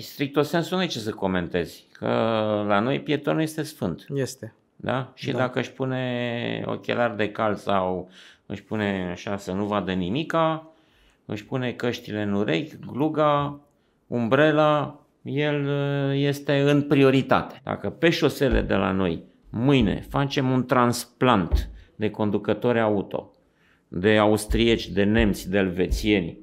strict o sensul nu e ce să comentezi, că la noi pietonul este sfânt. Este. Da? Și da. dacă își pune ochelari de cal sau își pune așa să nu vadă nimica, își pune căștile în urechi, gluga, umbrela, el uh, este în prioritate. Dacă pe șosele de la noi mâine facem un transplant de conducători auto, de austrieci, de nemți, de elvețieni,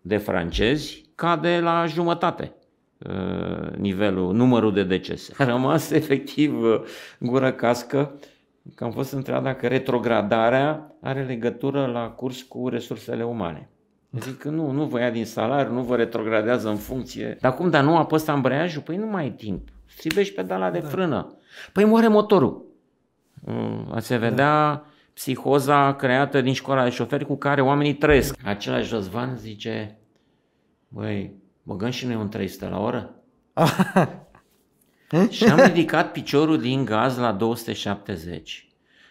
de francezi, cade la jumătate uh, nivelul, numărul de decese. A rămas efectiv uh, gură cască că am fost întrebat dacă retrogradarea are legătură la curs cu resursele umane. Da. Zic că nu, nu vă ia din salariu, nu vă retrogradează în funcție. Dar cum, dar nu apăsa ambreiajul? Păi nu mai ai timp. Stribești pedala de da. frână. Păi moare motorul. A mm, Se da. vedea da. psihoza creată din școala de șoferi cu care oamenii trăiesc. Același Răzvan zice, băi, băgăm și noi un 300 la oră? și am ridicat piciorul din gaz la 270.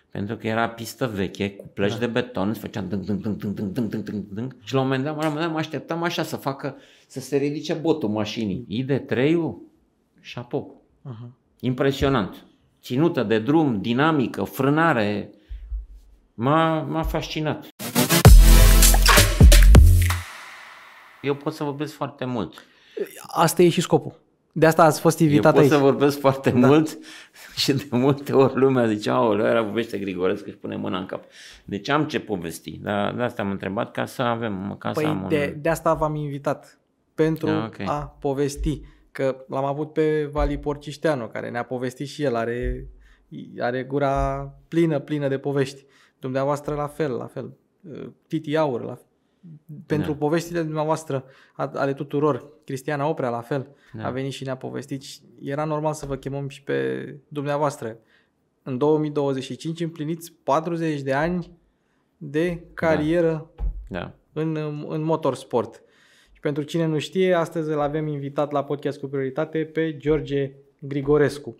Pentru că era pistă veche, cu plăci da. de beton, se făcea dâng, dâng, dâng, dâng, dâng, dâng, dâng, dâng, Și la un moment dat, la un moment dat mă așteptam așa să facă, să se ridice botul mașinii. ID3-ul, șapo. Uh-huh. Impresionant. Ținută de drum, dinamică, frânare. M-a, m-a fascinat. Eu pot să vorbesc foarte mult. Asta e și scopul. De asta ați fost invitat aici. Eu pot aici. să vorbesc foarte da. mult și de multe ori lumea zicea, aoleu, era vorbește Grigorescu și pune mâna în cap. Deci am ce povesti, dar de asta am întrebat ca să avem, ca păi să am de, un... de asta v-am invitat, pentru da, okay. a povesti. Că l-am avut pe Vali Porcișteanu, care ne-a povestit și el, are, are gura plină, plină de povești. Dumneavoastră la fel, la fel. Titi Aur, la fel pentru da. poveștile dumneavoastră, ale tuturor. Cristiana Oprea, la fel, da. a venit și ne-a povestit. Era normal să vă chemăm și pe dumneavoastră. În 2025 împliniți 40 de ani de carieră da. Da. În, în motorsport. Și pentru cine nu știe, astăzi îl avem invitat la podcast cu prioritate pe George Grigorescu.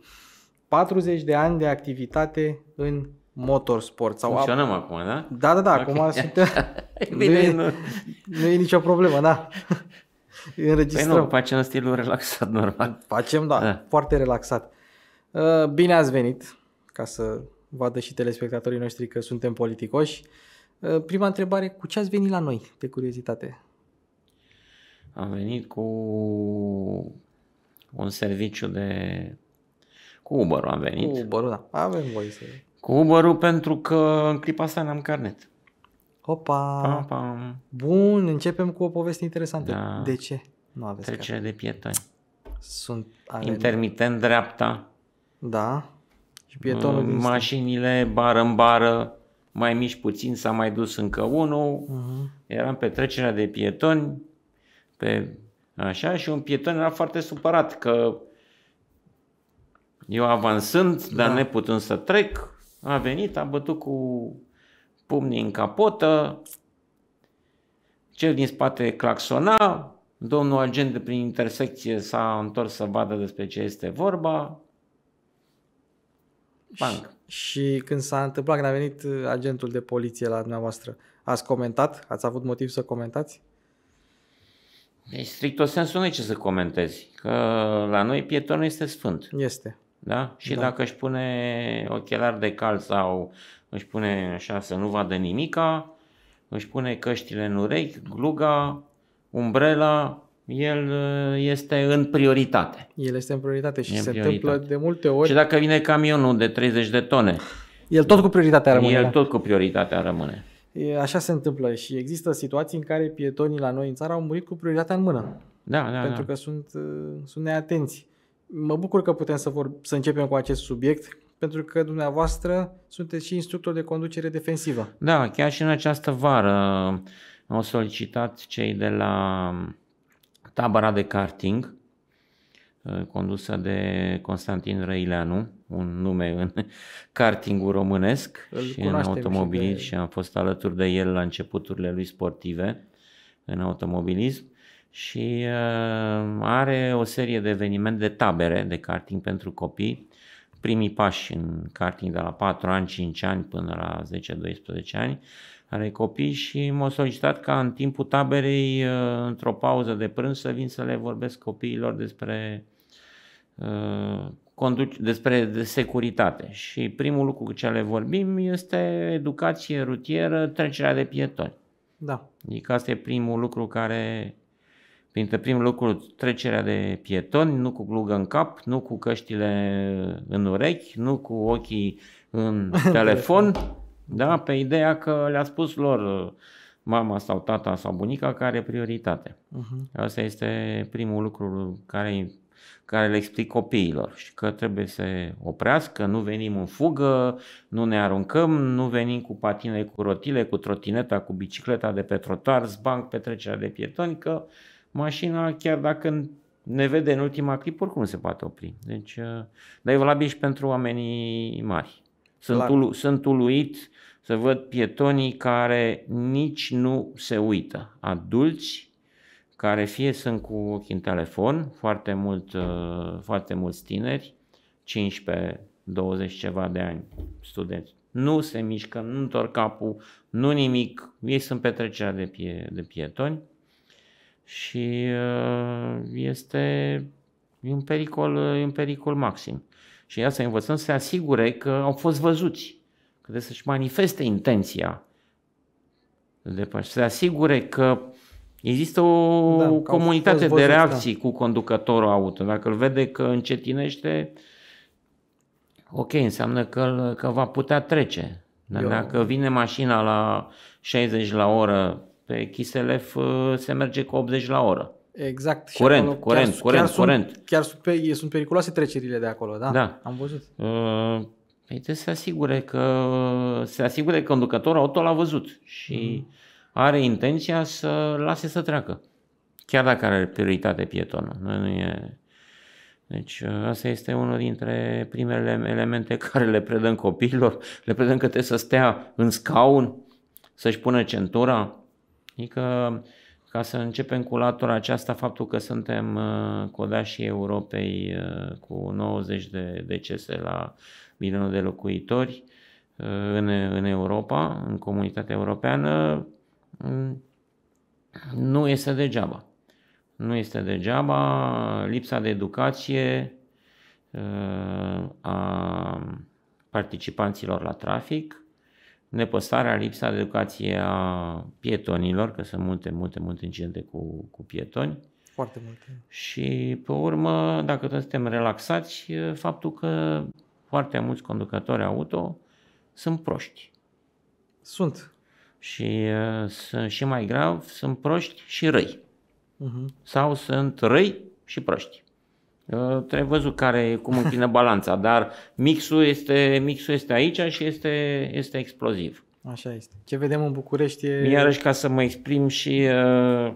40 de ani de activitate în motorsport. Sau Funcționăm ap- acum, da? Da, da, da, okay. acum suntem... Bine, nu, e, nu... nu e nicio problemă, da. Înregistrăm. Păi nu, facem în stilul relaxat, normal. Facem, da, da. foarte relaxat. Uh, bine ați venit, ca să vadă și telespectatorii noștri că suntem politicoși. Uh, prima întrebare, cu ce ați venit la noi, Pe curiozitate? Am venit cu un serviciu de... Cu Uber am venit. Cu Uber, da. Avem voie să... Cu uber pentru că în clipa asta n-am carnet. Opa! Pam, pam. Bun, începem cu o poveste interesantă. Da. De ce nu aveți Trecere carnet? de pietoni. Sunt ale... Intermitent dreapta. Da. Și pietonul mm, din Mașinile bară în bară, mai mici puțin, s-a mai dus încă unul. Uh-huh. Eram pe trecerea de pietoni, pe așa, și un pieton era foarte supărat că eu avansând, dar da. neputând să trec, a venit, a bătut cu pumnii în capotă, cel din spate claxona, domnul agent de prin intersecție s-a întors să vadă despre ce este vorba. Banc. Și, și când s-a întâmplat, când a venit uh, agentul de poliție la dumneavoastră, ați comentat? Ați avut motiv să comentați? Deci, strict o sensul nu e ce să comentezi, că la noi pietonul este sfânt. Este. Da? Și da. dacă își pune ochelari de cal sau își pune așa să nu vadă nimica, își pune căștile în urechi, gluga, umbrela, el uh, este în prioritate. El este în prioritate și e se prioritate. întâmplă de multe ori. Și dacă vine camionul de 30 de tone, el tot cu prioritatea rămâne. El da. tot cu prioritatea rămâne. Așa se întâmplă și există situații în care pietonii la noi în țară au murit cu prioritatea în mână. Da, da, pentru da. că sunt, uh, sunt neatenți. Mă bucur că putem să, vor, să începem cu acest subiect, pentru că dumneavoastră sunteți și instructor de conducere defensivă. Da, chiar și în această vară au solicitat cei de la tabăra de karting, eh, condusă de Constantin Răileanu, un nume în kartingul românesc Îl și în automobilism și, de... și am fost alături de el la începuturile lui sportive în automobilism și uh, are o serie de evenimente de tabere de karting pentru copii. Primii pași în karting de la 4 ani, 5 ani până la 10-12 ani Are copii și m-au solicitat ca în timpul taberei, uh, într-o pauză de prânz, să vin să le vorbesc copiilor despre uh, conduc, despre securitate. Și primul lucru cu ce le vorbim este educație rutieră, trecerea de pietoni. Da. Adică asta e primul lucru care Printre primul lucru, trecerea de pietoni, nu cu glugă în cap, nu cu căștile în urechi, nu cu ochii în telefon, da, pe ideea că le-a spus lor mama sau tata sau bunica care are prioritate. Uh-huh. Asta este primul lucru care, care le explic copiilor și că trebuie să oprească, nu venim în fugă, nu ne aruncăm, nu venim cu patine, cu rotile, cu trotineta, cu bicicleta de pe trotuar, zbanc pe trecerea de pietoni, că uh, mașina, chiar dacă ne vede în ultima clipă, oricum se poate opri. Deci, uh, dar e valabil și pentru oamenii mari. Sunt, ulu, sunt uluit să văd pietonii care nici nu se uită. Adulți care fie sunt cu ochii în telefon, foarte, mult, uh, foarte mulți tineri, 15, 20 ceva de ani, studenți. Nu se mișcă, nu întorc capul, nu nimic. Ei sunt petrecerea de, pie, de pietoni și uh, este un pericol, un pericol maxim. Și ia să învățăm să se asigure că au fost văzuți, că trebuie să-și manifeste intenția de să se asigure că există o da, comunitate văzut, de reacții da. cu conducătorul auto. Dacă îl vede că încetinește, ok, înseamnă că, că va putea trece. Dar Eu... dacă vine mașina la 60 la oră pe kiselef uh, se merge cu 80 la oră. Exact. curent, acolo, curent, chiar, curent, chiar curent. Sunt, chiar sunt, pe, sunt periculoase trecerile de acolo, da? Da. Am văzut. Uh, păi trebuie să se asigure că se asigure că conducătorul auto l-a văzut și mm. are intenția să lase să treacă. Chiar dacă are prioritate pietonul. Nu, nu e... Deci uh, asta este unul dintre primele elemente care le predăm copiilor. Le predăm că trebuie să stea în scaun, să-și pună centura, Adică, ca să începem cu latura aceasta, faptul că suntem uh, codașii Europei uh, cu 90 de decese la milionul de locuitori uh, în, în Europa, în comunitatea europeană, mm, nu este degeaba. Nu este degeaba lipsa de educație a participanților la trafic, nepăsarea, lipsa de educație a pietonilor, că sunt multe, multe, multe incidente cu, cu pietoni. Foarte multe. Și, pe urmă, dacă tot suntem relaxați, faptul că foarte mulți conducători auto sunt proști. Sunt. Și, uh, și mai grav, sunt proști și răi. Uh-huh. Sau sunt răi și proști. Trebuie văzut care, cum închină balanța, dar mixul este, mixul este aici și este, este exploziv. Așa este. Ce vedem în București e... Iarăși, ca să mă exprim și uh,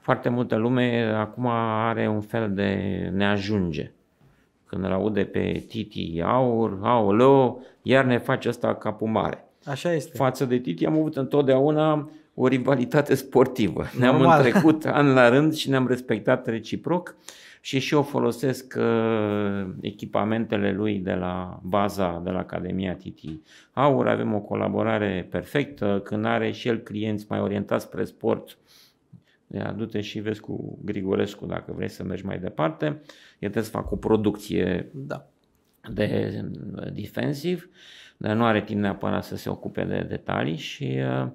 foarte multă lume acum are un fel de neajunge. Când îl aude pe Titi Aur, aoleo, iar ne face asta capul mare. Așa este. Față de Titi am avut întotdeauna o rivalitate sportivă. Ne-am întrecut an la rând și ne-am respectat reciproc. Uh, și și eu folosesc uh, echipamentele lui de la baza, de la Academia Titi Aur, avem o colaborare perfectă, când are și el clienți mai orientați spre sport, Ia, du-te și vezi cu Grigorescu dacă vrei să mergi mai departe. Eu trebuie să fac o producție da. de defensiv, dar nu are timp neapărat să se ocupe de detalii și uh,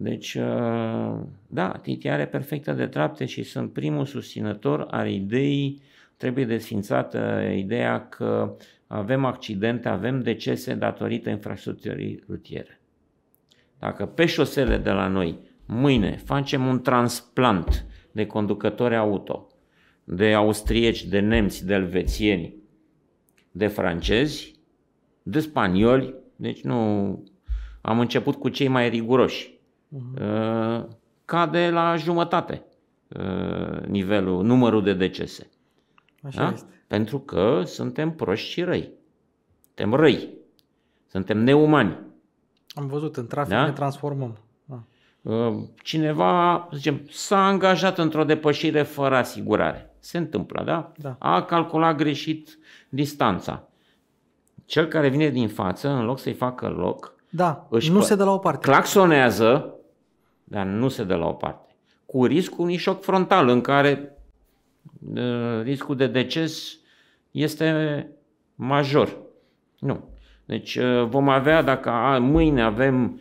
deci, uh, da, Titi are perfectă de trapte și sunt primul susținător al ideii, trebuie desfințată ideea că avem accidente, avem decese datorită infrastructurii rutiere. Dacă pe șosele de la noi mâine facem un transplant de conducători auto, de austrieci, de nemți, de elvețieni, de francezi, de spanioli, deci nu am început cu cei mai riguroși Mhm. Ă, cade la jumătate ă, nivelul, numărul de decese. Așa da? este. Pentru că suntem proști și răi. Suntem răi. Suntem neumani. Am văzut, în trafic da? ne transformăm. Da. Ă, cineva, zicem, s-a angajat într-o depășire fără asigurare. Se întâmplă, da? da? A calculat greșit distanța. Cel care vine din față, în loc să-i facă loc, da, își nu pă- se dă la o parte. Claxonează, dar nu se dă la o parte. Cu riscul unui șoc frontal în care ă, riscul de deces este major. Nu. Deci ă, vom avea, dacă a, mâine avem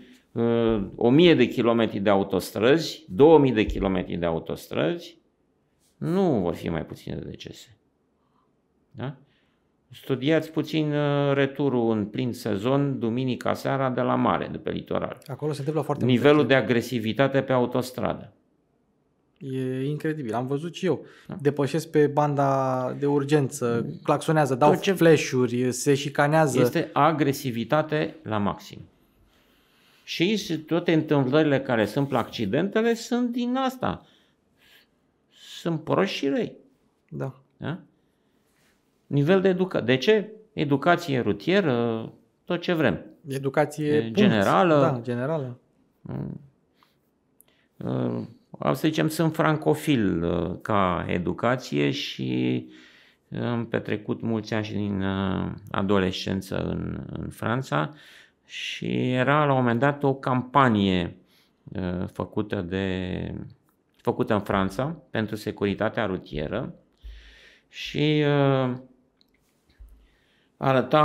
1000 ă, de kilometri de autostrăzi, 2000 de kilometri de autostrăzi, nu vor fi mai puține decese. Da? Studiați puțin uh, returul în plin sezon, duminica seara, de la mare, de pe litoral. Acolo se întâmplă foarte Nivelul multe. de agresivitate pe autostradă. E incredibil. Am văzut și eu. Da. Depășesc pe banda de urgență, claxonează, dau ce... flash-uri, se șicanează. Este agresivitate la maxim. Și toate întâmplările care sunt la accidentele sunt din asta. Sunt proști și răi. Da. da? nivel de educație. De ce? Educație rutieră, tot ce vrem. Educație generală. Da, generală. Mm. Mm. Să zicem, sunt francofil uh, ca educație și am petrecut mulți ani din uh, adolescență în, în Franța și era la un moment dat o campanie uh, făcută, de, făcută în Franța pentru securitatea rutieră și arăta,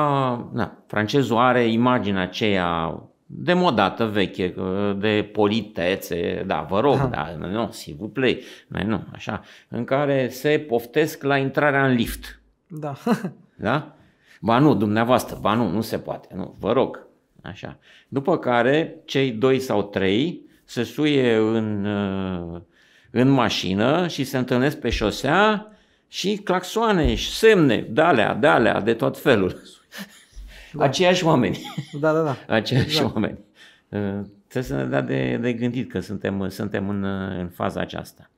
na, francezul are imaginea aceea demodată, veche, de politețe, da, vă rog, Aha. da, nu, si vous play, mai nu, așa, în care se poftesc la intrarea în lift. Da. da? Ba nu, dumneavoastră, ba nu, nu se poate, nu, vă rog, așa. După care, cei doi sau trei se suie în, în mașină și se întâlnesc pe șosea și claxoane și semne, de alea, de tot felul. Da. Aceiași oameni. Da, da, da. Aceiași exact. oameni. Ă, trebuie să ne dea de, de gândit că suntem, suntem în, în faza aceasta.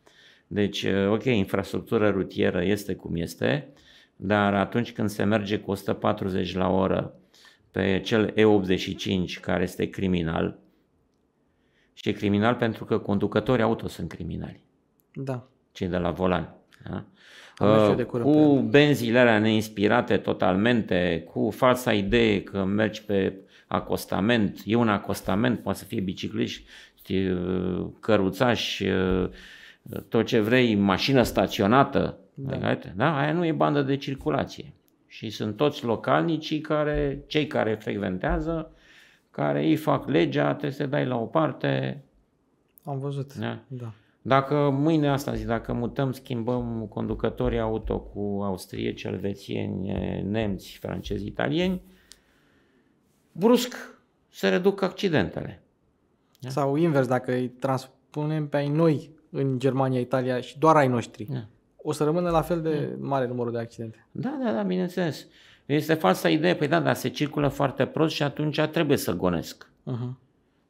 Deci, ă, ok, infrastructura rutieră este cum este, dar atunci când se merge cu 140 la oră pe cel E85 care este criminal, și e criminal pentru că conducătorii auto sunt criminali. Da. Cei de la volan. Da? Uh, cu benzile alea neinspirate totalmente, cu falsa idee că mergi pe acostament, e un acostament, poate să fie bicicliști, uh, căruțași, uh, tot ce vrei, mașină staționată, da. Adică, da? aia nu e bandă de circulație. Și sunt toți localnicii care, cei care frecventează, care îi fac legea, trebuie să dai la o parte. Am văzut, da. da. Dacă mâine asta zi, dacă mutăm, schimbăm conducătorii auto cu austrieci, elvețieni, nemți, francezi, italieni, brusc se reduc accidentele. Da? Sau invers, dacă îi transpunem pe ai noi în Germania, Italia și doar ai noștri, da. o să rămână la fel de da. mare numărul de accidente. Da, da, da, bineînțeles. Este falsa idee, păi da, dar se circulă foarte prost și atunci trebuie să gonesc. Uh-huh.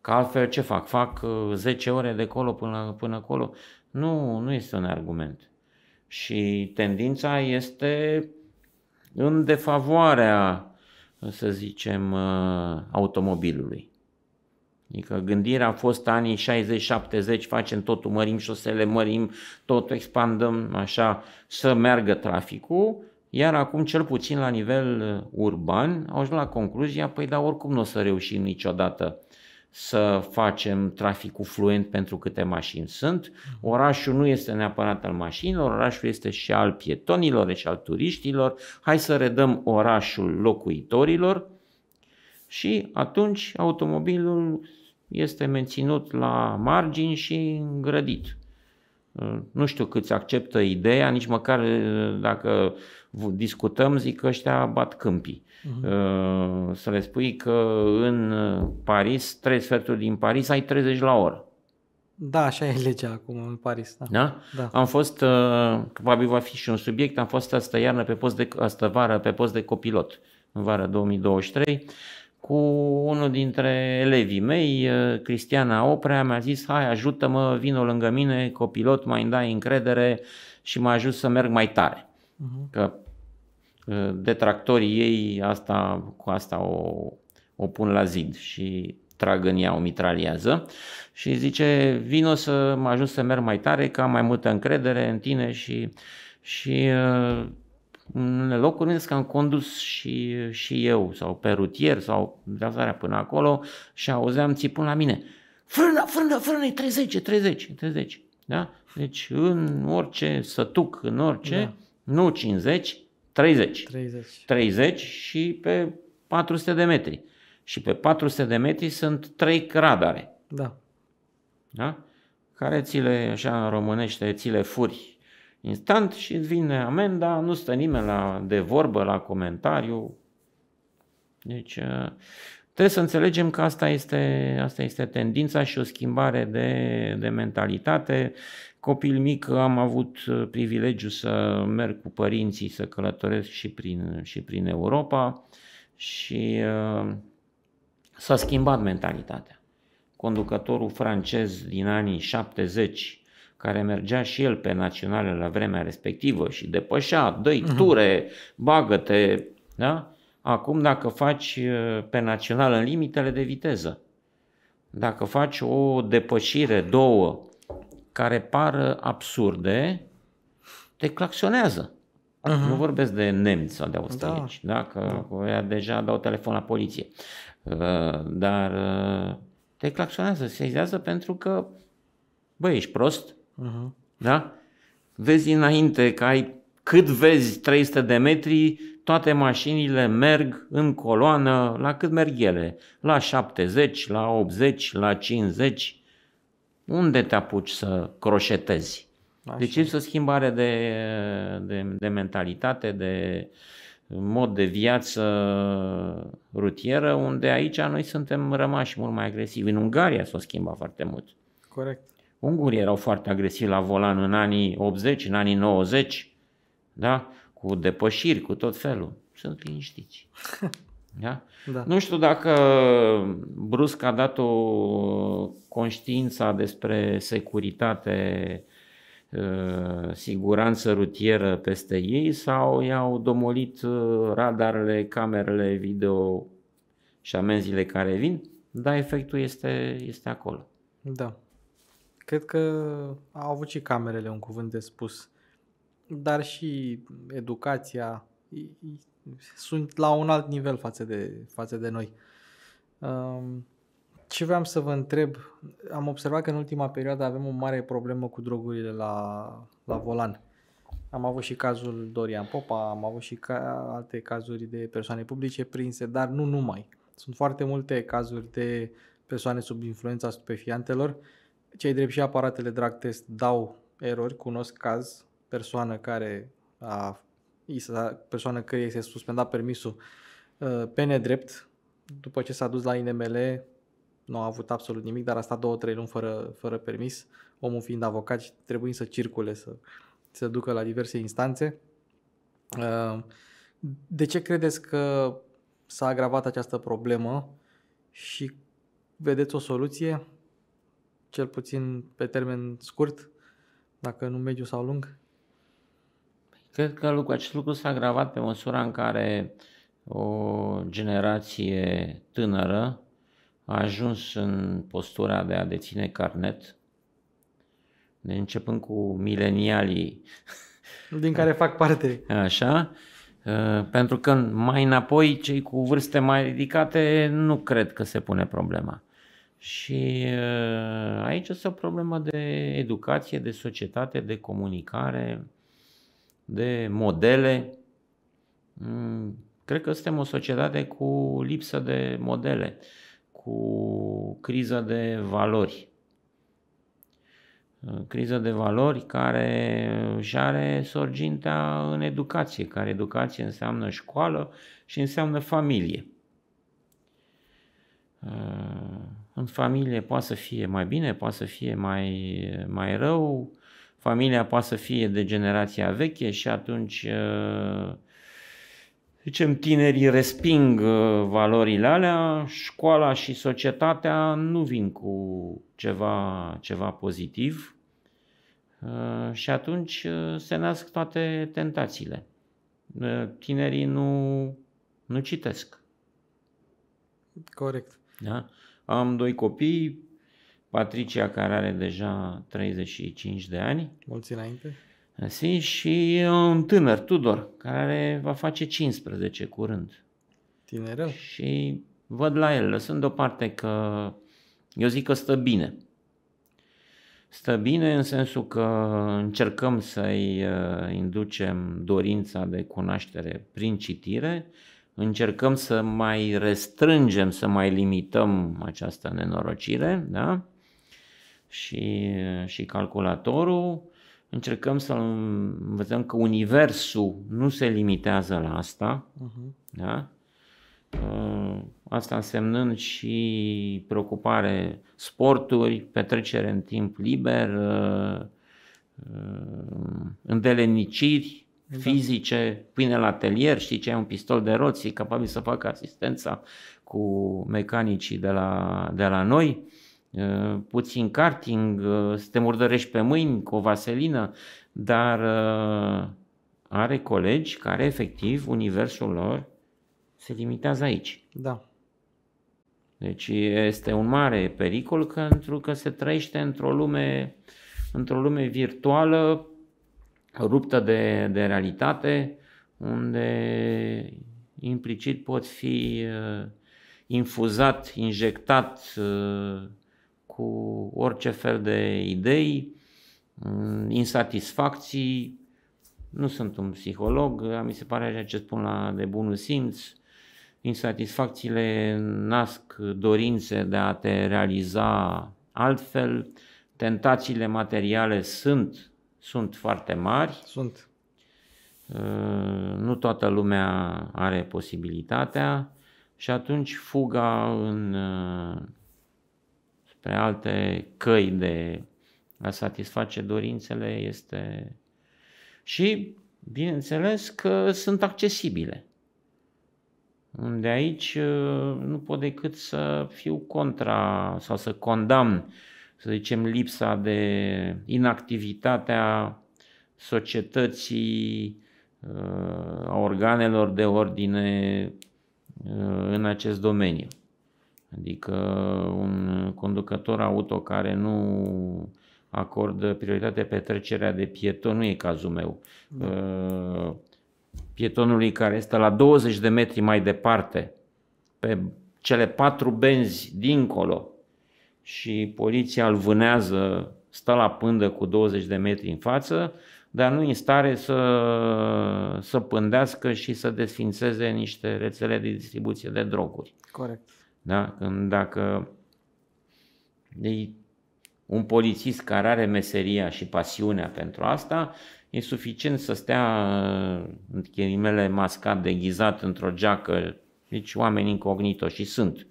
Că altfel ce fac? Fac 10 uh, ore de colo până, până acolo? Nu, nu este un argument. Și tendința este în defavoarea, să zicem, uh, automobilului. Adică gândirea a fost anii 60-70, facem totul, mărim șosele, mărim tot, expandăm așa să meargă traficul, iar acum, cel puțin la nivel uh, urban, au ajuns la concluzia, păi da, oricum nu o să reușim niciodată să facem traficul fluent pentru câte mașini sunt. Mhm. Orașul nu este neapărat al mașinilor, orașul este și al pietonilor și deci al turiștilor. Hai să redăm orașul locuitorilor și atunci automobilul este menținut la margini și îngrădit. Nu știu câți acceptă ideea, nici măcar dacă discutăm, zic că ăștia bat câmpii uh-huh. să le spui că în uh, Paris, trei sferturi din Paris, ai 30 la oră. Da, așa e legea acum în Paris. Da? da? da. Am fost, uh, probabil va fi și un subiect, am fost asta iarnă pe post de, asta vară pe post de copilot, în vara 2023, cu unul dintre elevii mei, uh, Cristiana Oprea, mi-a zis, hai ajută-mă, vină lângă mine, copilot, mai îmi dai încredere și mă ajut să merg mai tare. Uh-huh. Că detractorii ei asta, cu asta o, o pun la zid și trag în ea, o mitraliază și zice vino să mă ajut să merg mai tare, că am mai multă încredere în tine și, și uh, în unele locuri că am condus și, și eu sau pe rutier sau de azarea până acolo și auzeam țipul la mine frână, frână, frână, 30, 30, 30. Da? Deci în orice sătuc, în orice, da. nu 50, 30. 30. 30 și pe 400 de metri. Și pe 400 de metri sunt trei radare. Da. Da? Care ți le, așa în românește, ți le furi instant și îți vine amenda, nu stă nimeni la, de vorbă, la comentariu. Deci ă, trebuie să înțelegem că asta este, asta este tendința și o schimbare de, de mentalitate copil mic am avut uh, privilegiu să merg cu părinții să călătoresc și prin, și prin Europa și uh, s-a schimbat mentalitatea. Conducătorul francez din anii 70, care mergea și el pe naționale la vremea respectivă și depășea, dă mhm. ture, bagă-te, da? Acum dacă faci uh, pe național în limitele de viteză, dacă faci o depășire, două, care par absurde te claxonează Uh-huh. Adică mhm. Nu vorbesc de nemți sau de austrieci, da. da? Că da. deja dau telefon la poliție. Uh, dar uh, te claxonează se izează pentru că, băi, ești prost, uh-huh. da? Vezi înainte că ai, cât vezi 300 de metri, toate mașinile merg în coloană, la cât merg ele? La 70, la 80, la 50, unde te apuci să croșetezi? Așa. Deci este o schimbare de, de, de mentalitate, de mod de viață rutieră, unde aici noi suntem rămași mult mai agresivi. În Ungaria s-a schimbat foarte mult. Corect. Ungurii erau foarte agresivi la volan în anii 80, în anii 90, da? cu depășiri, cu tot felul. Sunt liniștiți. da? Da. Nu știu dacă brusc a dat o conștiința despre securitate, uh, siguranță rutieră peste ei sau i-au domolit uh, radarele, camerele video și amenziile care vin, dar efectul este, este acolo. Da. Cred că au avut și camerele un cuvânt de spus, dar și educația sunt la un alt nivel față de, față de noi. Um, ce vreau să vă întreb, am observat că în ultima perioadă avem o mare problemă cu drogurile la, la volan. Am avut și cazul Dorian Popa, am avut și ca, alte cazuri de persoane publice prinse, dar nu numai. Sunt foarte multe cazuri de persoane sub influența stupefiantelor. Cei drept și aparatele drug test dau erori, cunosc caz, persoană care a X, da, persoană care este suspendat suspenda permisul uh, pe nedrept, după ce s-a dus la INML, nu a avut absolut nimic, dar a stat două, trei luni fără, fără permis, omul fiind avocat și trebuind să circule, să se ducă la diverse instanțe. Uh, de ce credeți că s-a agravat această problemă și vedeți o soluție, cel puțin pe termen scurt, dacă nu mediu sau lung? Cred că lucru, acest lucru s-a agravat pe măsura în care o generație tânără a ajuns în postura de a deține carnet, de începând cu milenialii. Din care fac parte. Așa. Uh, pentru că mai înapoi, cei cu vârste mai ridicate nu cred că se pune problema. Și uh, aici este o problemă de educație, de societate, de comunicare, de modele. Mm, cred că suntem o societate cu lipsă de modele, cu criză de valori. Mm, criză de valori care își are sorgintea în educație, care educație înseamnă școală și înseamnă familie. Mm, în familie poate să fie mai bine, poate să fie mai, mai rău, familia poate să fie de generația veche și atunci uh, zicem, tinerii resping uh, valorile alea, școala și societatea nu vin cu ceva, ceva pozitiv uh, și atunci se nasc toate tentațiile. Tinerii nu, nu citesc. Corect. Da? Am doi copii, Patricia, care are deja 35 de ani. Mulți înainte. Asi, și un tânăr, Tudor, care va face 15 curând. Tinerel. Și văd la el, lăsând deoparte că eu zic că stă bine. Stă bine în sensul că încercăm să-i uh, inducem dorința de cunoaștere prin citire, încercăm să mai restrângem, să mai limităm această nenorocire, da? și, și calculatorul, încercăm să învățăm că universul nu se limitează la asta, uh-huh. da? Uh, asta însemnând și preocupare, sporturi, petrecere în timp liber, uh, uh, îndeleniciri da. fizice, pâine la atelier, știi ce ai un pistol de roți, e capabil să facă asistența cu mecanicii de la, de la noi. Eh, puțin karting, eh, să te murdărești pe mâini cu o vaselină, dar eh, are colegi care efectiv universul lor se limitează aici. Da. Deci este un mare pericol că, pentru că se trăiește într-o lume, într-o lume virtuală ruptă de, de realitate, unde implicit pot fi infuzat, injectat cu orice fel de idei, mm, insatisfacții. Nu sunt un psiholog, mi se pare ceea ce spun la de bunul simț. Insatisfacțiile nasc dorințe de a te realiza altfel. Tentațiile materiale sunt, sunt foarte mari. Sunt. Uh, nu toată lumea are posibilitatea și atunci fuga în uh, spre alte căi de a satisface dorințele este și bineînțeles că sunt accesibile. De aici uh, nu pot decât să fiu contra sau să condamn, să zicem, lipsa de inactivitatea societății, uh, a organelor de ordine uh, în acest domeniu. Adică un conducător auto care nu acordă prioritate pe trecerea de pieton, nu e cazul meu. Da. Uh, pietonului care este la 20 de metri mai departe, pe cele patru benzi dincolo și poliția îl vânează, stă la pândă cu 20 de metri în față, dar nu în stare să, să pândească și să desfințeze niște rețele de distribuție de droguri. Corect. Da? Când dacă e un polițist care are meseria și pasiunea pentru asta, e suficient să stea, în ghilimele, mascat, deghizat într-o geacă, deci oameni incognito și sunt,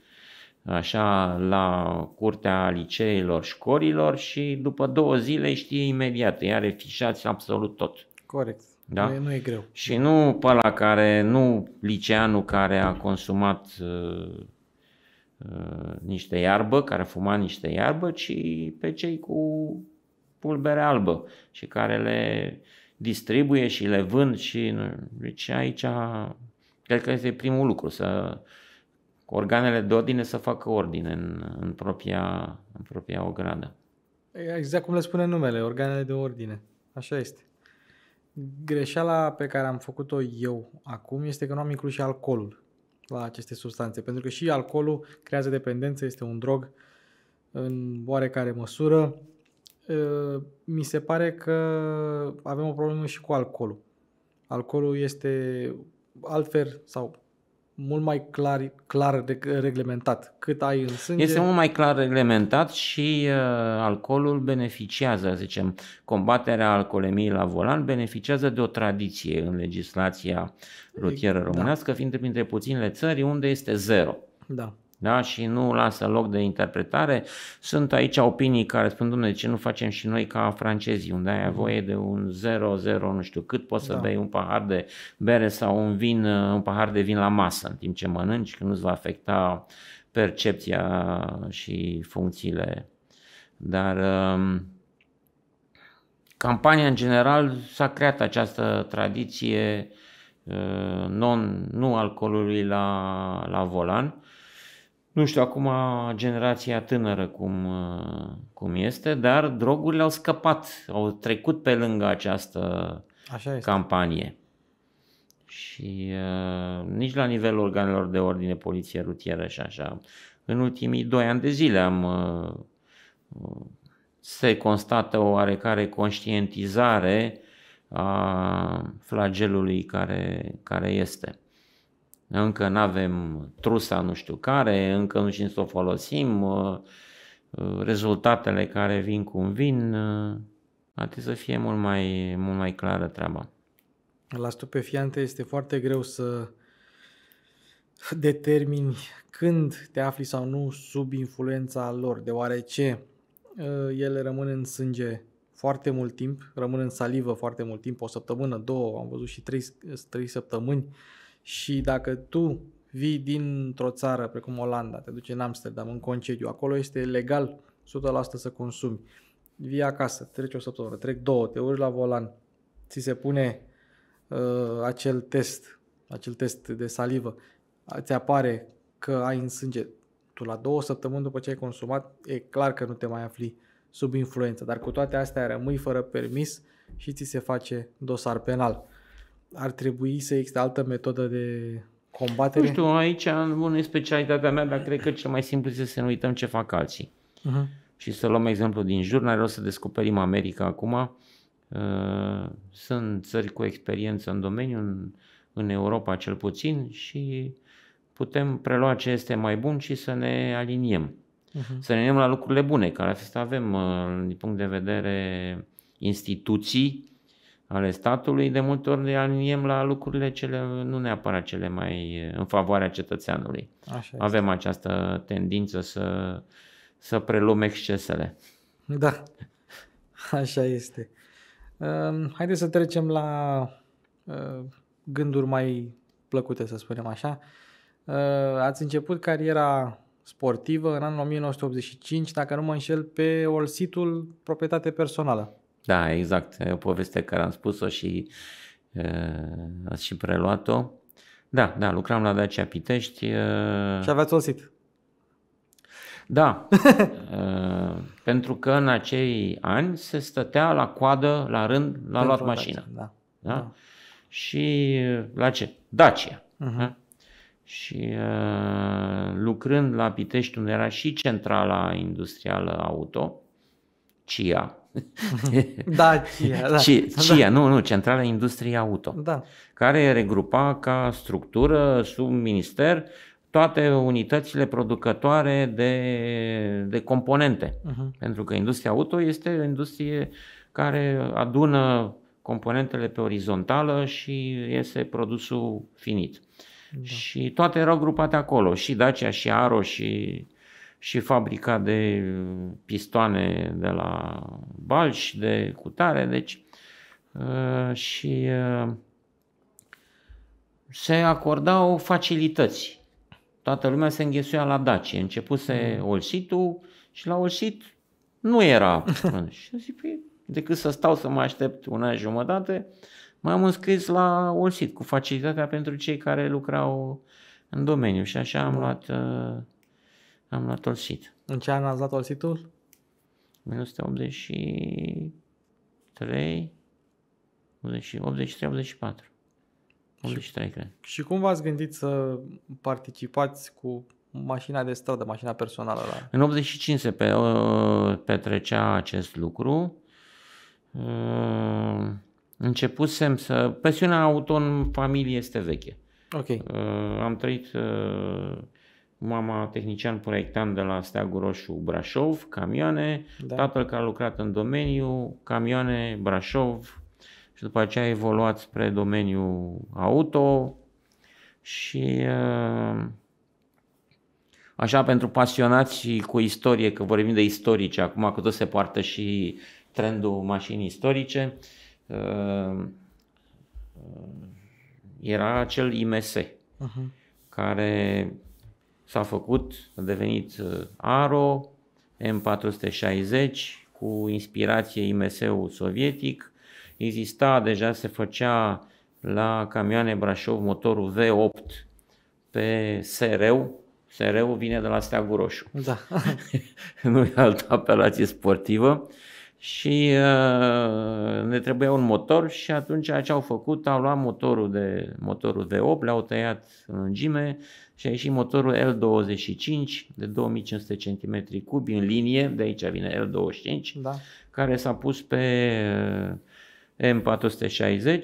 așa, la curtea liceelor, școlilor și după două zile știe imediat, îi are fișați absolut tot. Corect. Da? Nu, e, nu e greu. Și nu pe la care, nu liceanul care a consumat uh, Uh, niște iarbă, care fuma niște iarbă, ci pe cei cu pulbere albă și care le distribuie și le vând și deci aici cred că este primul lucru să organele de ordine să facă ordine în, în, propria, în propria ogradă. Exact cum le spune numele, organele de ordine. Așa este. Greșeala pe care am făcut-o eu acum este că nu am inclus și alcoolul la aceste substanțe, pentru că și alcoolul creează dependență, este un drog în oarecare măsură. Mi se pare că avem o problemă și cu alcoolul. Alcoolul este altfel sau mult mai clar, clar reglementat. Cât ai în sânge... Este mult mai clar reglementat și uh, alcoolul beneficiază, zicem, combaterea alcoolemiei la volan beneficiază de o tradiție în legislația rutieră da. românească, da. fiind printre puținele țări unde este zero. Da da? și nu lasă loc de interpretare. Sunt aici opinii care spun, domnule, de ce nu facem și noi ca francezii, unde ai mhm. voie de un 0-0, nu știu cât, poți da. să bei un pahar de bere sau un vin, un pahar de vin la masă în timp ce mănânci, că nu-ți va afecta percepția și funcțiile. Dar um, campania în general s-a creat această tradiție uh, non, nu alcoolului la, la volan nu știu acum generația tânără cum, uh, cum este, dar drogurile au scăpat, au trecut pe lângă această Așa este. campanie. Și uh, nici la nivelul organelor de ordine, poliție rutieră și așa. În ultimii doi ani de zile am uh, uh se constată o oarecare conștientizare a flagelului care, care este încă nu avem trusa nu știu care, încă nu știm să o folosim, uh, uh, rezultatele care vin cum vin, uh, ar trebui să fie mult mai, mult mai clară treaba. La stupefiante este foarte greu să determini când te afli sau nu sub influența lor, deoarece ele rămân în sânge foarte mult timp, rămân în salivă foarte mult timp, o săptămână, două, am văzut și trei, trei săptămâni, și dacă tu vii dintr-o țară precum Olanda, te duci în Amsterdam, în concediu, acolo este legal 100% să consumi. Vii acasă, treci o săptămână, trec două, te urci la volan, ți se pune uh, acel test, acel test de salivă, ți apare că ai în sânge. Tu la două săptămâni după ce ai consumat, e clar că nu te mai afli sub influență, dar cu toate astea rămâi fără permis și ți se face dosar penal ar trebui să existe altă metodă de combatere? Nu știu, aici nu e specialitatea mea, dar cred că cel mai simplu este să nu uităm ce fac alții. Uh-huh. Și să luăm exemplu din jur, noi o să descoperim America acum. Uh, sunt țări cu experiență în domeniu, în, în Europa cel puțin, și putem prelua ce este mai bun și să ne aliniem. Uh-huh. Să ne aliniem la lucrurile bune, care asta avem uh, din punct de vedere instituții, ale statului, de multe ori ne aliniem la lucrurile cele, nu neapărat cele mai eh, în favoarea cetățeanului. Așa Avem este. această tendință să, să preluăm excesele. Da, așa este. Ehm, haideți să trecem la eh, gânduri mai plăcute, să spunem așa. Eh, ați început cariera sportivă în anul 1985, dacă nu mă înșel, pe Olsitul Proprietate Personală. Da, exact. E o poveste care am spus-o și uh, ați și preluat-o. Da, da, lucram la Dacia Pitești. Uh... Și aveați osit. Da, uh, pentru că în acei ani se stătea la coadă, la rând, la pentru luat mașină. Da. Da? da. Și la ce? Dacia. Uh-huh. Da? Și uh, lucrând la Pitești, unde era și centrala industrială auto, CIA, da, CIA, da. CIA, da. nu, nu, Centrala Industriei Auto, da. care regrupa ca structură sub minister toate unitățile producătoare de, de componente. Uh-huh. Pentru că industria auto este o industrie care adună componentele pe orizontală și iese produsul finit. Da. Și toate erau grupate acolo, și Dacia, și Aro, și și fabrica de uh, pistoane de la Balș, de cutare, deci uh, și uh, se acordau facilități. Toată lumea se înghesuia la Dacie. Începuse mm. Olsitul și la Olsit nu era. și zic, păi, decât să stau să mă aștept una jumătate, m-am înscris la Olsit cu facilitatea pentru cei care lucrau în domeniu și așa am da. luat uh, am luat all În ce an ați luat all sheet-ul? 1983, 83, 84. 83, cred. Și cum v-ați gândit să participați cu mașina de stradă, mașina personală? La... În 85 se pe, petrecea acest lucru. Ă, începusem să... Presiunea auto în familie este veche. Ok. Ă, am trăit ă, mama tehnician proiectant de la Steagul Roșu Brașov, camioane, da. tatăl care a lucrat în domeniu, camioane Brașov și după aceea a evoluat spre domeniul auto și uh, așa pentru pasionați cu istorie, că vorbim de istorice, acum că tot se poartă și trendul mașinii istorice, uh, uh, era acel IMS, uh-huh. care s-a făcut, a devenit uh, Aro M460 cu inspirație IMS-ul sovietic. Exista, deja se făcea la camioane Brașov motorul V8 pe SRU. sr vine de la Steagul Roșu. Da. nu e altă apelație sportivă. Și uh, ne trebuia un motor și atunci ce au făcut, au luat motorul, de, motorul V8, l-au tăiat în lungime, și a ieșit motorul L25 de 2500 cm 3 în linie, de aici vine L25, da. care s-a pus pe eh, M460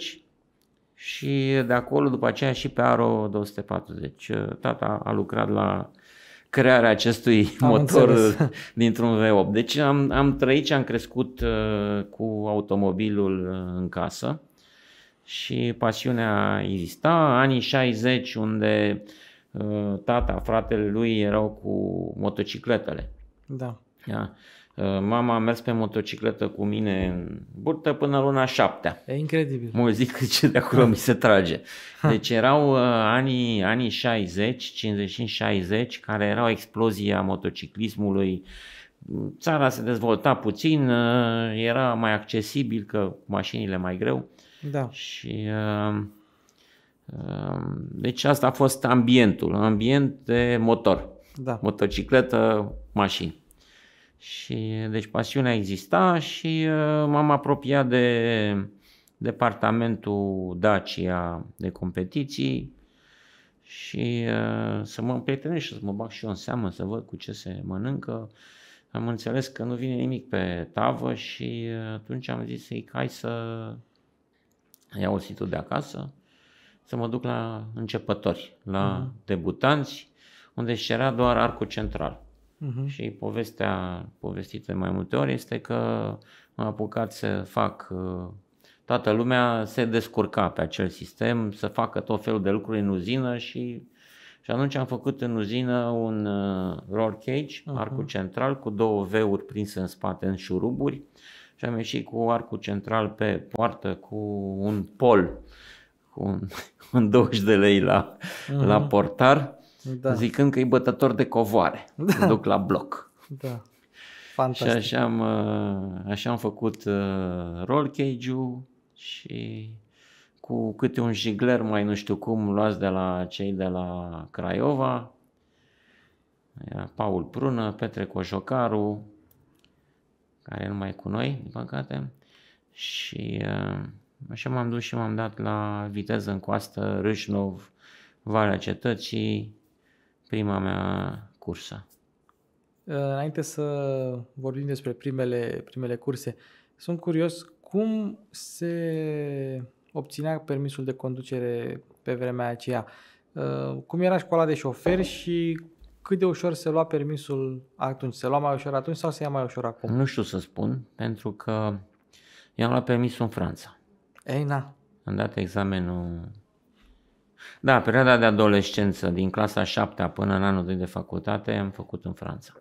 și de acolo după aceea și pe Aro 240. Eh, tata a lucrat la crearea acestui am motor înțeles. dintr-un V8. Deci am, am trăit și am crescut eh, cu automobilul în casă și pasiunea exista. Anii 60 unde uh, Uh, tata, fratele lui erau cu motocicletele. Da. da. Mama a mers pe motocicletă cu mine în burtă până luna șaptea. E incredibil. Mă zic ce de acolo mi se trage. Deci erau uh, anii, anii 60, 55-60, care erau explozia motociclismului. Țara se dezvolta puțin, era mai accesibil, că mașinile mai greu. Da. Și uh, Ehm, deci asta a fost ambientul, ambient de motor, da. motocicletă, mașini. Și deci pasiunea exista și eh, m-am apropiat de departamentul Dacia de competiții și eh, să mă împrietenesc și să mă bag și eu în seamă, să văd cu ce se mănâncă. Am înțeles că nu vine nimic pe tavă și eh, atunci am zis să hai să iau o situ de acasă să mă duc la începători, la uh-huh. debutanți, unde și era doar arcul central. Uh-huh. Și povestea povestită mai multe ori este că m-am apucat să fac, uh, toată lumea se descurca pe acel sistem, să facă tot felul de lucruri în uzină și și atunci am făcut în uzină un uh, roll cage, uh-huh. arcul central, cu două V-uri prinse în spate în șuruburi și am ieșit cu arcul central pe poartă, cu un pol, cu un 20 de lei la, uh-huh. la portar, da. zicând că e bătător de covoare. Da. Îl duc la bloc. Da. Fantastic. Și așa am, uh, așa am făcut uh, roll cage-ul și cu câte un jigler mai nu știu cum luați de la cei de la Craiova, Paul Prună, Petre Cojocaru, care nu mai e cu noi, din păcate, și uh, Așa m-am dus și m-am dat la viteză în coastă, Râșnov, Valea Cetății, prima mea cursă. Uh, înainte să vorbim despre primele, primele curse, sunt curios cum se obținea permisul de conducere pe vremea aceea. Uh, cum era școala de șofer și cât de ușor se lua permisul atunci? Se lua mai ușor atunci sau se ia mai ușor acum? Nu știu să spun, pentru că i-am luat permisul în Franța. Ei, na. Am dat examenul... Da, perioada de adolescență, din clasa 7 până în anul 2 de facultate, am făcut în Franța.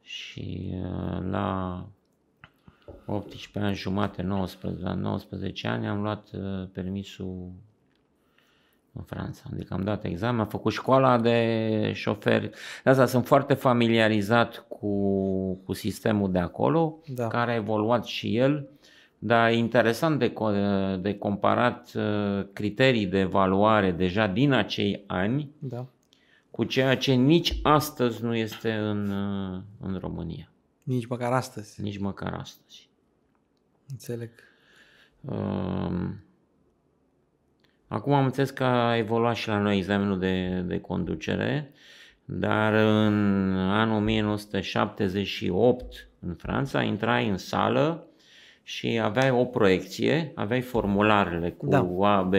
Și uh, la 18 ani jumate, 19, la 19 ani am luat uh, permisul în Franța. Adică am dat examen, am făcut școala de șoferi. De asta sunt foarte familiarizat cu, cu sistemul de acolo, da. care a evoluat și el. Uh, dar e interesant de, de comparat uh, criterii de evaluare deja din acei ani da. cu ceea ce nici astăzi nu este în, uh, în România. Nici măcar astăzi. Nici măcar astăzi. Înțeleg. Um, acum am înțeles că a evoluat și la noi examenul de, de conducere, dar în anul 1978 în Franța intrai în sală și aveai o proiecție, aveai formularele cu da. A, B,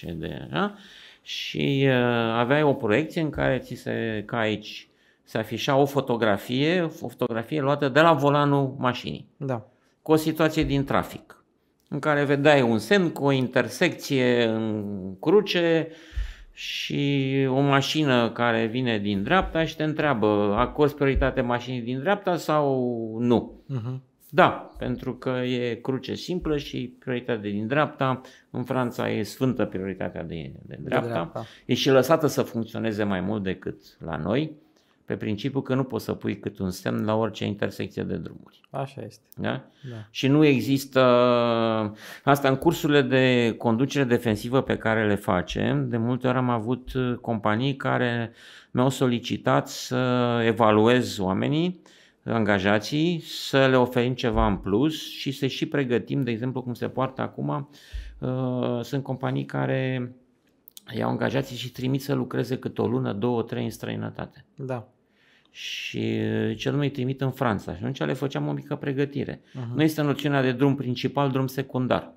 C, D, da? și uh, aveai o proiecție în care ți se, ca aici, se afișa o fotografie, o fotografie luată de la volanul mașinii. Da. Cu o situație din trafic, în care vedeai un semn cu o intersecție în cruce și o mașină care vine din dreapta și te întreabă, acorzi prioritate mașinii din dreapta sau nu? Uh-huh. Da, pentru că e cruce simplă și prioritatea din dreapta. În Franța e sfântă prioritatea de, de, dreapta. de dreapta. E și lăsată să funcționeze mai mult decât la noi, pe principiu că nu poți să pui cât un semn la orice intersecție de drumuri. Așa este. Da? da. Și nu există... Asta în cursurile de conducere defensivă pe care le facem, de multe ori am avut companii care mi-au solicitat să evaluez oamenii angajații, să le oferim ceva în plus și să și pregătim, de exemplu, cum se poartă acum, uh, sunt companii care iau angajații și trimit să lucreze cât o lună, două, trei în străinătate. Da. Și uh, cel mai trimit în Franța. Și atunci le făceam o mică pregătire. Uh-huh. Nu este noțiunea de drum principal, drum secundar.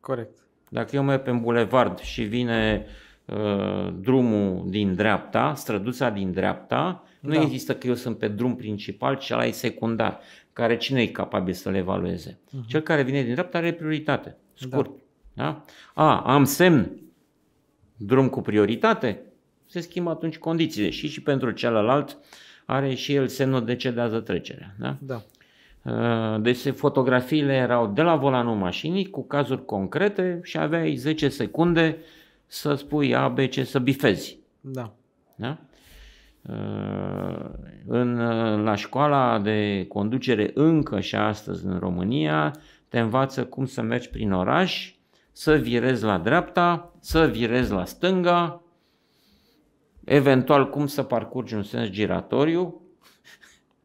Corect. Dacă eu merg pe bulevard și vine uh, drumul din dreapta, străduța din dreapta, nu da. există că eu sunt pe drum principal, și ăla e secundar, care cine e capabil să le evalueze? Uh-huh. Cel care vine din dreapta are prioritate, scurt. Da. Da? A, am semn, drum cu prioritate, se schimbă atunci condițiile și și pentru celălalt are și el semnul de cedează trecerea. Da? da. Deci fotografiile erau de la volanul mașinii cu cazuri concrete și aveai 10 secunde să spui A, B, C, să bifezi. Da. da? În, la școala de conducere încă și astăzi în România te învață cum să mergi prin oraș, să virezi la dreapta, să virezi la stânga, eventual cum să parcurgi un sens giratoriu.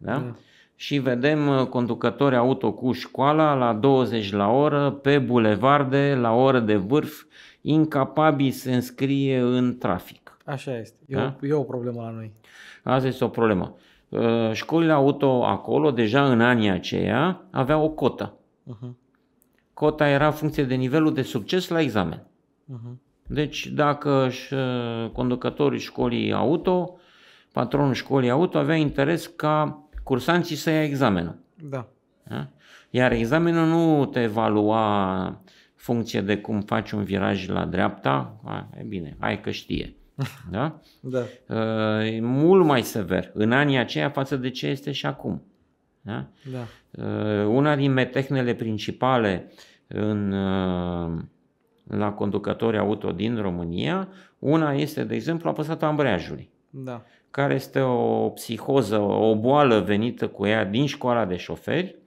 Da? Mm. Și vedem uh, conducători auto cu școala la 20 la oră, pe bulevarde, la oră de vârf, incapabili să înscrie în trafic. Așa este. E, da? o, e o problemă la noi. Asta este o problemă. Uh, școlile auto acolo, deja în anii aceia, aveau o cotă. Uh-huh. Cota era în funcție de nivelul de succes la examen. Uh-huh. Deci dacă uh, conducătorii școlii auto, patronul școlii auto avea interes ca cursanții să ia examenul. Da. da? Iar examenul nu te evalua funcție de cum faci un viraj la dreapta, e bine, hai că știe. Da? da. Ă, e mult mai sever în anii aceia față de ce este și acum. Da? Da. Ă, una din metehnele principale în, ă, la conducători auto din România, una este, de exemplu, apăsatul ambreiajului. Da. Care este o psihoză, o boală venită cu ea din școala de șoferi,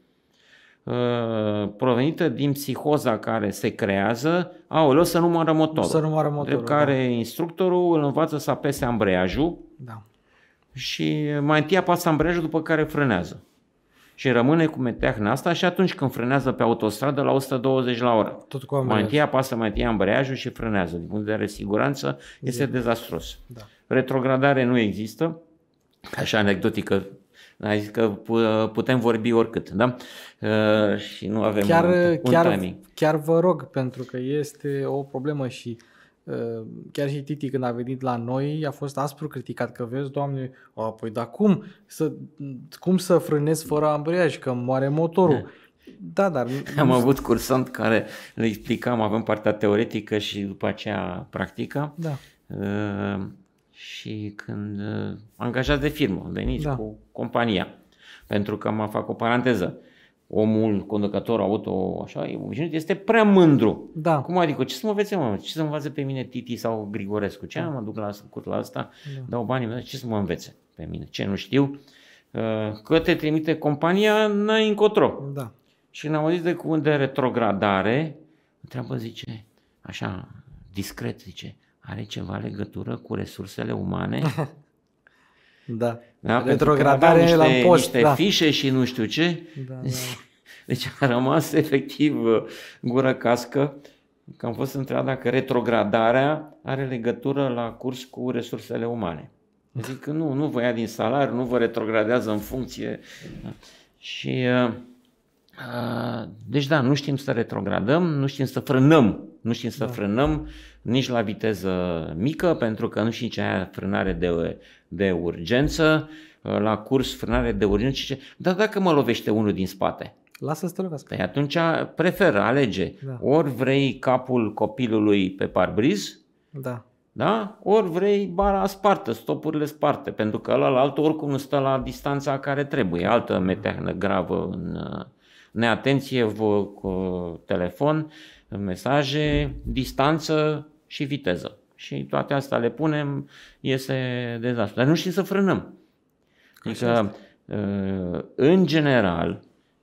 Uh, provenită din psihoza care se creează, aoleu, să numără motorul. Să nu motorul, Drept da. care da. instructorul îl învață să apese ambreiajul da. și mai întâi apasă ambreiajul după care frânează. Și rămâne cu meteahna asta și atunci când frânează pe autostradă la 120 la oră. Tot cu ambreiaj. Mai întâi apasă mai întâi ambreiajul și frânează. Din punct de vedere siguranță este e. dezastros. Da. Retrogradare nu există. Așa anecdotică Adică putem vorbi oricât, da? Și nu avem chiar, un chiar, timing. Chiar vă rog, pentru că este o problemă și chiar și Titi când a venit la noi a fost aspru criticat că vezi, doamne, a, păi dar cum să, cum să frânez fără ambreiaj, că moare motorul. Da. Da, dar... Am avut cursant care le explicam, avem partea teoretică și după aceea practică. Da. Uh, și când uh, angajați de firmă, veniți da. cu compania. Pentru că mă fac o paranteză. Omul conducător auto, așa, e obișnuit, este prea mândru. Da. Cum adică? Ce să mă învețe, mă? Ce să mă învață pe mine Titi sau Grigorescu? Ce da. mă duc la curt la asta, da. dau banii mei, ce să mă învețe pe mine? Ce nu știu? Uh, că te trimite compania, n-ai încotro. Da. Și când am auzit de cuvânt de retrogradare, întreabă, zice, așa, discret, zice, are ceva legătură cu resursele umane? da. da Retrogradare niște, la post. Niște da. fișe și nu știu ce. Da, da. Deci a rămas efectiv uh, gură cască că am fost întrebat dacă retrogradarea are legătură la curs cu resursele umane. Da. Zic că nu, nu vă ia din salariu, nu vă retrogradează în funcție. Da. Și, uh, uh, deci da, nu știm să retrogradăm, nu știm să frânăm nu știm să da. frânăm nici la viteză mică, pentru că nu știm ce aia frânare de, de urgență, la curs frânare de urgență. Ce... Dar dacă mă lovește unul din spate? Lasă să te lovească. Păi atunci preferă, alege. Da. Ori vrei capul copilului pe parbriz, da. Da? Ori vrei bara spartă, stopurile sparte, pentru că ăla altul oricum nu stă la distanța care trebuie. Altă meteahnă gravă în neatenție, vă, cu telefon, mesaje, distanță și viteză. Și toate astea le punem, iese dezastru. Dar nu știm să frânăm. Adică, uh, în general,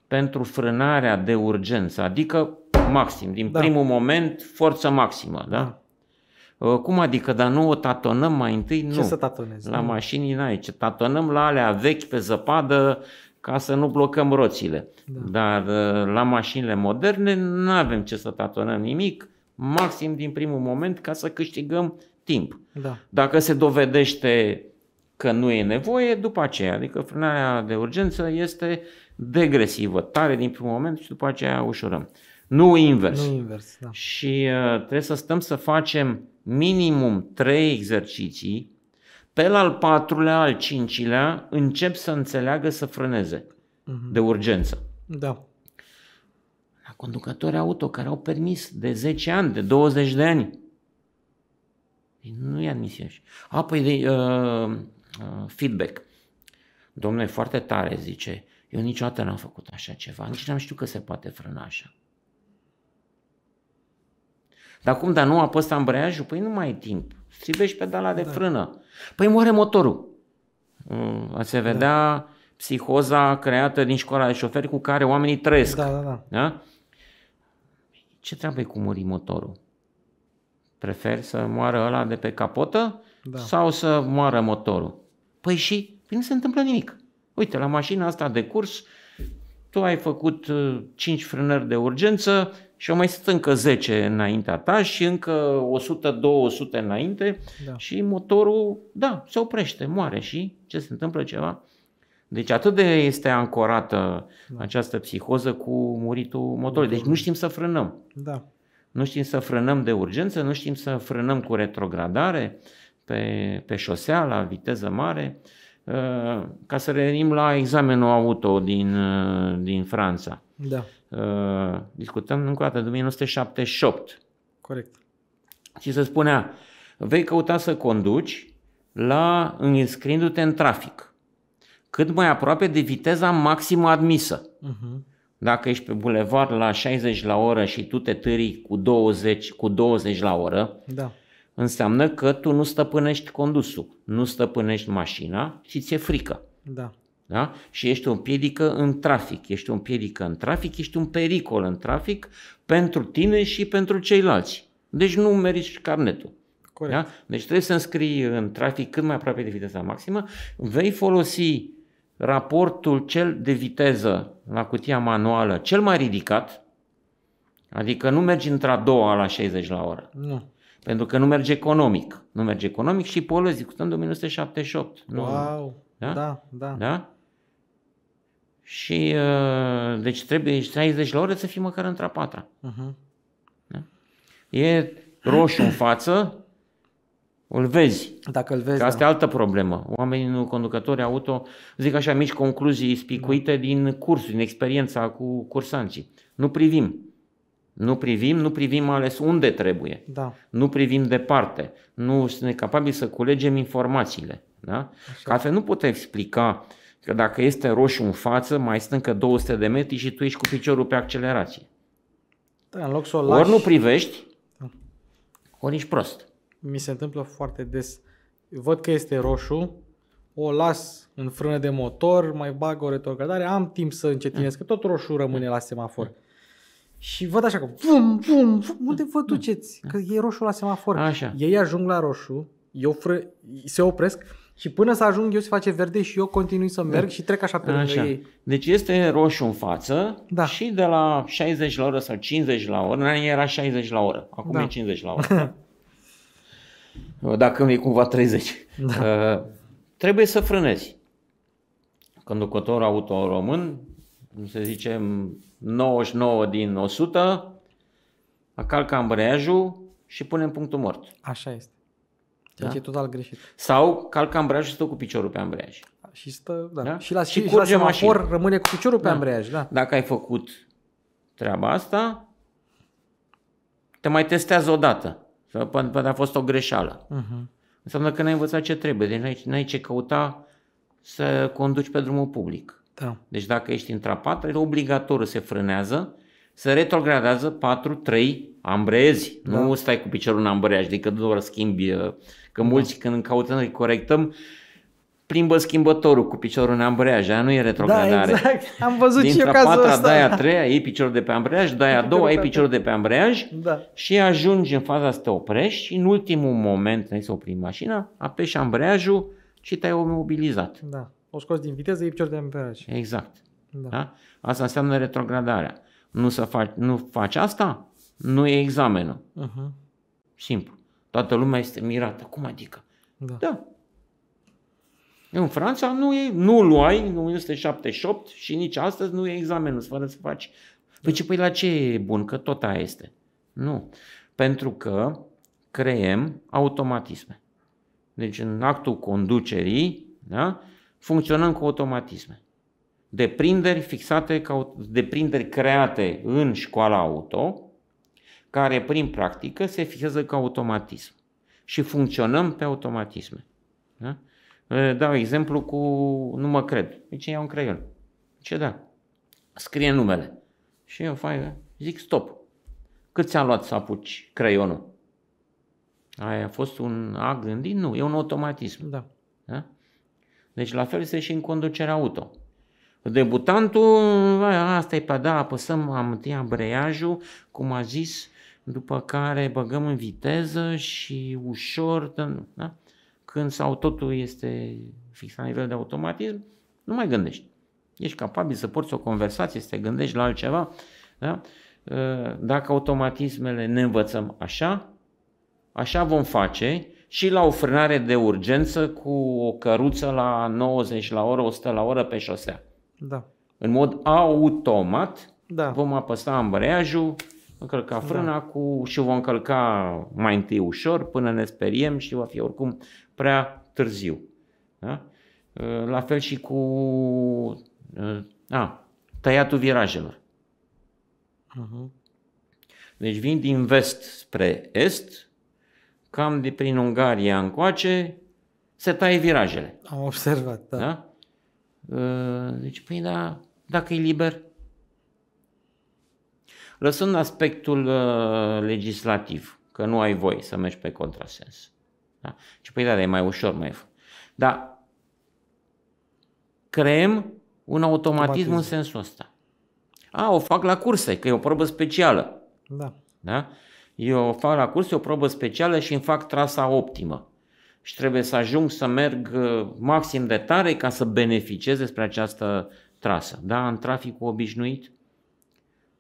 pentru frânarea de urgență, adică maxim, din da. primul moment, forță maximă, da? da. Uh, cum adică, dar nu o tatonăm mai întâi? Ce nu. să tatonezi? La mașini n-ai ce. Tatonăm la alea vechi pe zăpadă, ca să nu blocăm roțile. Da. Dar uh, la mașinile moderne nu avem ce să tatonăm nimic, maxim din primul moment ca să câștigăm timp. Da. Dacă se dovedește că nu e nevoie, după aceea, adică frânarea de urgență este degresivă, tare din primul moment și după aceea ușurăm. Nu invers. Nu invers da. Și uh, trebuie să stăm să facem minimum trei exerciții pe la al patrulea, al cincilea, încep să înțeleagă să frâneze mm-hmm. de urgență. Da. La conducători auto care au permis de 10 ani, de 20 de ani. Deci nu e admisie așa. A, păi de, uh, uh, feedback. domnule foarte tare, zice, eu niciodată n-am făcut așa ceva, nici n-am știut că se poate frâna așa. Dar cum, dar nu apăsa ambreiajul? Păi nu mai e timp strivești pedala de da. frână. Păi moare motorul. Mm, A se vedea da. psihoza creată din școala de șoferi cu care oamenii trăiesc. Da, da, da. da? Ce treabă cu muri motorul? Prefer să moară ăla de pe capotă da. sau să moară motorul? Păi și păi nu se întâmplă nimic. Uite, la mașina asta de curs, tu ai făcut 5 uh, frânări de urgență, și au mai sunt încă 10 înaintea ta și încă 100-200 înainte da. și motorul, da, se oprește, moare și ce se întâmplă ceva? Deci atât de este ancorată da. această psihoză cu muritul motorului. Deci nu știm să frânăm. Da. Nu știm să frânăm de urgență, nu știm să frânăm cu retrogradare pe, pe șosea la viteză mare. Ă, ca să revenim la examenul auto din, ă, din Franța. Da. Uh, discutăm încă o dată, 1978. Corect. Și se spunea, vei căuta să conduci la înscriindu te în trafic, cât mai aproape de viteza maximă admisă. Uh-huh. Dacă ești pe bulevard la 60 la oră și tu te târii cu 20, cu 20 la oră, da. înseamnă că tu nu stăpânești condusul, nu stăpânești mașina și ți-e frică. Da. Da? Și ești o piedică în trafic, ești o piedică în trafic, ești un pericol în trafic pentru tine și pentru ceilalți. Deci nu meriți carnetul. Corect. Da? Deci trebuie să înscrii în trafic cât mai aproape de viteza maximă. Vei folosi raportul cel de viteză la cutia manuală cel mai ridicat, adică nu mergi într-a doua la 60 la oră. Nu. Pentru că nu merge economic. Nu merge economic și poluezi cu 1978. Wow! Nu. Da? Da, da. da? și uh, deci trebuie 30 deci la oră să fii măcar între a patra. Uh-huh. Mhm. Da? E roșu în față, îl vezi. Dacă îl vezi, că asta da. e altă problemă. Oamenii nu conducători auto, zic așa, mici concluzii spicuite mhm. din curs din experiența cu cursanții. Nu privim. Nu privim, nu privim ales unde trebuie. Da. Nu privim departe. Nu suntem capabili să culegem informațiile. Da? Așa. Că altfel nu putem explica uh, Că dacă este roșu în față, mai sunt încă 200 de metri și tu ești cu piciorul pe accelerație. Da, în loc să o lași... Ori nu privești, da. ori ești prost. Mi se întâmplă foarte des. Văd că este roșu, o las în frână de motor, mai bag o retrogradare, am timp să încetinesc, că tot roșu rămâne la semafor. Și văd așa că vum, vum, vum unde vă duceți? Că e roșu la semafor. Așa. Ei ajung la roșu, eu fră... se opresc, și până să ajung eu se face verde și eu continui să merg da. și trec așa pe așa. lângă ei. Deci este roșu în față da. și de la 60 la oră sau 50 la oră, înainte era 60 la oră, acum da. e 50 la oră. Da. Dacă nu e cumva 30. Da. Uh, trebuie să frânezi. Conducător auto român, să zicem 99 din 100, calcă ambreiajul și pune în punctul mort. Așa este. Deci da? Deci e total greșit. Sau calcă ambreiajul și stă cu piciorul pe ambreiaj. Și stă, da. da? Și la, și, și curge la semafor rămâne cu piciorul da. pe ambreiaj, da. Dacă ai făcut treaba asta, te mai testează o dată. că a fost o greșeală. Uh-huh. Înseamnă că n-ai învățat ce trebuie. Deci n-ai, n-ai ce căuta să conduci pe drumul public. Da. Deci dacă ești intrapat e obligatoriu, se frânează se retrogradează 4-3 ambrezi. Da. Nu stai cu piciorul în ambreaj, adică doar schimbi. Uh, că da. mulți da. când căutăm, îi corectăm, plimbă schimbătorul cu piciorul în ambreiaj, aia nu e retrogradare. Da, exact. Am văzut Dintre și eu cazul patra, ăsta. dai a treia, iei piciorul de pe ambreiaj, dai a doua, iei piciorul de pe ambreiaj da. și ajungi în faza să te oprești și în ultimul moment, trebuie să oprim mașina, apeși ambreiajul și te-ai mobilizat. Da. O scoți din viteză, iei piciorul de ambreiaj. Exact. Da. da? Asta înseamnă retrogradarea nu, să faci, nu faci asta, nu e examenul. Uh-huh. Simplu. Toată lumea este mirată. Cum adică? Da. da. În Franța nu e, nu luai în 1978 și nici astăzi nu e examenul fără să faci. Păi ce, păi la ce e bun? Că tot aia este. Nu. Pentru că creem automatisme. Deci în actul conducerii, da, funcționăm cu automatisme deprinderi fixate de deprinderi create în școala auto, care prin practică se fixează ca automatism și funcționăm pe automatisme. Da? Dau exemplu cu nu mă cred. Deci iau un creion. Ce da? Scrie numele. Și eu fac, da? zic stop. Cât ți-a luat să apuci creionul? Aia a fost un a gândit? Nu, e un automatism. Da. da? Deci la fel este și în conducerea auto. Debutantul, asta e pe da, apăsăm întâi ambreiajul, cum a zis, după care băgăm în viteză și ușor, da? când sau totul este fix la nivel de automatism, nu mai gândești. Ești capabil să porți o conversație, să te gândești la altceva. Da? Ă, dacă automatismele ne învățăm așa, așa vom face și la o frânare de urgență cu o căruță la 90 la oră, 100 la oră pe șosea. Da. În mod automat da. vom apăsa ambreiajul, încălca frâna da. cu, și vom încălca mai întâi ușor până ne speriem și va fi oricum prea târziu. Da? Uh, la fel și cu uh, a, tăiatul virajelor. Uh-huh. Deci vin din vest spre est, cam de prin Ungaria încoace, se taie virajele. Am observat, da. da? Deci, păi da, dacă e liber. Lăsând aspectul ă, legislativ, că nu ai voie să mergi pe contrasens. Da? Și păi da, e mai ușor, mai ușor. Dar creăm un automatism, automatism în sensul ăsta. A, o fac la curse, că e o probă specială. Da. da? Eu fac la curse o probă specială și îmi fac trasa optimă și trebuie să ajung să merg uh, maxim de tare ca să beneficiez despre această trasă. Da, în traficul obișnuit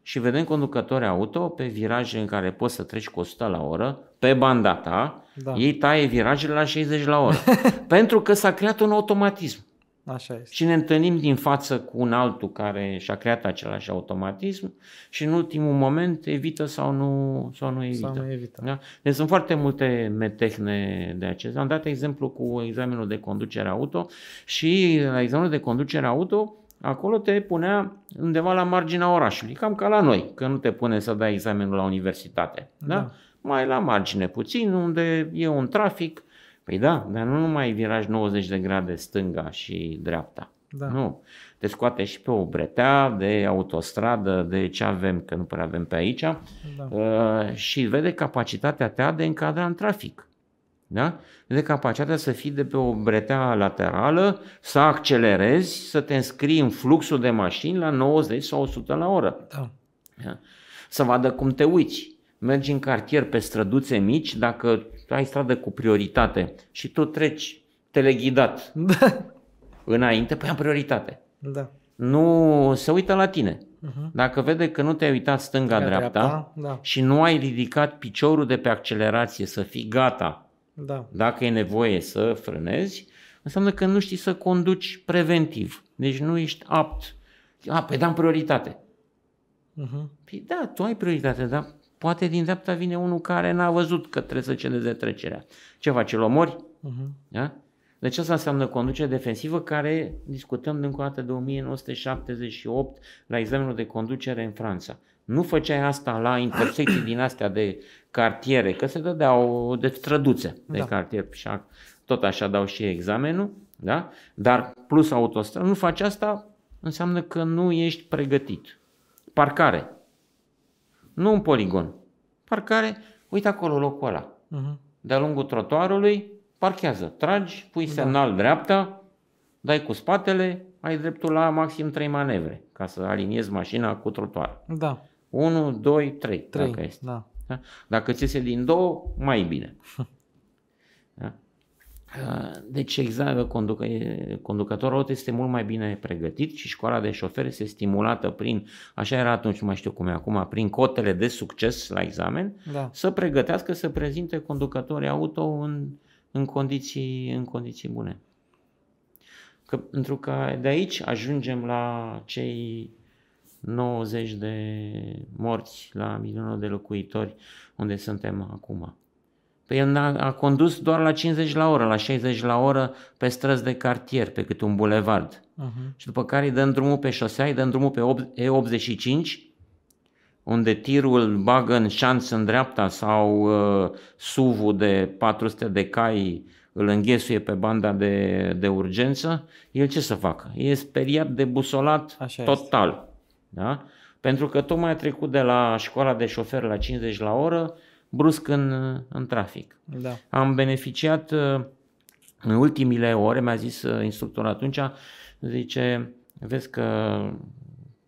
și vedem conducători auto pe viraje în care poți să treci cu 100 la oră, pe banda ta, da. ei taie virajele la 60 la oră. pentru că s-a creat un automatism. Așa este. Și ne întâlnim din față cu un altul care și-a creat același automatism și în ultimul moment evită sau nu, sau nu evită. Sau nu evită. Da? Deci sunt foarte multe metehne de acestea. Am dat exemplu cu examenul de conducere auto și la examenul de conducere auto acolo te punea undeva la marginea orașului, cam ca la noi, că nu te pune să dai examenul la universitate. Da? da? Mai la margine puțin, unde e un trafic, Păi da, dar nu numai viraj 90 de grade stânga și dreapta. Da. Nu. Te scoate și pe o bretea de autostradă, de ce avem, că nu prea avem pe aici, da. uh, și vede capacitatea ta de încadra în trafic. Da? Vede capacitatea să fii de pe o bretea laterală, să accelerezi, să te înscrii în fluxul de mașini la 90 sau 100 la oră. Da. da? Să vadă cum te uiți. Mergi în cartier pe străduțe mici, dacă ai stradă cu prioritate și tu treci teleghidat da. înainte, păi am prioritate. Da. Nu se uită la tine. Uh-huh. Dacă vede că nu te-ai uitat stânga-dreapta da. și nu ai ridicat piciorul de pe accelerație să fii gata da. dacă e nevoie să frânezi, înseamnă că nu știi să conduci preventiv. Deci nu ești apt. A, păi dam prioritate. Uh-huh. Păi da, tu ai prioritate, dar Poate din dreapta vine unul care n-a văzut că trebuie să cedeze trecerea. Ce face? Îl omori? Uh-huh. Da? Deci asta înseamnă conducere defensivă care discutăm încă o dată de 1978 la examenul de conducere în Franța. Nu făceai asta la intersecții din astea de cartiere, că se dădeau de străduțe de da. cartier și tot așa dau și examenul, da? dar plus autostradă, nu faci asta înseamnă că nu ești pregătit. Parcare, nu un poligon. Parcare, uite acolo locul ăla. Uh-huh. De-a lungul trotuarului, parchează, tragi, pui da. semnal dreapta, dai cu spatele, ai dreptul la maxim 3 manevre ca să aliniezi mașina cu trotuar. Da. 1, 2, 3, 3 dacă este. Da. da? Dacă ți din două, mai bine. Ah, deci exact conducă, conducătorul auto este mult mai bine pregătit și școala de șofer este stimulată prin, așa era atunci, nu mai știu cum e acum, prin cotele de succes la examen, da. să pregătească, să prezinte conducătorii auto în, în, condiții, în condiții bune. Că, pentru că de aici ajungem la cei 90 de morți la milionul de locuitori unde suntem acum. Păi el a condus doar la 50 la oră, la 60 la oră pe străzi de cartier, pe cât un bulevard. Uh-huh. Și după care îi dăm drumul pe șosea, îi dăm drumul pe E85, unde tirul bagă în șanț în dreapta sau uh, suv de 400 de cai îl înghesuie pe banda de, de urgență, el ce să facă? E speriat, busolat Așa total. Da? Pentru că tocmai a trecut de la școala de șofer la 50 la oră, brusc în, în trafic. Da. Am beneficiat uh, în ultimile ore, mi-a zis uh, instructorul atunci, zice, vezi că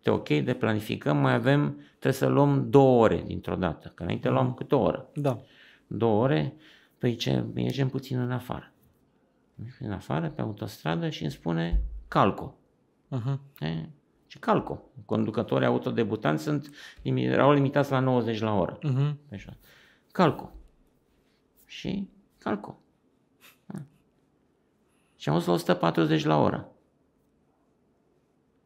te ok, de planificăm, mai avem, trebuie să luăm două ore dintr-o dată, că înainte luam mm. câte o oră. Da. Două ore, păi ce, mergem puțin în afară. În afară, pe autostradă și îmi spune calco. Uh-huh. și calco. Conducătorii autodebutanți sunt, erau limitați la 90 la oră. Uh-huh calco. Și calco. Da. Și am fost la 140 la oră.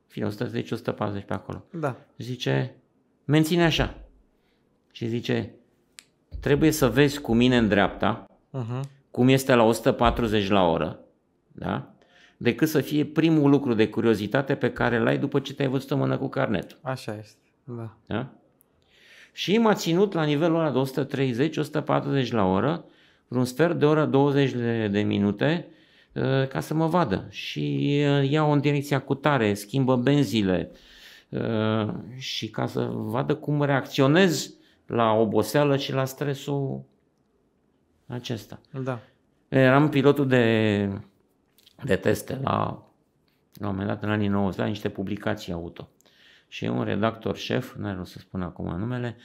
Fie 110, 140 pe acolo. Da. Zice, menține așa. Și zice, trebuie să vezi cu mine în dreapta, uh-huh. cum este la 140 la oră, da? decât să fie primul lucru de curiozitate pe care l-ai după ce te-ai văzut o mână cu carnetul. Așa este, da. da? Și m-a ținut la nivelul ăla de 130-140 la oră, vreun sfert de oră, 20 de, de minute, ă, ca să mă vadă. Și ă, iau în direcția cu tare, schimbă benzile ă, și ca să vadă cum reacționez la oboseală și la stresul acesta. Da. Eram pilotul de, de teste la, la un moment dat în anii 90, la niște publicații auto și un redactor șef, nu are să spun acum numele.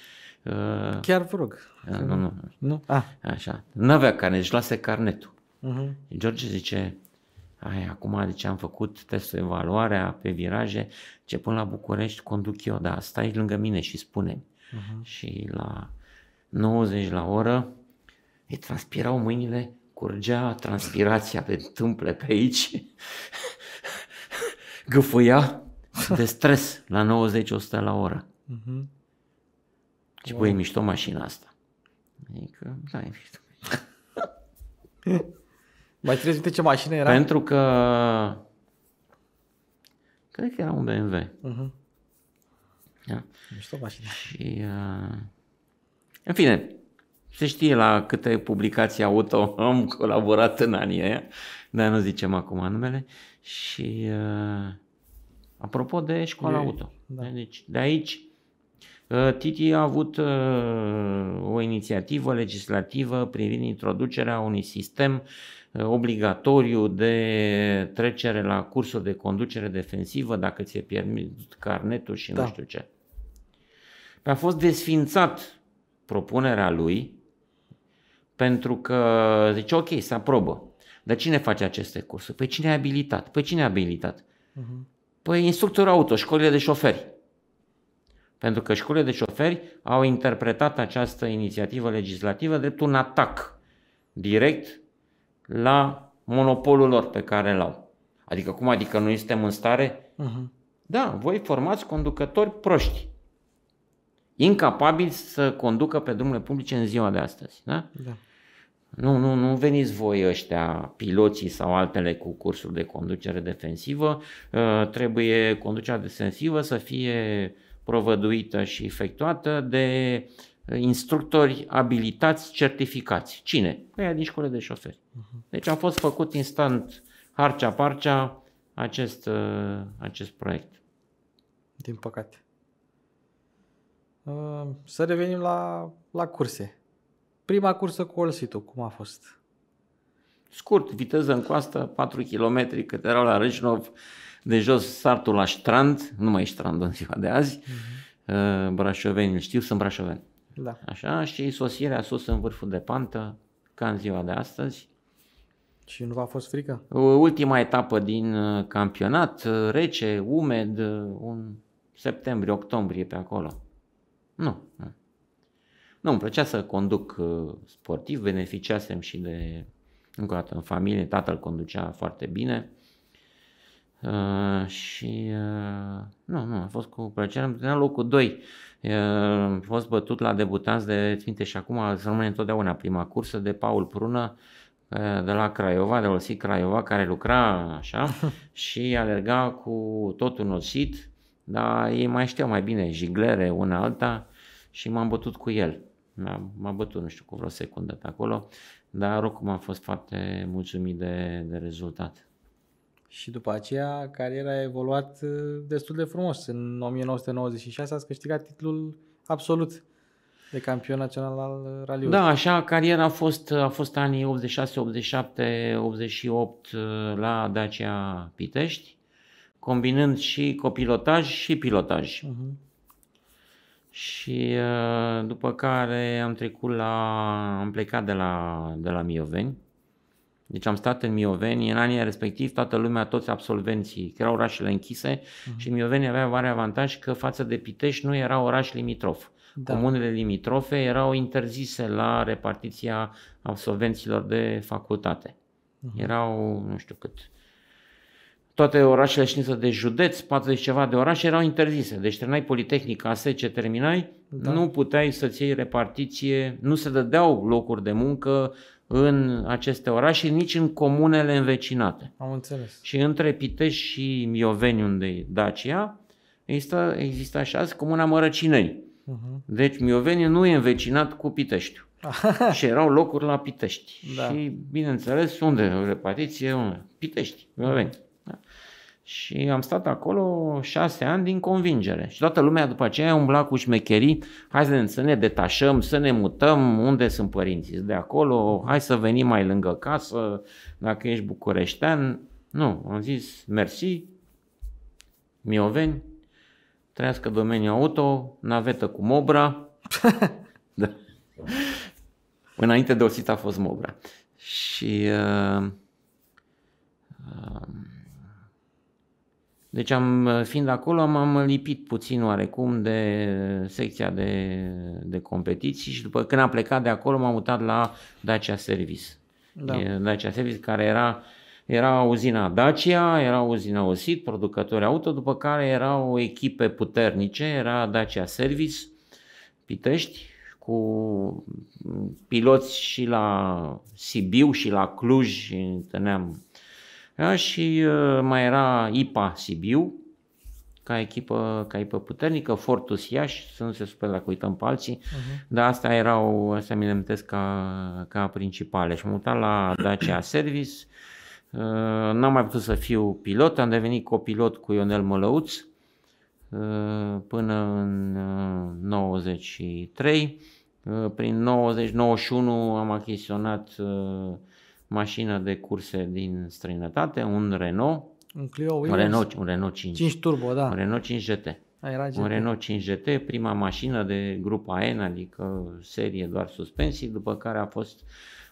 Uh, Chiar vă rog. Uh, nu, nu. nu? Ah. Așa. N-avea carnet, își deci lase carnetul. Uh-huh. George zice, ai, acum zice, am făcut testul evaluarea pe viraje, ce până la București conduc eu, dar stai lângă mine și spune. Uh-huh. Mhm. Și la 90 la oră îi transpirau mâinile, curgea transpirația pe tâmple pe aici, găfuia. de stres la 90-100 la oră. Uh-huh. Și wow. băi, mișto mașina asta. Adică, da, e mișto. Mai țineți minte ce mașină era? Pentru că... Cred că era un BMW. Uh-huh. Mhm. Da. Mișto mașină. Și... Uh... În fine, se știe la câte publicații auto am colaborat în anii aia, dar nu zicem acum numele. Și... Uh Apropo de școala e, auto. Da. Deci, de aici, uh, Titi a avut uh, o inițiativă legislativă privind introducerea unui sistem uh, obligatoriu de trecere la cursul de conducere defensivă dacă ți-e pierdut carnetul și da. nu știu ce. A fost desfințat propunerea lui pentru că zice ok, se aprobă. Dar cine face aceste cursuri? Pe păi cine e abilitat? Pe păi cine e abilitat? Uh-huh. Păi instructor auto, școlile de șoferi. Pentru că școlile de șoferi au interpretat această inițiativă legislativă drept un atac direct la monopolul lor pe care îl au Adică cum adică nu suntem în stare? Uh-huh. Da, voi formați conducători proști, incapabili să conducă pe drumurile publice în ziua de astăzi. Da? da. Nu, nu, nu veniți voi ăștia, piloții sau altele cu cursuri de conducere defensivă, ă, trebuie conducerea defensivă să fie provăduită și efectuată de instructori abilitați, certificați. Cine? Păi din școle de șoferi. Mhm. Deci a fost făcut instant, harcea-parcea, acest, ă, acest proiect. Din păcate. Ă, să revenim la, la curse. Prima cursă cu Olsitu, cum a fost? Scurt, viteză în coastă, 4 km, cât erau la Râșnov, de jos sartul la Strand, nu mai e Strand în ziua de azi, mm-hmm. brașoveni, știu, sunt brașoveni. Da. Așa, și sosirea sus în vârful de pantă, ca în ziua de astăzi. Și nu v-a fost frică? Ultima etapă din uh, campionat, uh, rece, umed, un septembrie, octombrie pe acolo. Nu, nu. Nu, îmi plăcea să conduc uh, sportiv, beneficiasem și de, încă o dată, în familie, tatăl conducea foarte bine. Uh, și uh, nu, nu, a fost cu plăcere, am tenea locul 2. Uh, am fost bătut la debutanți de Ținte și acum să rămâne întotdeauna prima cursă de Paul Prună uh, de la Craiova, de Olsi Craiova, care lucra așa și alerga cu totul nosit, dar ei mai știau mai bine jiglere una alta și m-am bătut cu el m-a, m-a bătut, nu știu, cu vreo secundă pe acolo, dar oricum am fost foarte mulțumit de, de rezultat. Și după aceea, cariera a evoluat uh, destul de frumos. În 1996 ați câștigat titlul absolut de campion național al uh, raliului. Da, așa, cariera a fost, a fost anii 86, 87, 88 la Dacia Pitești, combinând și copilotaj și pilotaj. Uh-huh și uh, după care am trecut la, am plecat de la, de la Mioveni. Deci am stat în Mioveni, în anii respectivi toată lumea, toți absolvenții, că erau orașele închise uh-huh. și Mioveni avea mare avantaj că față de Pitești nu era oraș limitrof. Da. Comunele limitrofe erau interzise la repartiția absolvenților de facultate. Uh-huh. Erau, nu știu cât, toate orașele știință de județ, 40 ceva de orașe, erau interzise. Deci terminai Politehnica, ase ce terminai, da. nu puteai să-ți iei repartiție, nu se dădeau locuri de muncă în aceste orașe, nici în comunele învecinate. Am înțeles. Și între Pitești și Mioveni, unde e Dacia, există, există așa, comuna Mărăcinei. Uh-huh. Deci Mioveni nu e învecinat cu Pitești. și erau locuri la Pitești. Da. Și, bineînțeles, unde repartiție? Unde? Pitești, Mioveni. Și am stat acolo șase ani din convingere. Și toată lumea după aceea umbla cu șmecherii, hai să ne, să ne detașăm, să ne mutăm, unde sunt părinții de acolo, hai să venim mai lângă casă, dacă ești bucureștean. Nu, am zis mersi, mioveni, trăiască domeniul auto, navetă cu mobra. da. Înainte de osit a fost mobra. Și uh, uh, deci am, fiind acolo m-am lipit puțin oarecum de secția de, de competiții și după când am plecat de acolo m-am mutat la Dacia Service. Da. Dacia Service care era era uzina Dacia, era uzina Osit, producători auto, după care erau echipe puternice, era Dacia Service, Pitești, cu piloți și la Sibiu și la Cluj, întâlneam da? Și uh, mai era IPA Sibiu, ca echipă, ca echipă puternică, Fortus Iași, să nu se supere dacă uităm pe alții, uh-huh. dar asta erau, să mi le amintesc ca, ca principale. Și m-am mutat la Dacia Service, uh, n-am mai putut să fiu pilot, am devenit copilot cu Ionel Mălăuț uh, până în uh, 93. Uh, prin 90-91 am achiziționat uh, mașină de curse din străinătate, un Renault. Un Clio Williams. Un Renault, un Renault 5. 5 Turbo, da. Un Renault 5 GT. Ah, era GT. Un Renault 5 GT, prima mașină de grupa N, adică serie doar suspensii, după care a fost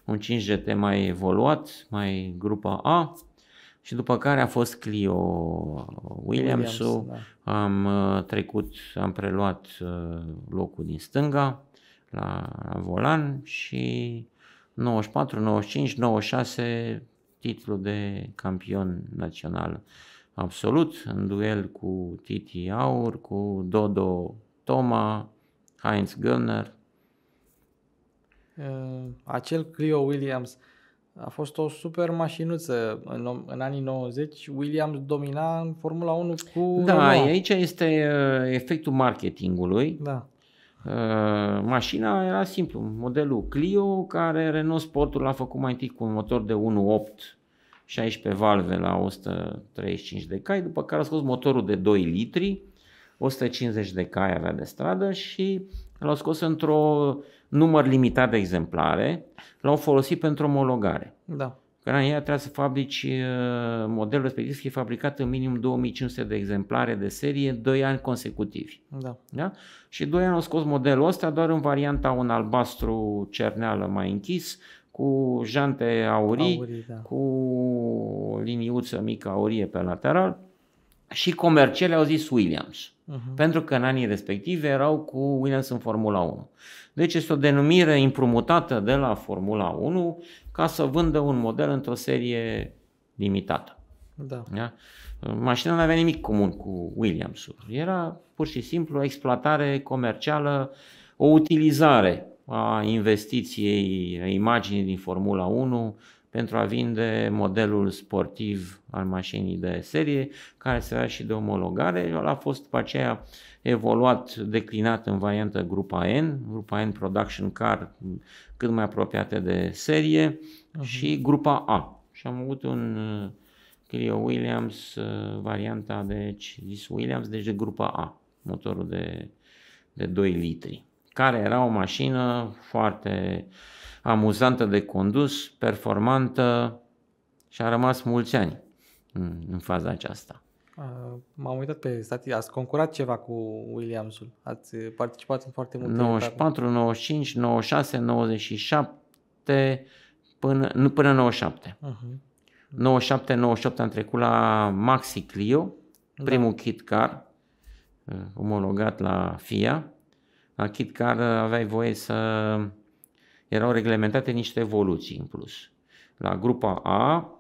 un 5 GT mai evoluat, mai grupa A și după care a fost Clio williams Williams, da. am uh, trecut, am preluat uh, locul din stânga la, la volan și 94, 95, 96 titlu de campion național absolut în duel cu Titi Aur, cu Dodo Toma, Heinz Gönner. Uh, acel Clio Williams a fost o super mașinuță. În, în anii 90 Williams domina în Formula 1 cu Da, Renault. aici este uh, efectul marketingului. Da. Uh, mașina era simplu, modelul Clio, care Renault Sportul l-a făcut mai întâi cu un motor de 1.8, 16 valve la 135 de cai, după care a scos motorul de 2 litri, 150 de cai avea de stradă și l-au scos într-o număr limitat de exemplare, l-au folosit pentru omologare. Da care în ea trebuie să fabrici uh, modelul respectiv să fie fabricat în minim 2500 de exemplare de serie 2 ani consecutivi. Da. da? Și 2 ani au scos modelul ăsta doar în varianta un albastru cerneală mai închis, cu jante aurii, aurii da. cu liniuță mică aurie pe lateral și comerciale au zis Williams. Uh-huh. Pentru că în anii respective erau cu Williams în Formula 1. Deci este o denumire împrumutată de la Formula 1 ca să vândă un model într-o serie limitată. Da. Da? Mașina nu avea nimic comun cu Williams-ul. Era pur și simplu o exploatare comercială, o utilizare a investiției, a imaginii din Formula 1 pentru a vinde modelul sportiv al mașinii de serie, care se și de omologare. El a fost după aceea evoluat, declinat în variantă grupa N, grupa N Production Car, cât mai apropiate de serie uh-huh. și grupa A. Și am avut un uh, Clio Williams, uh, varianta de deci, zis Williams, deci de grupa A, motorul de, de 2 litri, care era o mașină foarte amuzantă de condus, performantă și a rămas mulți ani în, în faza aceasta. M-am uitat pe statistici. Ați concurat ceva cu Williamsul. Ați participat în foarte multe 94, etape. 95, 96, 97 până, nu, până 97. Uh-huh. 97, 98 am trecut la Maxi Clio, da. primul kit car uh, omologat la FIA. La kit car uh, aveai voie să erau reglementate niște evoluții în plus. La grupa A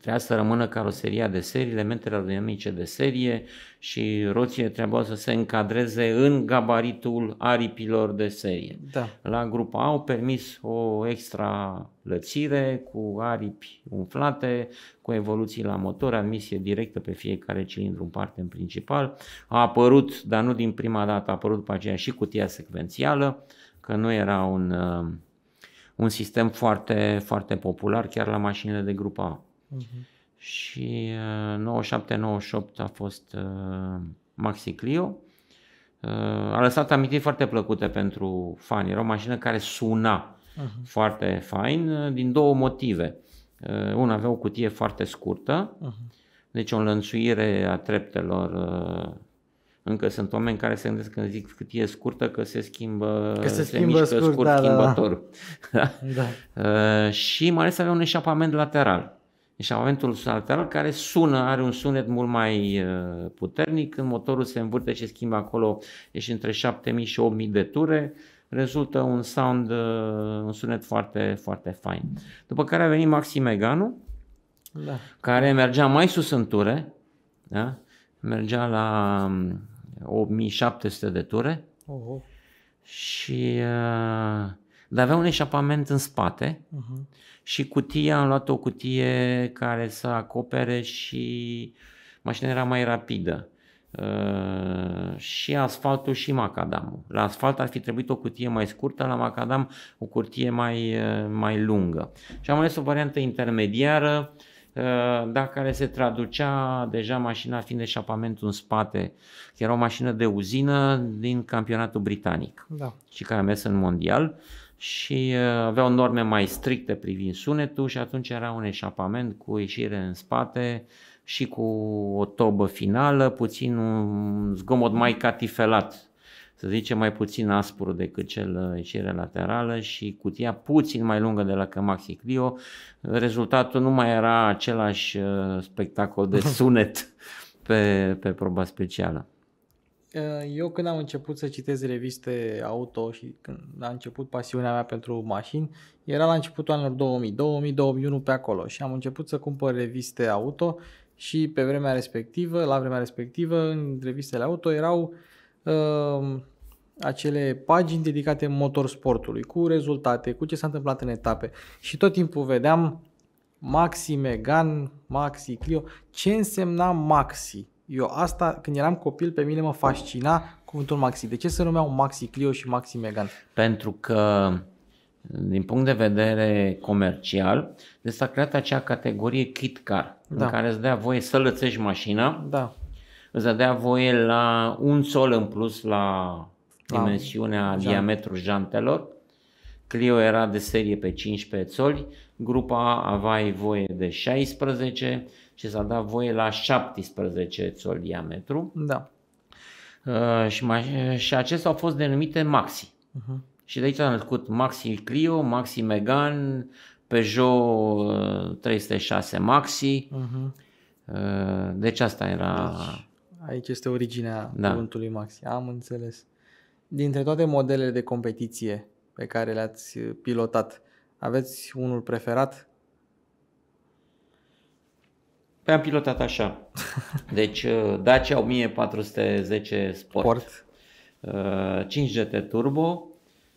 Trebuia să rămână caroseria de serie, elementele aerodinamice de serie și roțile trebuiau să se încadreze în gabaritul aripilor de serie. Da. La grupa A au permis o extra lățire cu aripi umflate, cu evoluții la motor, admisie directă pe fiecare cilindru în parte în principal. A apărut, dar nu din prima dată, a apărut după aceea și cutia secvențială, că nu era un, um, un sistem foarte, foarte popular chiar la mașinile de grupa A. Uh-huh. Și 97-98 uh, a fost uh, Maxi Clio. Uh, a lăsat amintiri foarte plăcute pentru fani. Era o mașină care suna uh-huh. foarte fain din două motive. Una avea o cutie foarte scurtă, uh-huh. deci o lănțuire a treptelor încă sunt oameni care se gândesc când zic cutie scurtă că se schimbă, că se, schimbă se mișcă scurt, scurt da, da. schimbătorul. Da, da. da. uh, și mai ales avea un eșapament lateral eșamentul deci, lateral care sună, are un sunet mult mai uh, puternic, când motorul se învârte și schimbă acolo, ești deci între 7000 și 8000 de ture, rezultă un sound, uh, un sunet foarte, foarte fain. După care a venit Maxi Meganu, da. care mergea mai sus în ture, da? mergea la 8700 um, de ture Oho. și uh, dar avea un eșapament în spate uh-huh. și cutia, am luat o cutie care să acopere și mașina era mai rapidă. Uh, și asfaltul și macadamul. La asfalt ar fi trebuit o cutie mai scurtă, la macadam o cutie mai, uh, mai lungă. Și am ales o variantă intermediară, uh, dar care se traducea deja mașina fiind eșapamentul în spate. Era o mașină de uzină din campionatul britanic da. și care a mers în mondial. Uh, și uh, aveau norme mai stricte privind sunetul și atunci era un eșapament cu ieșire în spate și cu o tobă finală, puțin un zgomot mai catifelat, să zicem mai puțin aspru decât cel uh, ieșire laterală și cutia puțin mai lungă de la Camaxi Clio. Rezultatul nu mai era același uh, spectacol de sunet pe, pe proba specială. Eh, eu când am început să citesc reviste auto și când a început pasiunea mea pentru mașini, era la începutul anilor 2000, 2000-2001 pe acolo și am început să cumpăr reviste auto și pe vremea respectivă, la vremea respectivă, în revistele auto erau uh, acele pagini dedicate motorsportului, cu rezultate, cu ce s-a întâmplat în etape și tot timpul vedeam Maxi, Megan, Maxi, Clio, ce însemna Maxi? Eu asta, când eram copil, pe mine mă fascina cuvântul maxi. De ce se numeau Maxi Clio și Maxi Megan? Pentru că, din punct de vedere comercial, de deci s-a creat acea categorie kit car, da. în care îți dea voie să lățești mașina, da. îți dea voie la un sol în plus la dimensiunea, la... diametrul jantelor, Clio era de serie pe 15 țoli, grupa avea voie de 16, și s-a dat voie la 17 țoli diametru. Da. Uh, și, mai, și acestea au fost denumite Maxi. Uh-huh. Și de aici s-a născut Maxi Clio, Maxi Megan, Peugeot 306 uh, Maxi. Uh-huh. Uh, deci asta era... Deci, aici este originea da. cuvântului Maxi. Am înțeles. Dintre toate modelele de competiție pe care le-ați pilotat, aveți unul preferat? Păi am pilotat așa. Deci uh, Dacia 1410 Sport. Sport. 5 uh, GT Turbo,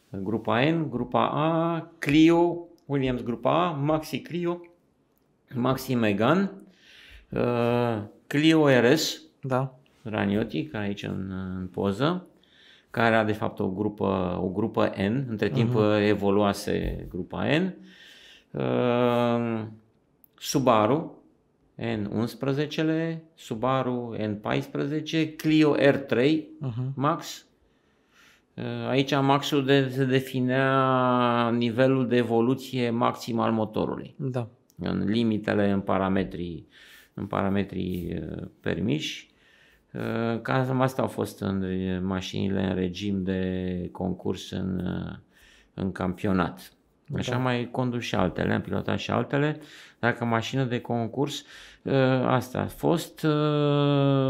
grupa N, grupa A, Clio, Williams grupa A, Maxi Clio, Maxi Megan, uh, Clio RS, da. Raniotic care aici în, în poză, care era de fapt o grupă, o grupă N, între timp uh-huh. evoluase grupa N, Subaru, N11, Subaru N14, Clio R3 uh-huh. Max. Eh, aici maxul de, se definea nivelul de evoluție maxim al motorului. Da. În limitele, în parametrii, în parametrii eh, permiși. Eh, cam asta au fost în mașinile în regim de concurs în, în campionat. Da. Așa da. mai condus și altele, am pilotat și altele. Dacă mașină de concurs, ă, asta a fost. Ă,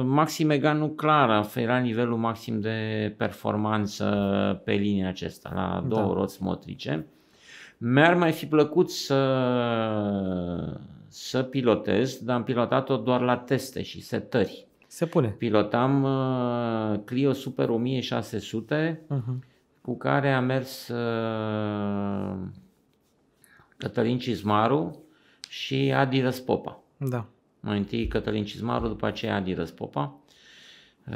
maxim Mega nucleară era nivelul maxim de performanță pe linia acesta, la da. două da. roți motrice. Mi-ar mai fi plăcut să, să pilotez, dar am pilotat-o doar la teste și setări. Se pune. Pilotam ă, Clio Super 1600, uh-huh. Mhm. cu care am mers Cătălin Cizmaru și Adi Răspopa. Da. Mai întâi Cătălin Cizmaru, după aceea Adi Răspopa. Uh,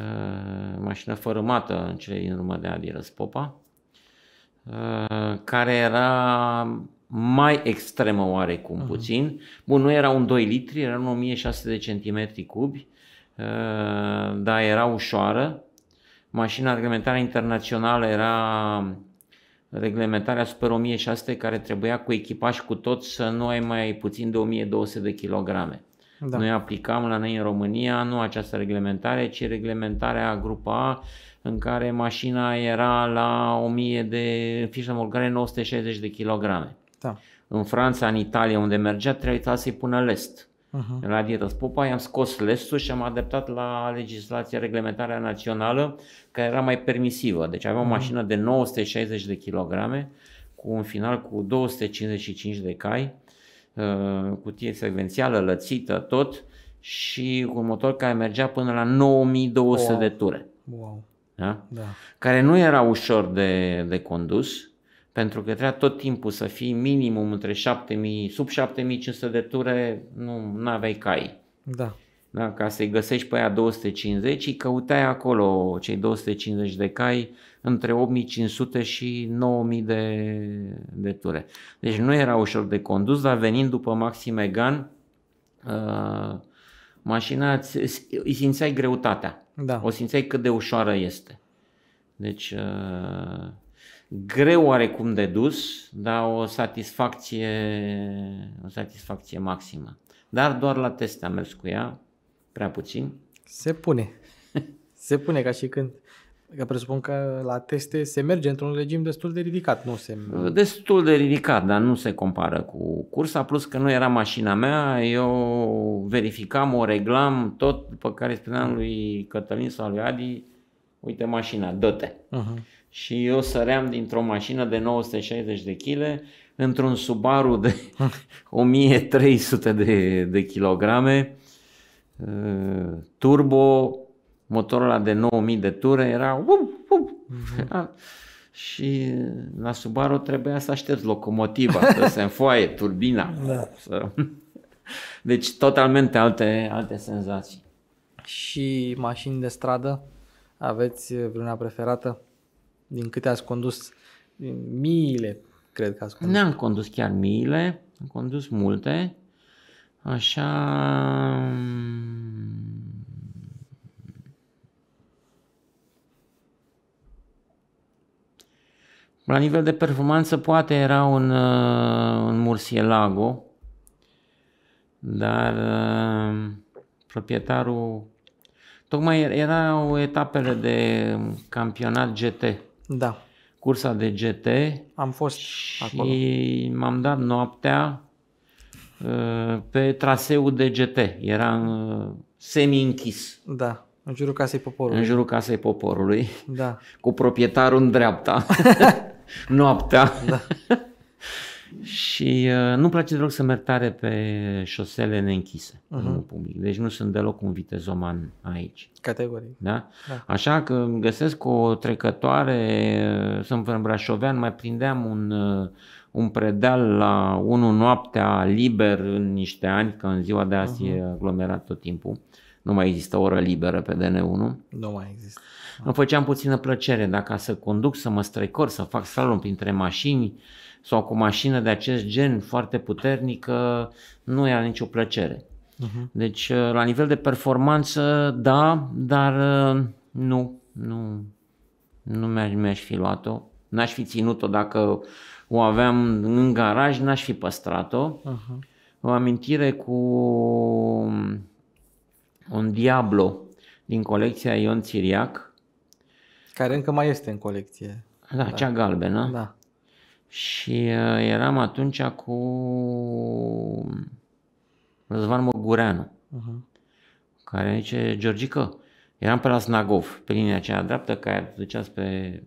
mașină fărâmată în cele din urmă de Adi Răspopa, uh, care era mai extremă oarecum uh-huh. puțin. Bun, nu era un 2 litri, era un 1600 de centimetri cubi, uh, dar era ușoară. Mașina reglementară internațională era reglementarea Super 1600 care trebuia cu echipaj cu tot să nu ai mai puțin de 1200 de kilograme. Da. Noi aplicam la noi în România nu această reglementare, ci reglementarea grupa A în care mașina era la 1000 de fișă morgare 960 de kilograme. Da. În Franța, în Italia, unde mergea, trebuia să-i pună lest uh-huh. la dieta Spopa, i-am scos lesul și am adaptat la legislația reglementarea națională care era mai permisivă. Deci aveam uh-huh. o mașină de 960 de kilograme cu un final cu 255 de cai, uh, cutie secvențială, lățită, tot și cu un motor care mergea până la 9200 wow. de ture. Wow. Da? Da. Care nu era ușor de, de condus, pentru că trebuia tot timpul să fii minimum între 7000, sub 7500 de ture, nu aveai cai. Da. da. Ca să-i găsești pe aia 250, și căutai acolo cei 250 de cai între 8500 și 9000 de, de ture. Deci nu era ușor de condus, dar venind după Maxim Egan uh, ă, mașina îi simțeai greutatea. Da. O simțeai cât de ușoară este. Deci uh, greu oarecum de dus, dar o satisfacție, o satisfacție maximă. Dar doar la teste am mers cu ea, prea puțin. Se pune. Se pune ca și când Că presupun că la teste se merge într-un regim destul de ridicat, nu se... Destul de ridicat, dar nu se compară cu cursa, plus că nu era mașina mea, eu verificam, o reglam, tot, după care spuneam lui Cătălin sau lui Adi, uite mașina, dă-te. Uh-huh și eu săream dintr-o mașină de 960 de kg într-un Subaru de 1300 de, de kilograme, uh, turbo, motorul ăla de 9000 de ture era uf, uf, mhm. și la Subaru trebuia să aștepți locomotiva, să se înfoaie turbina. Da. Să... Deci totalmente alte, alte senzații. Și mașini de stradă? Aveți vreuna preferată? din câte ați condus miile, cred că ați condus. ne am condus chiar miile, am condus multe. Așa... Mm, la nivel de performanță poate era un, uh, un Murcielago, dar uh, proprietarul Tocmai erau etapele de campionat GT da. Cursa de GT. Am fost și acolo. m-am dat noaptea uh, pe traseul de GT. Era uh, semi-închis. Da. În jurul casei poporului. În jurul casei poporului. Da. Cu proprietarul în dreapta. Noaptea. Da. Și uh, nu-mi place deloc să merg tare pe șosele neînchise uh-huh. în mhm. public. Deci nu sunt deloc un vitezoman aici. Categorie. Da? da. Așa că găsesc o trecătoare, uh, sunt în Brașovean, mai prindeam un, uh, un predeal la 1 noaptea liber în niște ani, că în ziua de azi uh-huh. e mhm. aglomerat tot timpul. Nu mai există oră liberă pe DN1. Nu mai există. Îmi făceam puțină plăcere dacă să conduc, să mă strecor, să fac salon printre mașini, sau cu o mașină de acest gen foarte puternică nu era nicio plăcere. Uh-huh. Deci, uh, la nivel de performanță, da, dar uh, nu, nu, nu mi-aș, mi-aș fi luat-o. N-aș fi ținut-o dacă o aveam în garaj, n-aș fi păstrat-o. Uh-huh. O amintire cu un Diablo din colecția Ion Țiriac. Care încă mai este în colecție. Da, da. cea galbenă. Da și uh, eram atunci cu Răzvan Mogureanu, uh-huh. care zice Georgică. Eram pe la Snagov, pe linia aceea dreaptă, care ducea spre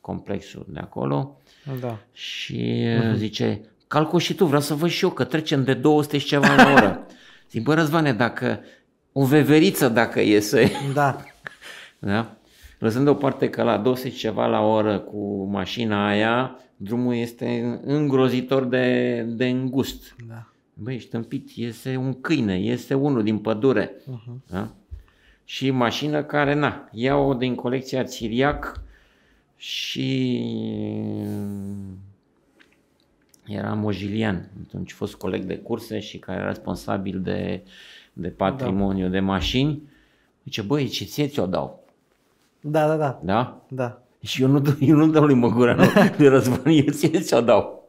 complexul de acolo da. și uh, uh-huh. zice, calcul și tu, vreau să văd și eu că trecem de 200 și ceva la oră. Zic, bă, Răzvane, dacă o veveriță dacă iese. Da. da? Lăsând deoparte că la 200 și ceva la oră cu mașina aia, drumul este îngrozitor de, de îngust. Da. Băi, ești tâmpit, iese un câine, iese unul din pădure. Uh-huh. Da? Și mașină care, na, iau din colecția Țiriac și mm, era Mojilian, atunci fost coleg de curse și care era responsabil de, de da. patrimoniu, da. de mașini. Zice, băi, ce ție ți-o dau. Da, da, da. Da? Da. Și eu nu, eu nu dau lui nu, de Răzvan, eu ție ți-o dau.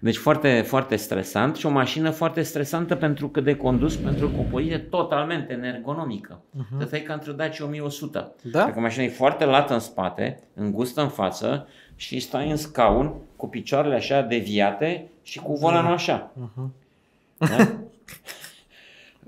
Deci foarte, foarte stresant și o mașină foarte stresantă pentru că de condus, pentru că o poziție totalmente neergonomică. Uh-huh. Te ca într-o Dacia 1100. Da? Dacă mașina e foarte lată în spate, îngustă în față și stai în scaun cu picioarele așa deviate și cu da. volanul așa. Uh-huh. Da?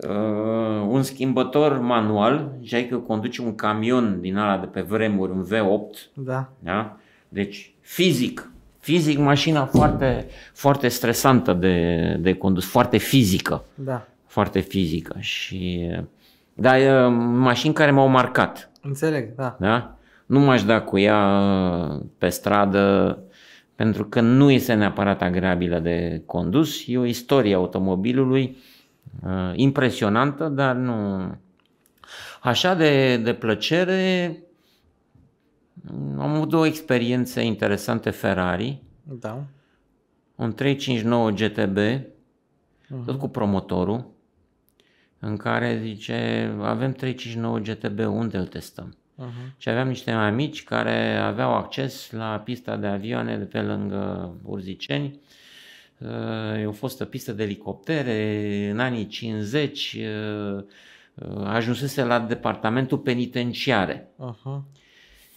Uh, un schimbător manual, și că conduce un camion din ala de pe vremuri, un V8. Da. da? Deci fizic, fizic mașina foarte, foarte stresantă de, de condus, foarte fizică. Da. Foarte fizică și da, e, uh, mașini care m-au marcat. Înțeleg, da. da? Nu m-aș da cu ea uh, pe stradă pentru că nu este neapărat agreabilă de condus, e o istorie automobilului Uh, impresionantă, dar nu... Așa de, de plăcere am avut două experiențe interesante Ferrari. Da. Un 359 GTB, uh-huh. tot cu promotorul, în care zice, avem 359 GTB, unde îl testăm? Uh-huh. Și aveam niște mai mici care aveau acces la pista de avioane de pe lângă Urziceni E o fostă pistă de elicoptere în anii 50 ajunsese la departamentul penitenciare. Aha.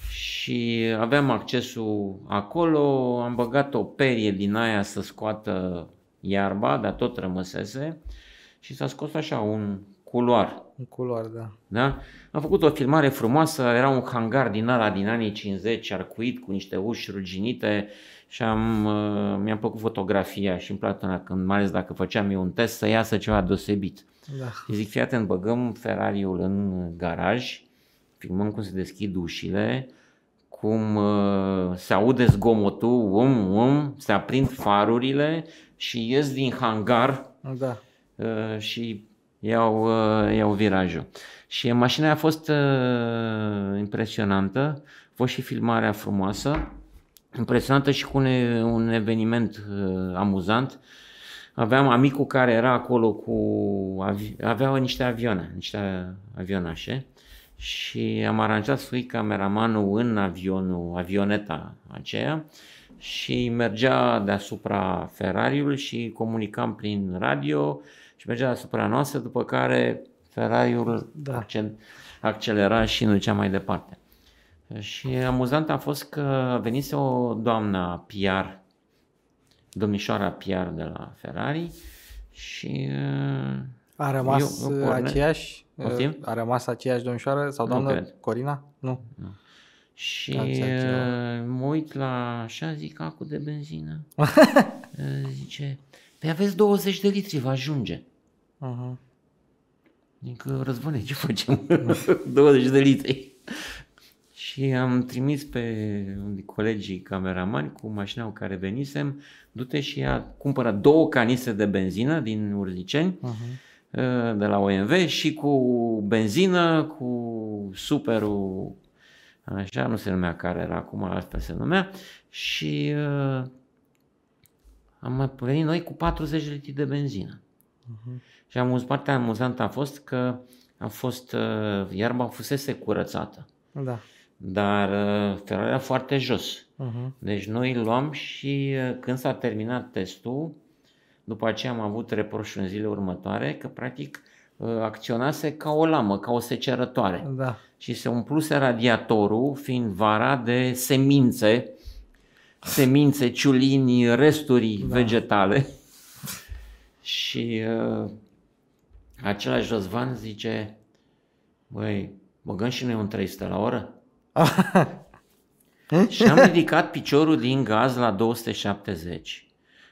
Și aveam accesul acolo, am băgat o perie din aia să scoată iarba, dar tot rămăsese și s-a scos așa un culoar. Un culoar, da. da. Am făcut o filmare frumoasă, era un hangar din ala din anii 50, arcuit, cu niște uși ruginite, uh, și am, uh, mi am plăcut fotografia și îmi place când, mai ales dacă făceam eu un test, să iasă ceva deosebit. Da. zic, fii atent, băgăm Ferrariul în garaj, filmăm cum se deschid ușile, cum uh, se aude zgomotul, um, um, se aprind farurile și ies din hangar da. Uh, și iau, iau virajul. Și mașina a fost impresionantă, a fost și filmarea frumoasă impresionantă și cu un, un eveniment uh, amuzant. Aveam amicul care era acolo cu... Avi, aveau niște avioane, niște avionașe și am aranjat să fie cameramanul în avionul, avioneta aceea și mergea deasupra Ferrariului și comunicam prin radio și mergea deasupra noastră, după care Ferrariul da. accelera și nu ducea mai departe. Și amuzant a fost că venise o doamnă PR, domnișoara PR de la Ferrari și... A uh, rămas eu, eu uh, aceeași? Uh, Poftim? A rămas aceeași domnișoară sau doamnă nu Corina? Nu. nu. Și da, mă uit la așa, zic, acu de benzină. Zice, păi aveți 20 de litri, vă ajunge. Uh-huh. Adică, Răzvane, ce facem? 20 de litri și am trimis pe colegii cameramani cu mașina cu care venisem, du-te și a cumpărat două canise de benzină din Urziceni, uh-huh. de la OMV și cu benzină, cu superul, așa nu se numea care era acum, asta se numea, și uh, am venit noi cu 40 litri de benzină. Uh-huh. Și am partea amuzantă a fost că a fost, uh, iarba fusese curățată. Da dar uh, Ferrari era foarte jos. Uh-huh. Deci noi luam și uh, când s-a terminat testul, după aceea am avut reproșul în zile următoare că practic uh, acționase ca o lamă, ca o secerătoare. Da. Și se umpluse radiatorul, fiind vara, de semințe, semințe, ciulini, resturi da. vegetale. și uh, același Răzvan zice, băi, băgăm și noi un 300 la oră? și am ridicat piciorul din gaz la 270.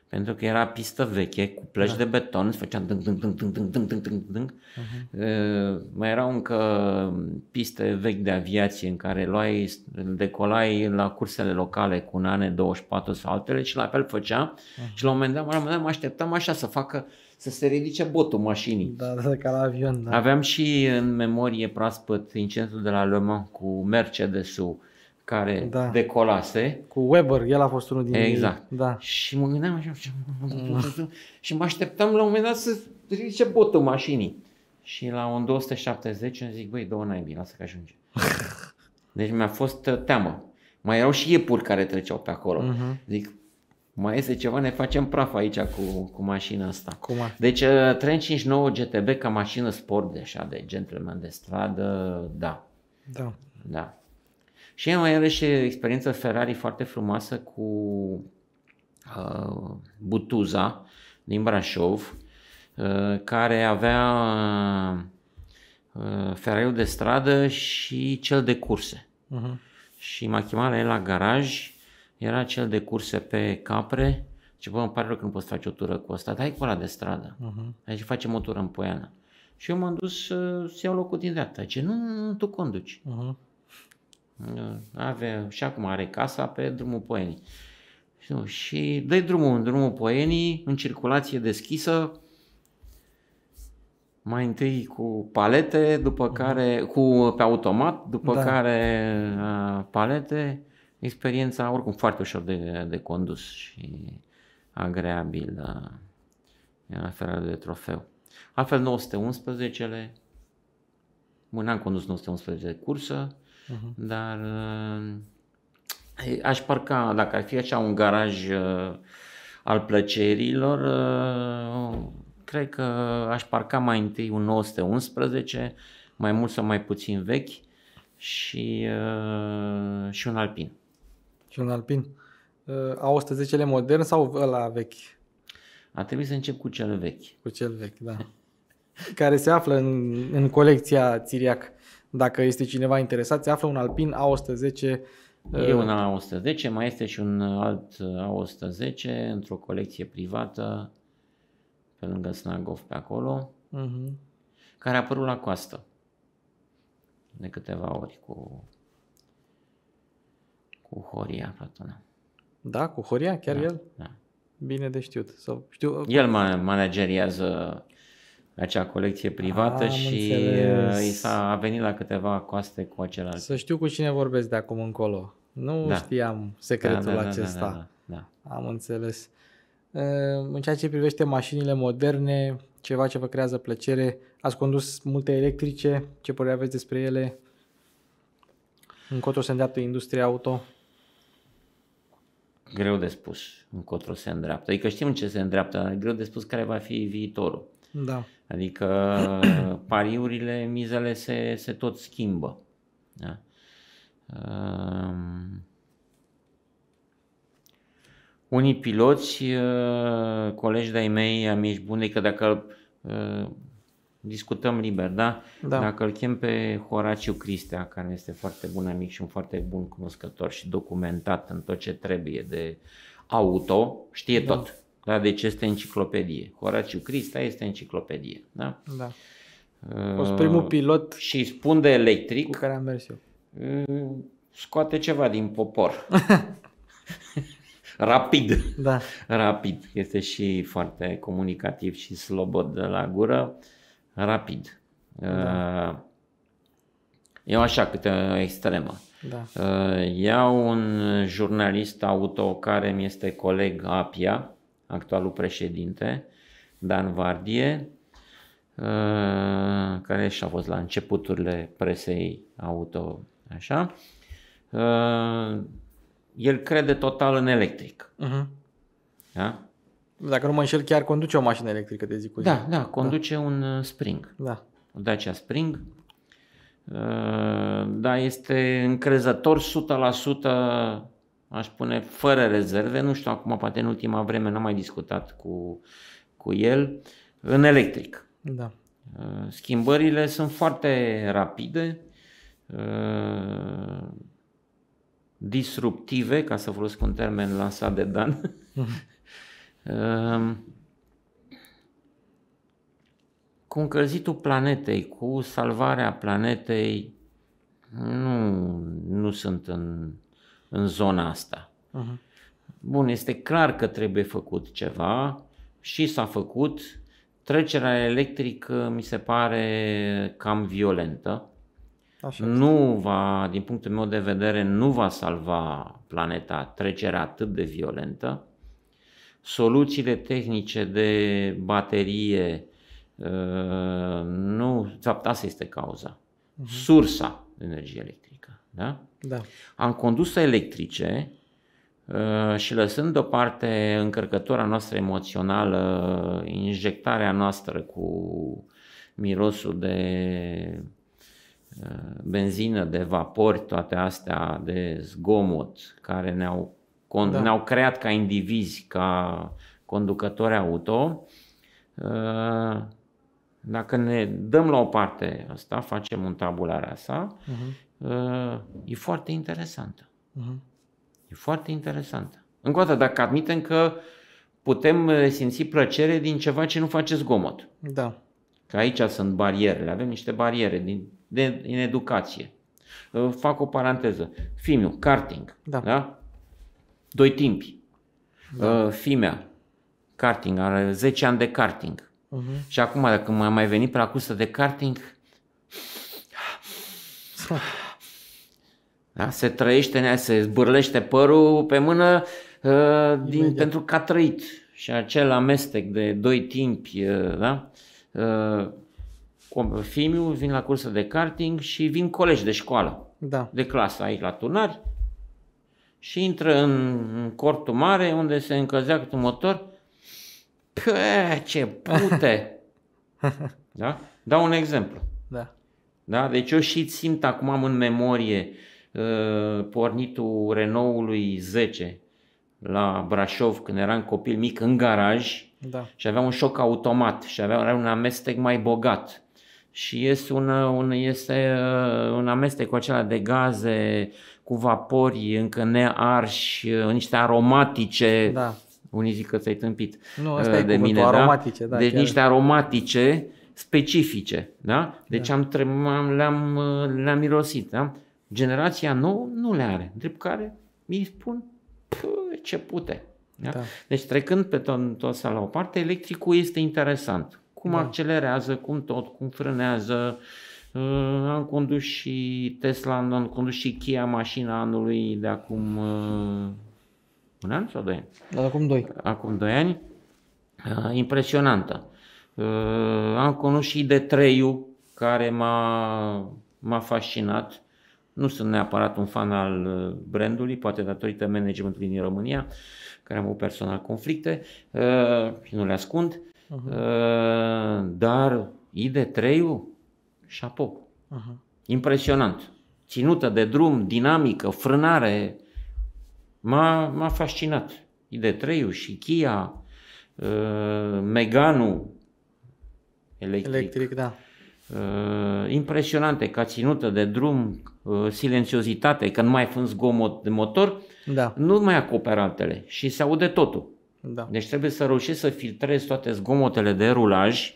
Pentru că era pistă veche, cu plăci da. de beton, se făcea dâng, dâng, dâng, dâng, dâng, dâng, dâng, dâng, Uh-huh. mai erau încă piste vechi de aviație în care luai, decolai la cursele locale cu un ane 24 sau altele și la fel făcea. Uh-huh. Și la un moment dat, la un moment dat mă așteptam așa să facă să se ridice botul mașinii. Da, da, ca la avion. Da. Aveam și în memorie proaspăt incidentul de la Le Mans cu Mercedes-ul care da. decolase. Cu Weber, el a fost unul din Exact. Ei. Da. Și mă gândeam așa, mm. și mă așteptam la un moment dat să ridice botul mașinii. Și la un 270 îmi zic, băi, două naibii, lasă că ajunge. Deci mi-a fost uh, teamă. Mai erau și iepuri care treceau pe acolo. Uh-huh. Zic, mai este ceva, ne facem praf aici cu, cu mașina asta. Cum ar? Deci Trend 59 GTB ca mașină sport de așa de gentleman de stradă, da. Da. Da. Și mai are și experiență Ferrari foarte frumoasă cu uh, Butuza din Brașov, uh, care avea uh, Ferrari de stradă și cel de curse. Uh-huh. Și m-a chemat la el la garaj era cel de curse pe capre și bă, îmi pare rău că nu poți face o tură cu asta, dai cu ăla de stradă, uh-huh. Mhm. Aici și facem o tură în Poiana. Și eu m-am dus uh, să iau locul din dreapta. Ce? Nu, nu, tu conduci. Uh-huh. avea, și acum are casa pe drumul Poenii. Și, nu, și dai drumul în drumul Poenii, în circulație deschisă, mai întâi cu palete, după uh-huh. care, cu, pe automat, după da. care uh, palete, experiența oricum foarte ușor de, de condus și agreabilă în da. afară de trofeu. Altfel 911-le, bun, n-am condus 911 de cursă, uh-huh. dar eh, aș parca, dacă ar fi așa un garaj eh, al plăcerilor, eh, cred că aș parca mai întâi un 911, mai mult sau mai puțin vechi, și, uh, și un alpin și un alpin ă, A110-le modern sau ăla vechi? A trebuit să încep cu cel vechi. Cu cel vechi, da. Care se află în, în colecția Țiriac. Dacă este cineva interesat, se află un alpin A110 ă, E un A110, mai este și un alt A110 într-o colecție privată pe lângă Snagov pe acolo, uh-huh. care a apărut la coastă de câteva ori cu cu Horia Platona. Da, cu Horia, chiar da, el? Da. Bine de știut. Sau, știu, el manageriază acea colecție privată a, și uh, i s-a a venit la câteva coaste cu acelalte. Să știu cu cine vorbesc de acum încolo. Nu da. știam secretul da, da, da, da acesta. Da, da, da, da. Am înțeles. Uh, în ceea ce privește mașinile moderne, ceva ce vă creează plăcere, ați condus multe electrice, ce părere aveți despre ele? Încotro se îndreaptă industria auto? greu de spus încotro se îndreaptă. Adică știm ce se îndreaptă, dar greu de spus care va fi viitorul. Da. Adică pariurile, mizele se, se tot schimbă. Da? Um, unii piloți, uh, colegi de-ai mei, amici buni, că dacă uh, discutăm liber, da? da. Dacă îl chem pe Horaciu Cristea, care este foarte bun amic și un foarte bun cunoscător și documentat în tot ce trebuie de auto, știe da. tot. Da, deci este enciclopedie. Horaciu Cristea este enciclopedie, da? Da. Uh, primul pilot și spun de electric cu care am mers eu. Scoate ceva din popor. Rapid. Da. Rapid. Este și foarte comunicativ și slobod de la gură. Uh, rapid. Da. Eu uh, așa, câte o extremă. Da. Uh, iau un jurnalist auto care mi este coleg Apia, actualul președinte, Dan Vardie, uh, care și-a fost la începuturile presei auto, așa. El crede total în electric. Uh-huh. Da? dacă nu mă înșel, chiar conduce o mașină electrică de zi cu zi. Da, da, conduce da. un uh, Spring. Da. O Dacia Spring. Uh, da, este încrezător 100%, aș spune, fără rezerve. Nu știu, acum poate în ultima vreme n-am mai discutat cu, cu el. În electric. Da. Uh, schimbările sunt foarte rapide, disruptive, ca să folosesc un termen lansat de Dan. Ehm, cu încălzitul planetei, cu salvarea planetei, nu, nu sunt în, în zona asta. Uh-huh. Bun, este clar că trebuie făcut ceva și s-a făcut. Trecerea electrică mi se pare cam violentă. Așa nu va, din punctul meu de vedere, nu va salva planeta trecerea atât de violentă soluțiile tehnice de baterie, uh, nu, fapt, asta este cauza. Mhm. Sursa de energie electrică. Da? da. Am condus electrice uh, și lăsând deoparte încărcătura noastră emoțională, injectarea noastră cu mirosul de uh, benzină, de vapori, toate astea, de zgomot, care ne-au con- da. ne-au creat ca indivizi, ca conducători auto. Uh, dacă ne dăm la o parte asta, facem un tabula rasa, mhm. uh-huh. e foarte interesantă. Uh-huh. E foarte interesantă. Încă o dată, dacă admitem că putem uh, simți plăcere din ceva ce nu face zgomot. Da. Că aici sunt barierele, avem niște bariere din, de, din educație. Uh, fac o paranteză. Fimiu, karting. Da. da? doi timpi, da. Uh, fimea, karting, are 10 ani de karting. Uh-huh. Și acum, dacă m-a mai venit pe la cursă de karting, da? se trăiește, se zbârlește părul pe mână uh, din, pentru că a trăit. Și acel amestec de doi timpi, uh, da? Uh, Fimiu, vin la cursă de karting și vin colegi de școală. Da. De clasă aici la tunari, și intră în cortul mare unde se încălzea cu un motor. Pă, ce pute! da? Dau un exemplu. Da. da? Deci eu și simt acum am în memorie uh, pornitul Renault-ului 10 la Brașov când eram copil mic în garaj da. și aveam un șoc automat și avea un amestec mai bogat și este un, un, este uh, un amestec cu acela de gaze, cu vapori încă nearși, uh, niște aromatice. Da. Unii zic că ți-ai tâmpit nu, asta uh, de mine, da? aromatice, da? Deci chiar. niște aromatice specifice, da? Deci da. Am, am, le-am, le-am mirosit, da? Generația nouă nu le are, drept care mi spun pă, ce pute. Da? Da. Deci trecând pe tot, tot asta la o parte, electricul este interesant cum da. accelerează, cum tot, cum frânează. Uh, am condus și Tesla, am condus și Kia mașina anului de acum uh, un an sau doi ani? De da, acum doi. Acum doi ani. Uh, impresionantă. Uh, am cunoscut și de treiu care m-a, m-a fascinat. Nu sunt neapărat un fan al uh, brandului, poate datorită managementului din România, care am avut personal conflicte uh, și nu le ascund. Uh-huh. Dar ID3-ul, șapo. Uh-huh. Impresionant. Ținută de drum, dinamică, frânare. M-a, m-a fascinat. ID3-ul și Kia, uh, ă, Meganu electric. Electric, da. Uh, impresionante ca ținută de drum, uh, silențiozitate, că nu mai fând zgomot de motor, da. nu mai acoperă altele și se aude totul. Da. Deci trebuie să reușești să filtrezi toate zgomotele de rulaj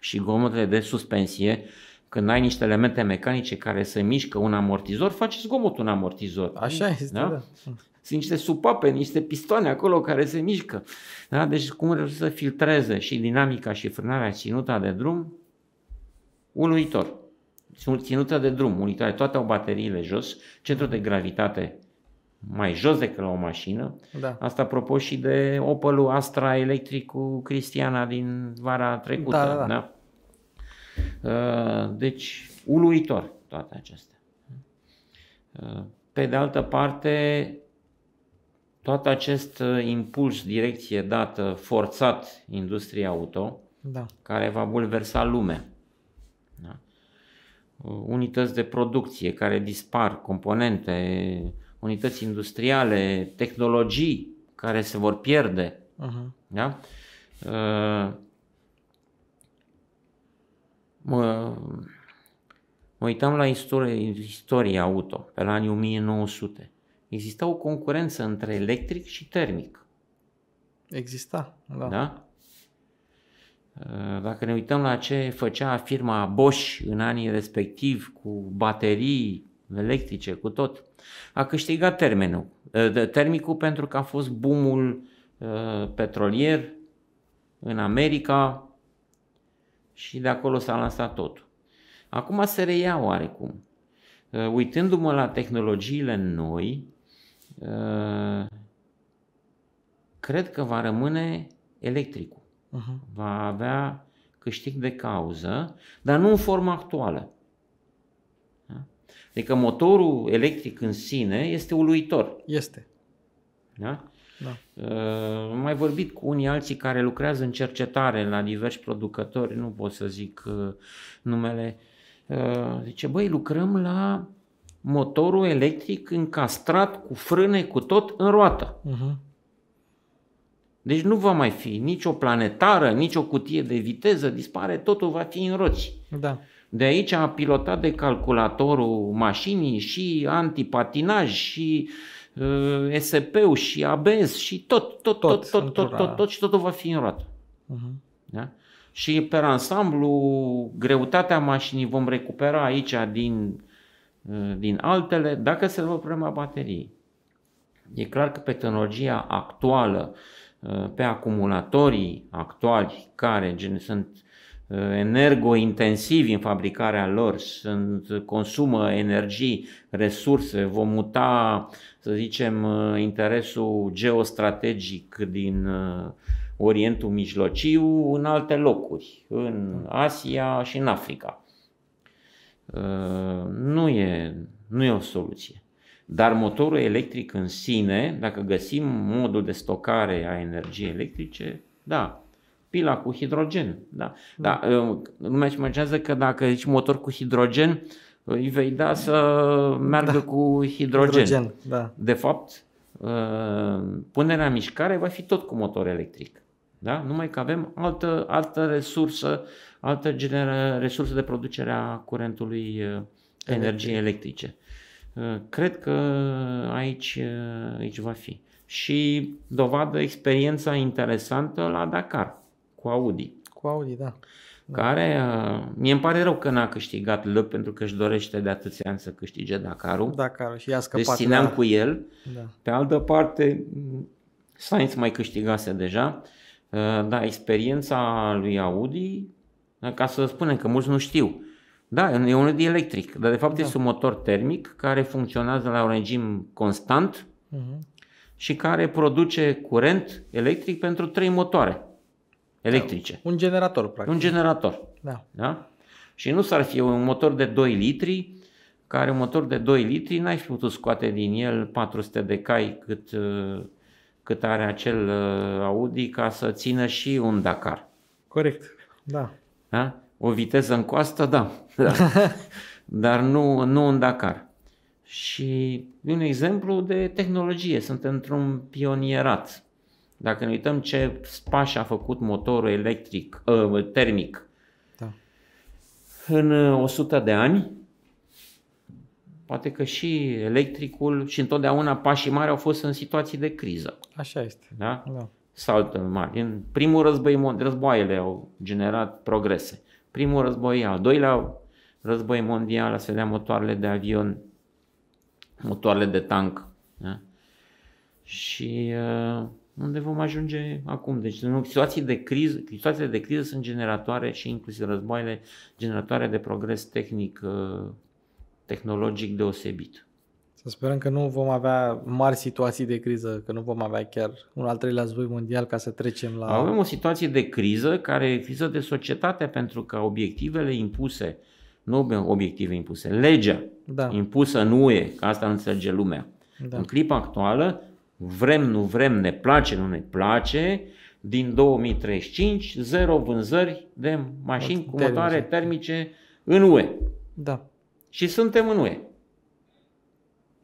și zgomotele de suspensie. Când ai niște elemente mecanice care se mișcă un amortizor, faci zgomot un amortizor. Așa este, da? da. Sunt niște supape, niște pistoane acolo care se mișcă. Da? Deci cum reușești să filtreze și dinamica și frânarea ținuta de drum? uitor. ținută de drum, unitoare, toate au bateriile jos, centru de gravitate mai jos decât la o mașină. Da. Asta apropo și de Opelul Astra electric cu Cristiana din vara trecută. Da, da, da. da? Uh, deci, uluitor toate acestea. Uh, pe de altă parte, tot acest uh, impuls, direcție dată, forțat industria auto, da. care va bulversa lumea. Da? Unități de producție care dispar, componente, unități industriale, tehnologii care se vor pierde. Uh-huh. Da? Uh, mă, mă uitam la istorie, istoria auto, pe la anii 1900. Exista o concurență între electric și termic. Exista, da. da? Uh, dacă ne uităm la ce făcea firma Bosch în anii respectiv cu baterii electrice, cu tot, a câștigat termenul, ă, termicul pentru că a fost boomul ă, petrolier în America și de acolo s-a lansat totul. Acum se reia oarecum. Ă, uitându-mă la tehnologiile noi, cred că va rămâne electricul. Uh-huh. Va avea câștig de cauză, dar nu în forma actuală. Adică motorul electric în sine este uluitor. Este. Da? Da. Uh, am mai vorbit cu unii alții care lucrează în cercetare la diversi producători, nu pot să zic uh, numele. Uh, zice, băi, lucrăm la motorul electric încastrat cu frâne, cu tot, în roată. Uh-huh. Deci nu va mai fi nicio planetară, nicio cutie de viteză, dispare, totul va fi în roți. Da. De aici a pilotat de calculatorul mașinii și antipatinaj și uh, SP-ul și ABS și tot, tot, tot, tot, tot, tot, tot, tot și totul va fi în roată. Uh-huh. Mhm. Da? Și pe ansamblu, greutatea mașinii vom recupera aici din, uh, din altele dacă se va problema bateriei. E clar că pe tehnologia actuală, uh, pe acumulatorii actuali care gen, sunt uh, Uh, energointensivi în fabricarea lor, sunt, consumă energii, resurse, vom muta, să zicem, uh, interesul geostrategic din uh, Orientul Mijlociu în alte locuri, în Asia și în Africa. Nu e, nu e o soluție. Dar motorul electric în sine, dacă găsim modul de stocare a energiei electrice, da, pila cu hidrogen. Da? Da, uh, lumea își imaginează că dacă zici motor cu hidrogen, uh, îi vei da să meargă da. cu hidrogen. hidrogen da. De fapt, uh, punerea în mișcare va fi tot cu motor electric. Da? Numai că avem altă, altă resursă, altă genera, resursă de producere a curentului Electric. energiei electrice. Cred că aici, aici va fi. Și dovadă experiența interesantă la Dakar cu Audi. Cu Audi, da. Care, uh, mie îmi pare rău că n-a câștigat Lăp pentru că își dorește de atâția ani să câștige Dakarul. Dakarul și i-a scăpat. Deci țineam cu el. Da. Pe altă parte, Sainz mai câștigase deja, uh, Da experiența lui Audi, uh, ca să spunem că mulți nu știu, da, e un de electric, dar de fapt da. este un motor termic care funcționează la un regim constant uh-huh. și care produce curent electric pentru trei motoare electrice. Da, un generator, practic. Un generator. Da. da? Și nu s-ar fi un motor de 2 litri, care un motor de 2 litri n-ai fi putut scoate din el 400 de cai cât, uh, cât are acel uh, Audi ca să țină și un Dakar. Corect, da. da? O viteză în coastă, da. da. Dar nu, nu un Dakar. Și un exemplu de tehnologie. Sunt într-un pionierat dacă ne uităm ce spaș a făcut motorul electric, ă, termic da. în 100 ă, de ani, poate că și electricul și întotdeauna pașii mari au fost în situații de criză. Așa este. Da? da. în mare. În primul război, războaiele au generat progrese. Primul război, al doilea război mondial, se dea motoarele de avion, motoarele de tank. Da? Și uh, unde vom ajunge acum. Deci în situații de criză, situațiile de criză sunt generatoare și inclusiv războaiele generatoare de progres tehnic, uh, tehnologic deosebit. Să sperăm că nu vom avea mari situații de criză, că nu vom avea chiar un al treilea război mondial ca să trecem la... Avem o situație de criză care e criză de societate pentru că obiectivele impuse, nu obiective impuse, legea da. impusă nu e, că asta înțelege lumea. Da. În clipa actuală, vrem, nu vrem, ne place, nu ne place, din 2035, zero vânzări de mașini cu motoare termice în UE. Da. Și suntem în UE.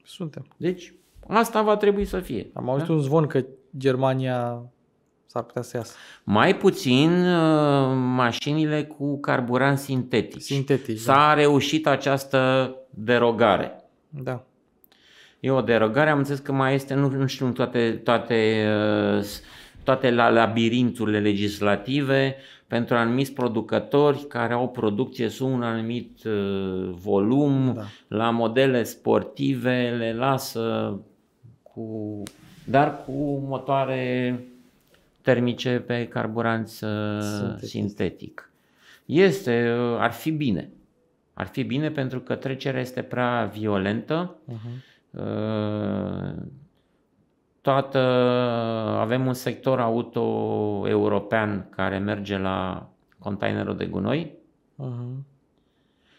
Suntem. Deci, asta va trebui să fie. Am auzit da? un zvon că Germania s-ar putea să iasă. Mai puțin uh, mașinile cu carburant sintetic. Sintetic. Da. S-a da. reușit această derogare. Da e o derogare, am înțeles că mai este, nu, nu știu, toate, toate, uh, toate la labirinturile legislative pentru anumiți producători care au producție sub un anumit uh, volum, da. la modele sportive le lasă cu, dar cu motoare termice pe carburanți uh, sintetic. sintetic. Este, ar fi bine. Ar fi bine pentru că trecerea este prea violentă. Uh-huh Ă, toată, avem un sector auto european care merge la containerul de gunoi uh-huh.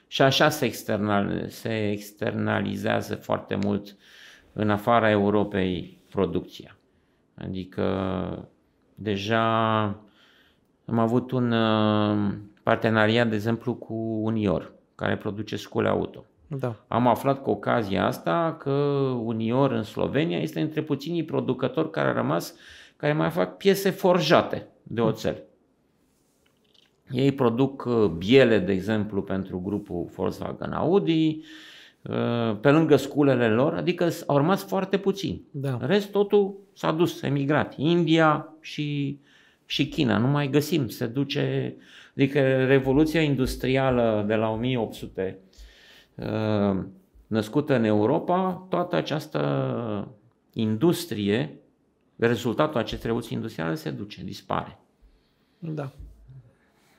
și așa se, external, se externalizează foarte mult în afara Europei producția. Adică deja am avut un ă, parteneriat, de exemplu, cu Unior, care produce scule auto. Da. Am aflat cu ocazia asta că Unior în Slovenia este între puținii producători care a rămas, care mai fac piese forjate de oțel. Mm. Ei produc uh, biele, de exemplu, pentru grupul Volkswagen Audi, uh, pe lângă sculele lor, adică au rămas foarte puțini. Da. Rest totul s-a dus, emigrat. India și, și China, nu mai găsim, se duce... Adică revoluția industrială de la 1800 Ehm, născută în Europa, toată această industrie, rezultatul acestei revoluții industriale se duce, dispare. Da.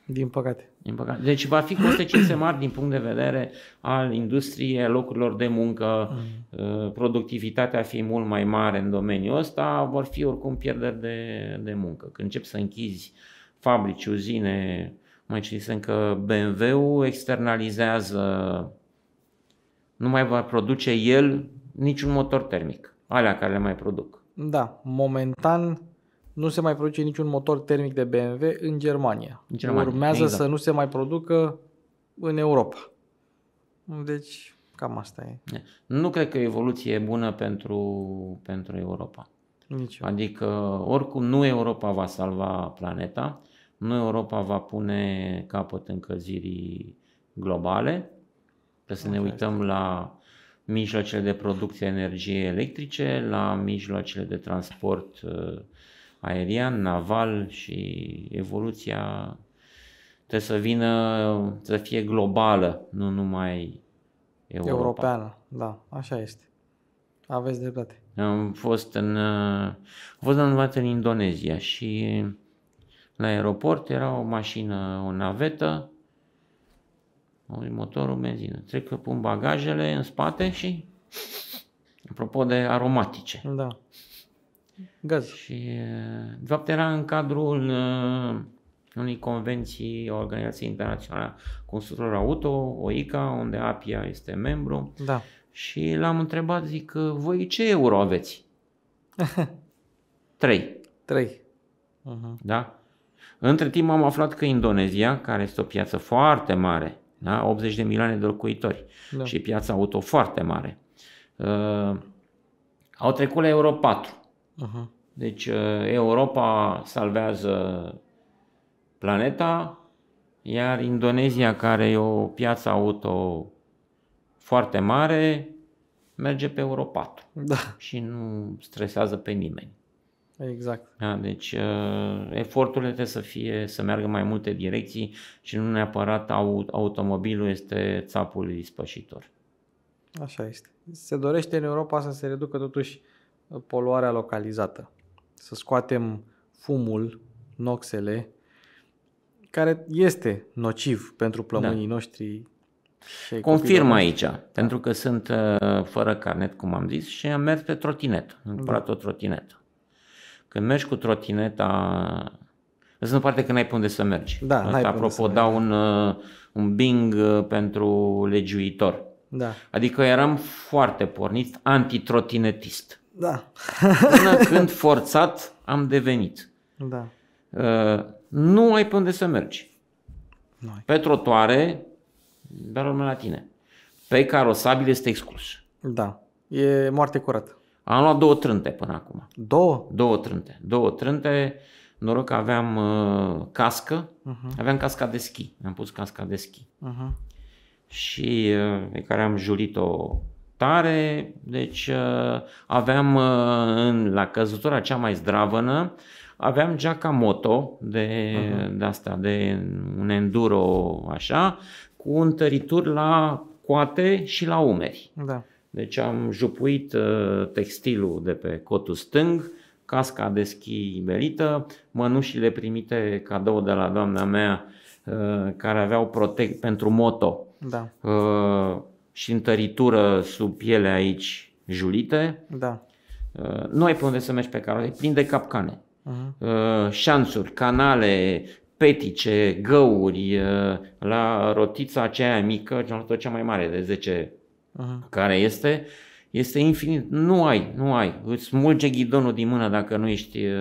Din păcate. Din păcate. Deci va fi consecințe mari din punct de vedere al industriei, locurilor de muncă, mm. uh, productivitatea fi mult mai mare în domeniul ăsta, vor fi oricum pierderi de, de muncă. Când începi să închizi fabrici, uzine, mai știți că BMW-ul externalizează nu mai va produce el niciun motor termic, alea care le mai produc. Da, momentan nu se mai produce niciun motor termic de BMW în Germania. Germania Urmează exact. să nu se mai producă în Europa. Deci, cam asta e. Nu cred că e bună pentru, pentru Europa. Nicio. Adică, oricum, nu Europa va salva planeta, nu Europa va pune capăt încălzirii globale, ca să ne uităm la mijloacele de producție energie electrice, la mijloacele de transport uh, aerian, naval și evoluția trebuie să vină, să fie globală, nu numai Europa. europeană. Da, așa este. Aveți dreptate. Am fost în, uh, am fost în în Indonezia și la aeroport era o mașină, o navetă ori motorul benzină. Trec că pun bagajele în spate și... Apropo de aromatice. Da. Gaz. Și, de fapt, era în cadrul uh, unei convenții o organizație internațională constructor auto, OICA, unde APIA este membru. Da. Și l-am întrebat, zic, voi ce euro aveți? Trei. Trei. Uh-huh. Da? Între timp am aflat că Indonezia, care este o piață foarte mare da? 80 de milioane de locuitori da. și piața auto foarte mare. Uh, au trecut la Euro 4. Uh-huh. Deci uh, Europa salvează planeta, iar Indonezia, care e o piață auto foarte mare, merge pe Euro 4 da. și nu stresează pe nimeni. Exact. Da, deci uh, eforturile trebuie să fie, să meargă mai multe direcții și nu neapărat automobilul este țapul dispășitor. Așa este. Se dorește în Europa să se reducă totuși uh, poluarea localizată. Să scoatem fumul, noxele, care este nociv pentru plămânii da. noștri. Confirm aici, da. pentru că sunt uh, fără carnet, cum am zis, și am mers pe trotinet, am cumpărat da. o trotinetă. Când mergi cu trotineta, îți în parte că n-ai pe unde să mergi. Da, Asta, n-ai apropo, da un, uh, un bing uh, pentru legiuitor. Da. Adică eram foarte pornit antitrotinetist. Da. Până când forțat am devenit. Da. Uh, nu ai pe unde să mergi. Noi. Pe trotoare, dar urmă la tine. Pe carosabil este exclus. Da. E moarte curată. Am luat două trânte până acum. Două? Două trânte. Două trânte. Noroc că aveam uh, cască. Uh-huh. Aveam casca de schi. Am pus casca de schi. Uh-huh. Și uh, pe care am julit-o tare. Deci uh, aveam uh, în, la căzătura cea mai zdravănă aveam geaca moto de, uh-huh. de asta, de un enduro așa, cu întărituri la coate și la umeri. Da. Deci am jupuit uh, textilul de pe cotul stâng, casca de schi belită, mănușile primite cadou de la doamna mea uh, care aveau protect pentru moto da. Uh, și întăritură sub piele aici julite. Da. Nu ai pe unde să mergi pe calorii, plin de capcane. Uh-huh. Șanțuri, canale, petice, găuri, la rotița aceea mică, cea mai mare de 10 uh-huh. care este, este infinit. Nu ai, nu ai. Îți smulge ghidonul din mână dacă nu ești uh,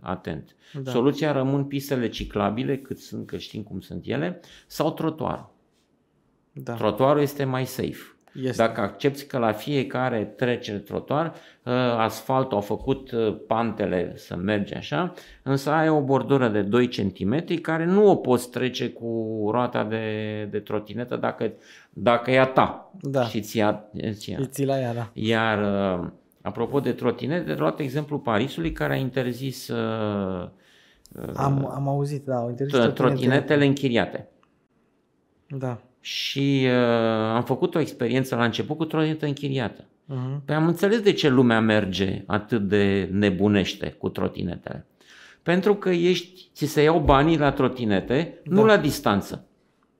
atent. Da. Soluția rămân pistele ciclabile, cât sunt, că știm cum sunt ele, sau trotuar. Da. Trotuarul este mai safe este. Dacă accepti că la fiecare trecere trotuar, ă, asfaltul a făcut ă, pantele să merge așa, însă ai o bordură de 2 cm care nu o poți trece cu roata de, de trotinetă dacă, dacă e a ta da. și ți ia, ți ți la ea, da. Iar ă, apropo de trotinete, luat exemplu Parisului care a interzis am, am auzit, da, au interzis trotinetele închiriate. Da și uh, am făcut o experiență la început cu trotinetă închiriată. Uh-huh. Păi am înțeles de ce lumea merge atât de nebunește cu trotinetele. Pentru că ești, ți se iau banii la trotinete, da. nu la distanță,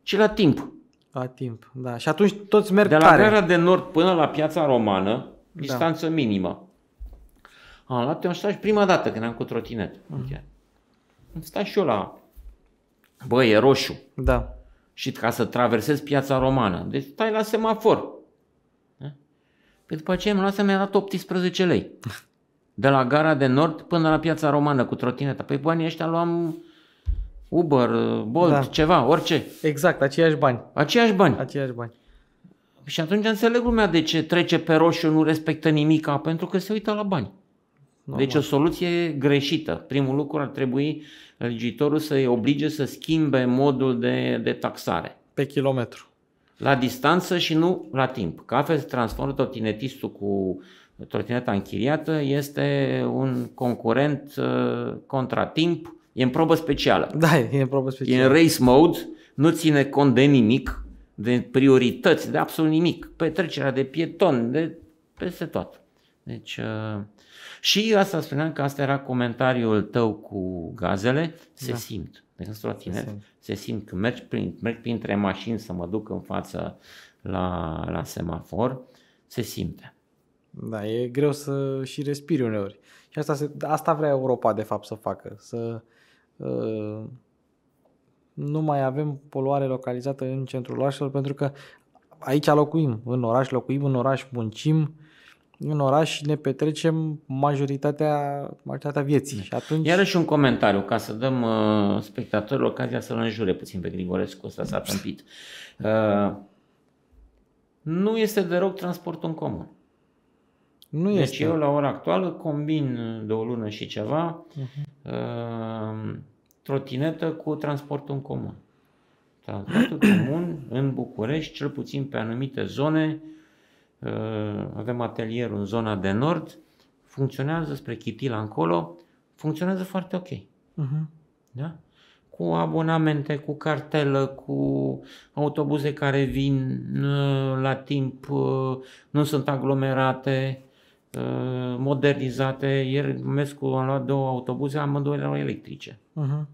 ci la timp. La timp, da. Și atunci toți merg De la Gara de Nord până la Piața Romană, da. distanță da. minimă. Am luat un și prima dată când am cu trotinet. Uh-huh. Mhm. Am stat și eu la... Bă, e roșu. Da și ca să traversezi piața romană. Deci stai la semafor. Da? Păi după aceea mi-a luat mi-a dat 18 lei. De la gara de nord până la piața romană cu trotineta. Păi banii ăștia luam Uber, Bolt, da. ceva, orice. Exact, aceiași bani. Aceiași bani. Aceiași bani. Și atunci înțeleg lumea de ce trece pe roșu, nu respectă nimica, pentru că se uită la bani. Normal. Deci o soluție greșită. Primul lucru ar trebui legiuitorul să-i oblige să schimbe modul de, de taxare. Pe kilometru. La distanță și nu la timp. Că altfel se transformă trotinetistul cu trotineta închiriată, este un concurent uh, contratimp, e în probă specială. Da, e în probă specială. E în race mode, nu ține cont de nimic, de priorități, de absolut nimic. Petrecerea de pieton, de peste tot. Deci... Uh, și asta spuneam că asta era comentariul tău cu gazele, se da. simt. De deci când sunt la tine, se simt, se simt că merg prin, merg printre mașini să mă duc în față la, la semafor, se simte. Da, e greu să și respiri uneori. Și asta, se, asta vrea Europa, de fapt, să facă. Să uh, nu mai avem poluare localizată în centrul orașelor, pentru că aici locuim, în oraș locuim, în oraș muncim, în oraș ne petrecem majoritatea, majoritatea vieții. Și atunci... Iarăși un comentariu, ca să dăm uh, spectatorilor ocazia să-l înjure puțin pe Grigorescu, ăsta s-a tâmpit. Uh, nu este de rog transportul în comun. Nu deci este. eu la ora actuală combin de o lună și ceva uh-huh. uh, trotinetă cu transportul în comun. Transportul comun în București, cel puțin pe anumite zone, Uh, avem atelierul în zona de nord, funcționează spre Chitila încolo, funcționează foarte ok. Uh-huh. Da? Cu abonamente, cu cartelă, cu autobuze care vin uh, la timp, uh, nu sunt aglomerate, modernizate. Ieri mers cu, am luat două autobuze, amândouă erau electrice. Uh-huh.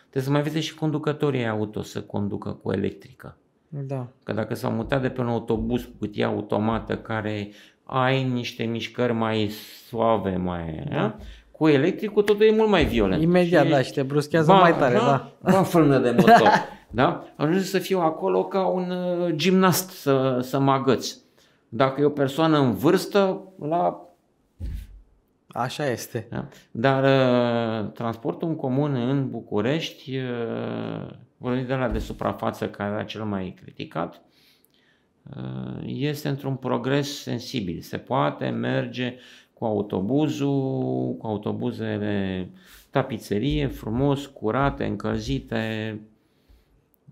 Trebuie să mai vedeți și conducătorii auto să conducă cu electrică. Da. Că dacă s-au mutat de pe un autobuz cu cutia automată care ai niște mișcări mai suave, mai... Da. Cu electricul totul e mult mai violent. Imediat, și da, și te bruschează ba, mai tare, da. da. Ba de motor. da? Ajunge să fiu acolo ca un uh, gimnast să, să mă agăți. Dacă e o persoană în vârstă, la... Așa este. Da? Dar uh, transportul în comun în București uh, vorbim de la de suprafață care era cel mai criticat, uh, este într-un progres sensibil. Se poate merge cu autobuzul, cu autobuzele tapiserie, frumos, curate, încălzite,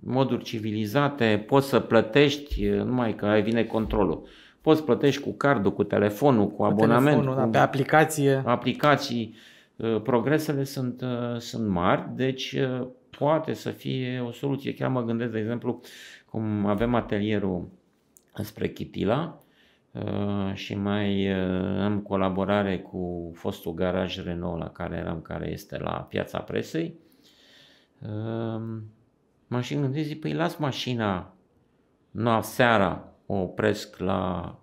moduri civilizate, poți să plătești numai că ai vine controlul. Poți plătești cu cardul, cu telefonul, cu, cu abonament. Telefonul, da, cu da, pe aplicație. Aplicații. Uh, progresele sunt, uh, sunt mari, deci poate să fie o soluție. Chiar mă gândesc, de exemplu, cum avem atelierul spre Chitila uh, și mai uh, am colaborare cu fostul garaj Renault la care eram, care este la piața presei. Uh, m-am și zic, păi las mașina no, seara o opresc la,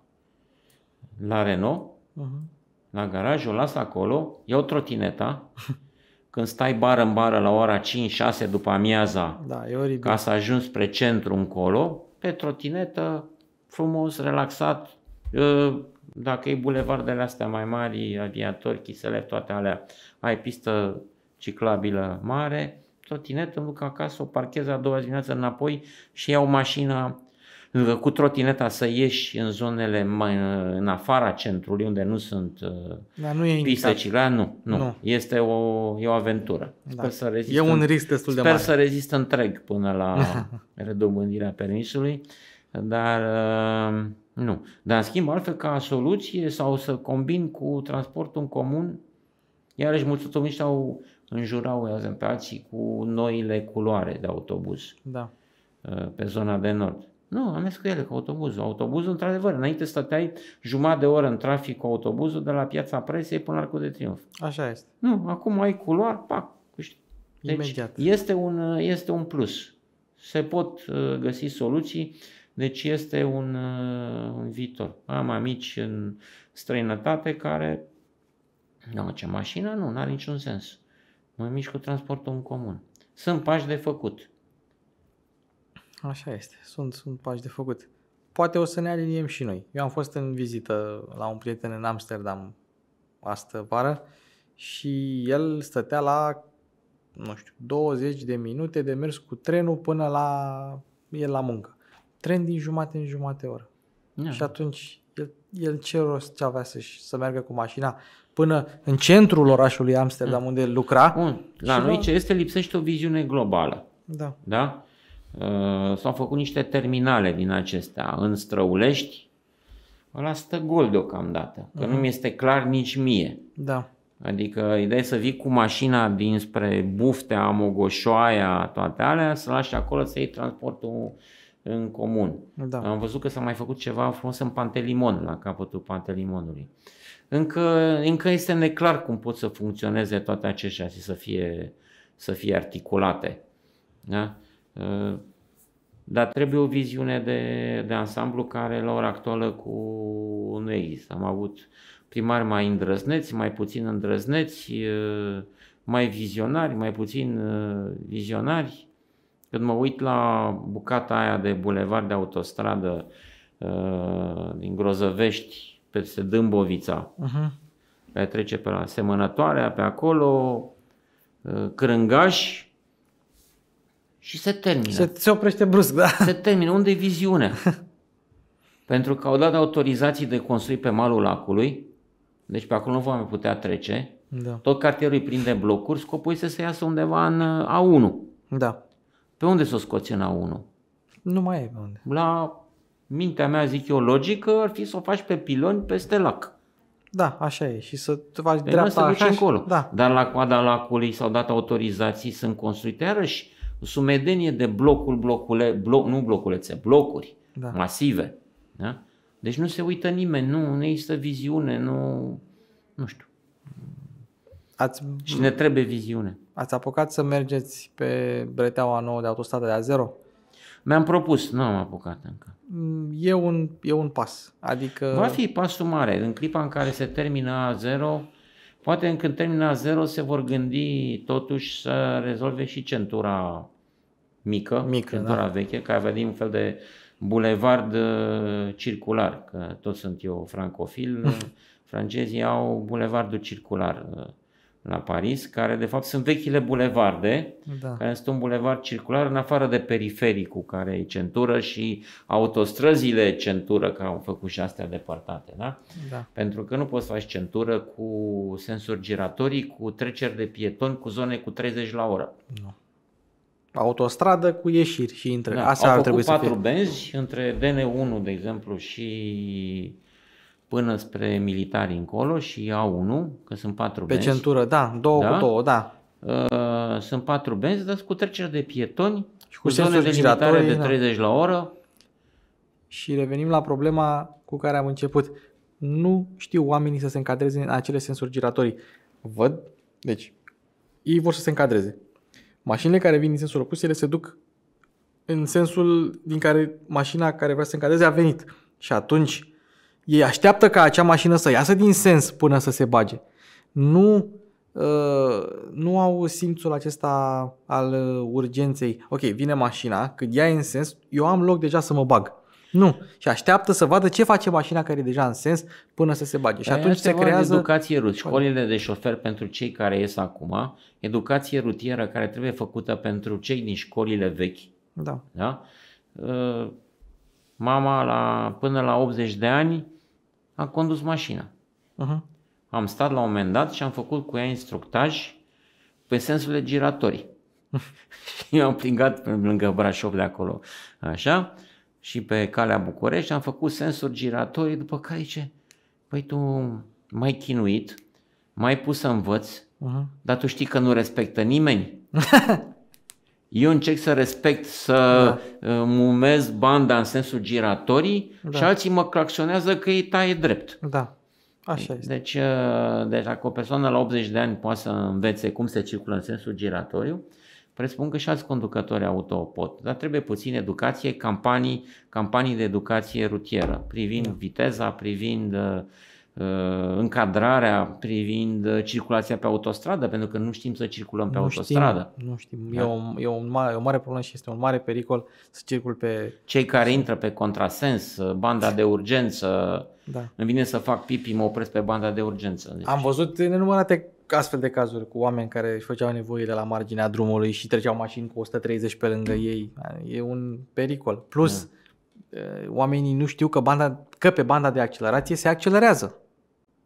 la Renault, uh-huh. la garaj, o las acolo, iau trotineta, când stai bară în bară la ora 5-6 după amiaza, da, e ca să ajungi spre centru încolo, pe trotinetă, frumos, relaxat, ă, dacă e bulevardele astea mai mari, aviatori, chisele, toate alea, ai pistă ciclabilă mare, trotinetă, îmi duc acasă, o parchez a doua dimineață înapoi și iau mașina cu trotineta să ieși în zonele mai în afara centrului, unde nu sunt uh, nu e piste ciclare, nu, nu, nu. Este o, e o aventură. Da. Sper da. să rezist e un risc destul sper de mare. Sper să rezist întreg până la redobândirea permisului, dar uh, nu. Dar în schimb, altfel ca soluție sau să combin cu transportul în comun, iarăși mulți automobiliști au înjurau pe alții cu noile culoare de autobuz da. Uh, pe zona de nord nu, am mers cu ele, cu autobuzul. Autobuzul, într-adevăr, înainte stăteai jumătate de oră în trafic cu autobuzul de la piața presei până la Arcul de Triunf. Așa este. Nu, acum ai culoar, pac, deci Imediat. Este un, este un plus. Se pot uh, găsi soluții, deci este un, uh, un viitor. Am amici în străinătate care, nu, ce mașină? Nu, n-are niciun sens. Mă mișc cu transportul în comun. Sunt pași de făcut. Așa este. Sunt, sunt pași de făcut. Poate o să ne aliniem și noi. Eu am fost în vizită la un prieten în Amsterdam astă vară și el stătea la, nu știu, 20 de minute de mers cu trenul până la el la muncă. Tren din jumate în jumate oră. Yeah. Și atunci el, el ce rost ce avea să, să meargă cu mașina până în centrul orașului Amsterdam, mm. unde lucra. Bun. La noi ce este, lipsește o viziune globală. Da. Da? Uh, s-au făcut niște terminale din acestea în Străulești, ăla stă gol deocamdată, că uh-huh. nu mi este clar nici mie. Da. Adică ideea e să vii cu mașina dinspre Buftea, Mogoșoaia, toate alea, să lași acolo să iei transportul în comun. Da. Am văzut că s-a mai făcut ceva frumos în Pantelimon, la capătul Pantelimonului. Încă, încă este neclar cum pot să funcționeze toate acestea și să fie, să fie articulate. Da? Eh, dar trebuie o viziune de, de ansamblu care la ora actuală cu nu există. Am avut primari mai îndrăzneți, mai puțin îndrăzneți, eh, mai vizionari, mai puțin eh, vizionari. Când mă uit la bucata aia de bulevard de autostradă din Grozăvești, peste Dâmbovița, uh-huh. care trece pe la Semănătoarea, pe acolo, Crângași, și se termină. Se, se oprește brusc, da. Se termină. Unde e viziunea? Pentru că au dat autorizații de construit pe malul lacului, deci pe acolo nu vom putea trece. Da. Tot cartierul îi prinde blocuri, scopul este să iasă undeva în uh, A1. Da. Pe unde să o scoți în A1? Nu mai e pe unde. La mintea mea, zic eu, logică, ar fi să o faci pe piloni peste lac. Da, așa e. Și să faci pe păi dreapta să așa. Și... Încolo. Da. Dar la coada lacului s-au dat autorizații, sunt construite iarăși sumedenie de blocuri, blocule, blo, nu bloculețe, blocuri da. masive. Da? Deci nu se uită nimeni, nu, nu există viziune, nu, nu știu. Ați, și ne trebuie viziune. Ați apucat să mergeți pe breteaua nouă de autostradă de a zero? Mi-am propus, nu am apucat încă. Mm, e un, e un pas, adică... Va fi pasul mare. În clipa în care se termină A0, poate când termină A0 se vor gândi totuși să rezolve și centura mică, mică centura da. veche, care avea un fel de bulevard uh, circular, că tot sunt eu francofil, francezii au bulevardul circular uh, la Paris, care de fapt sunt vechile bulevarde, da. care sunt un bulevard circular în afară de perifericul care e centură și autostrăzile centură, care au făcut și astea departate. Da? Da. Pentru că nu poți face centură cu sensuri giratorii, cu treceri de pietoni, cu zone cu 30 la oră. Nu autostradă cu ieșiri și intrări. Da, Asta ar trebui să fie. patru benzi între DN1, de exemplu, și până spre militari încolo și A1, că sunt patru Pe benzi. Pe centură, da, două da? cu două, da. Uh, sunt patru benzi, dar cu treceri de pietoni, și cu, cu zone de limitare de 30 da. la oră. Și revenim la problema cu care am început. Nu știu oamenii să se încadreze în acele sensuri giratorii. Văd, deci, ei vor să se încadreze. Mașinile care vin din sensul opus, ele se duc în sensul din care mașina care vrea să încadreze a venit. Și atunci ei așteaptă ca acea mașină să iasă din sens până să se bage. Nu, uh, nu au simțul acesta al uh, urgenței. Ok, vine mașina, când ea e în sens, eu am loc deja să mă bag. Nu. Și așteaptă să vadă ce face mașina care e deja în sens până să se bage. Și atunci se creează... Educație rut, păi. școlile de șofer pentru cei care ies acum, educație rutieră care trebuie făcută pentru cei din școlile vechi. Da. da? Ă, mama la, până la 80 de ani a condus mașina. Uh-huh. Am stat la un moment dat și am făcut cu ea instructaj pe sensurile giratorii. Eu am plingat lângă Brașov de acolo. Așa? și pe calea București, am făcut sensuri giratorii, după care zice, păi tu mai chinuit, mai pus să învăț, uh-huh. dar tu știi că nu respectă nimeni. Eu încerc să respect, să da. Uh, mumez banda în sensul giratorii da. și alții mă claxonează că ei taie drept. Da, așa este. Deci, uh, deci dacă o persoană la 80 de ani poate să învețe cum se circulă în sensul giratoriu, Presupun că și alți conducători auto pot, dar trebuie puțin educație, campanii, campanii de educație rutieră, privind da. viteza, privind uh, uh încadrarea, privind uh, circulația pe autostradă, pentru că nu știm să circulăm pe nu autostradă. Știm, nu știm, da? e, o, e, o mare, e o mare problemă și este un mare pericol să circul pe... Cei care intră pe contrasens, uh, banda de urgență, da. îmi vine să fac pipi, mă opresc pe banda de urgență. Deci... Am văzut nenumărate astfel de cazuri cu oameni care își făceau nevoile la marginea drumului și treceau mașini cu 130 pe lângă ei. E un pericol. Plus, mm. Eh, oamenii nu știu că, banda, că pe banda de accelerație se accelerează.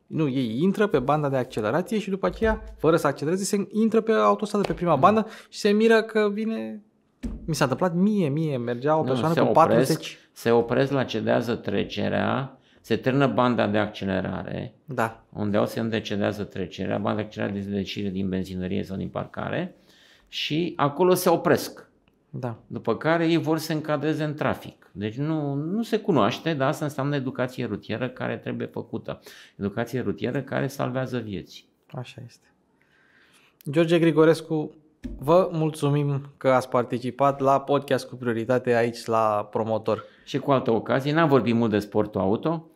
Nu, ei intră pe banda de accelerație și după aceea, fără să accelereze, se intră pe autostradă, pe prima mm. bandă și se miră că vine... Mi s-a întâmplat mie, mie, mergea o persoană nu, se cu opresc, 40... Se opresc la cedează trecerea, se termină banda de accelerare, da. unde o se antecedează trecerea, banda de accelerare de ieșire din benzinărie sau din parcare și acolo se opresc. Da. După care ei vor să se încadreze în trafic. Deci nu, nu se cunoaște, dar asta înseamnă educație rutieră care trebuie făcută. Educație rutieră care salvează vieți. Așa este. George Grigorescu Vă mulțumim că ați participat la podcast cu prioritate aici la Promotor. Și cu altă ocazie, n-am vorbit mult de sportul auto,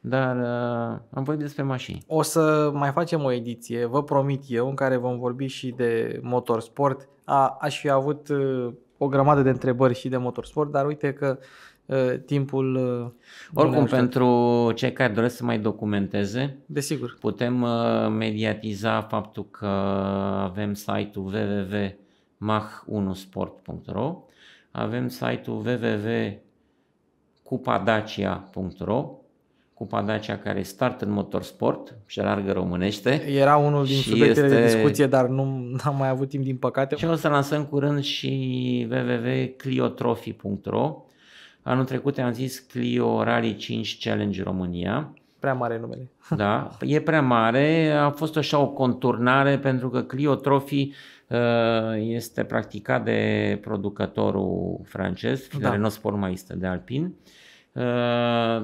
dar uh, am vorbit despre mașini. O să mai facem o ediție, vă promit eu, în care vom vorbi și de motorsport. A, aș fi avut uh, o grămadă de întrebări și de motorsport, dar uite că Uh, timpul. Uh, Oricum, pentru cei care doresc să mai documenteze, desigur. putem uh, mediatiza faptul că avem site-ul www.mach1sport.ro, avem site-ul www.cupadacia.ro, Cupa Dacia care start în motorsport și largă românește. Era unul din subiectele este... de discuție, dar nu am mai avut timp din păcate. Și o să lansăm curând și www.cliotrophy.ro Anul trecut am zis Clio Rally 5 Challenge România. Prea mare numele. Da, e prea mare. A fost așa o conturnare pentru că Clio Trophy uh, este practicat de producătorul francez, da. Renault Sport este de Alpin. Uh,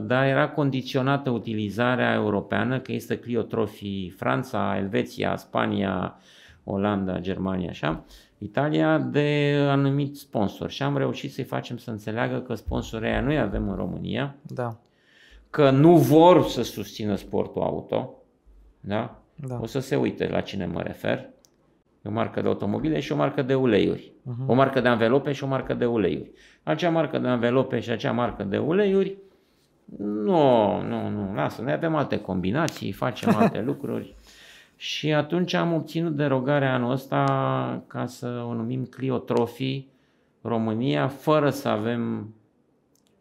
dar era condiționată utilizarea europeană, că este Clio Trophy Franța, Elveția, Spania, Olanda, Germania, așa Italia de anumit sponsor și am reușit să-i facem să înțeleagă că sponsorii aia noi avem în România, da. că nu vor să susțină sportul auto, da? Da. o să se uite la cine mă refer, o marcă de automobile și o marcă de uleiuri, uh-huh. o marcă de anvelope și o marcă de uleiuri. Acea marcă de anvelope și acea marcă de uleiuri, nu, nu, nu, lasă, noi avem alte combinații, facem alte lucruri. Și atunci am obținut derogarea anul ăsta ca să o numim Clio Trophy România, fără să avem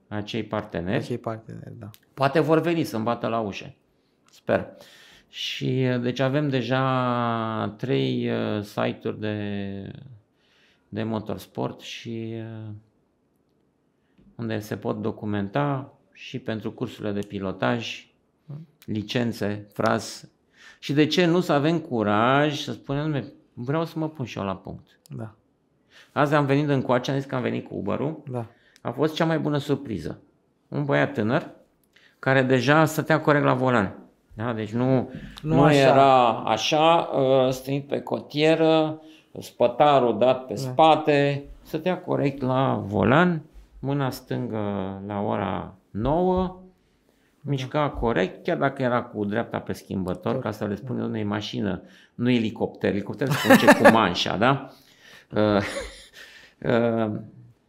acei parteneri. Acei parteneri, da. Poate vor veni să-mi bată la ușă. Sper. Și deci avem deja trei uh, site-uri de, de motorsport și uh, unde se pot documenta și pentru cursurile de pilotaj, mm. licențe, fras, și de ce nu să avem curaj să spunem, vreau să mă pun și eu la punct. Da. Azi am venit în coace, am zis că am venit cu uber Da. A fost cea mai bună surpriză. Un băiat tânăr care deja stătea corect la volan. Da? Deci nu, nu, nu așa. era așa, ă, strânit pe cotieră, spătarul dat pe da. spate, stătea corect la volan, mâna stângă la ora 9, mișca da. corect, chiar dacă era cu dreapta pe schimbător, Tot. ca să răspunde da. unei mașină, nu elicopter, elicopter se face cu manșa, da? da? Uh, uh,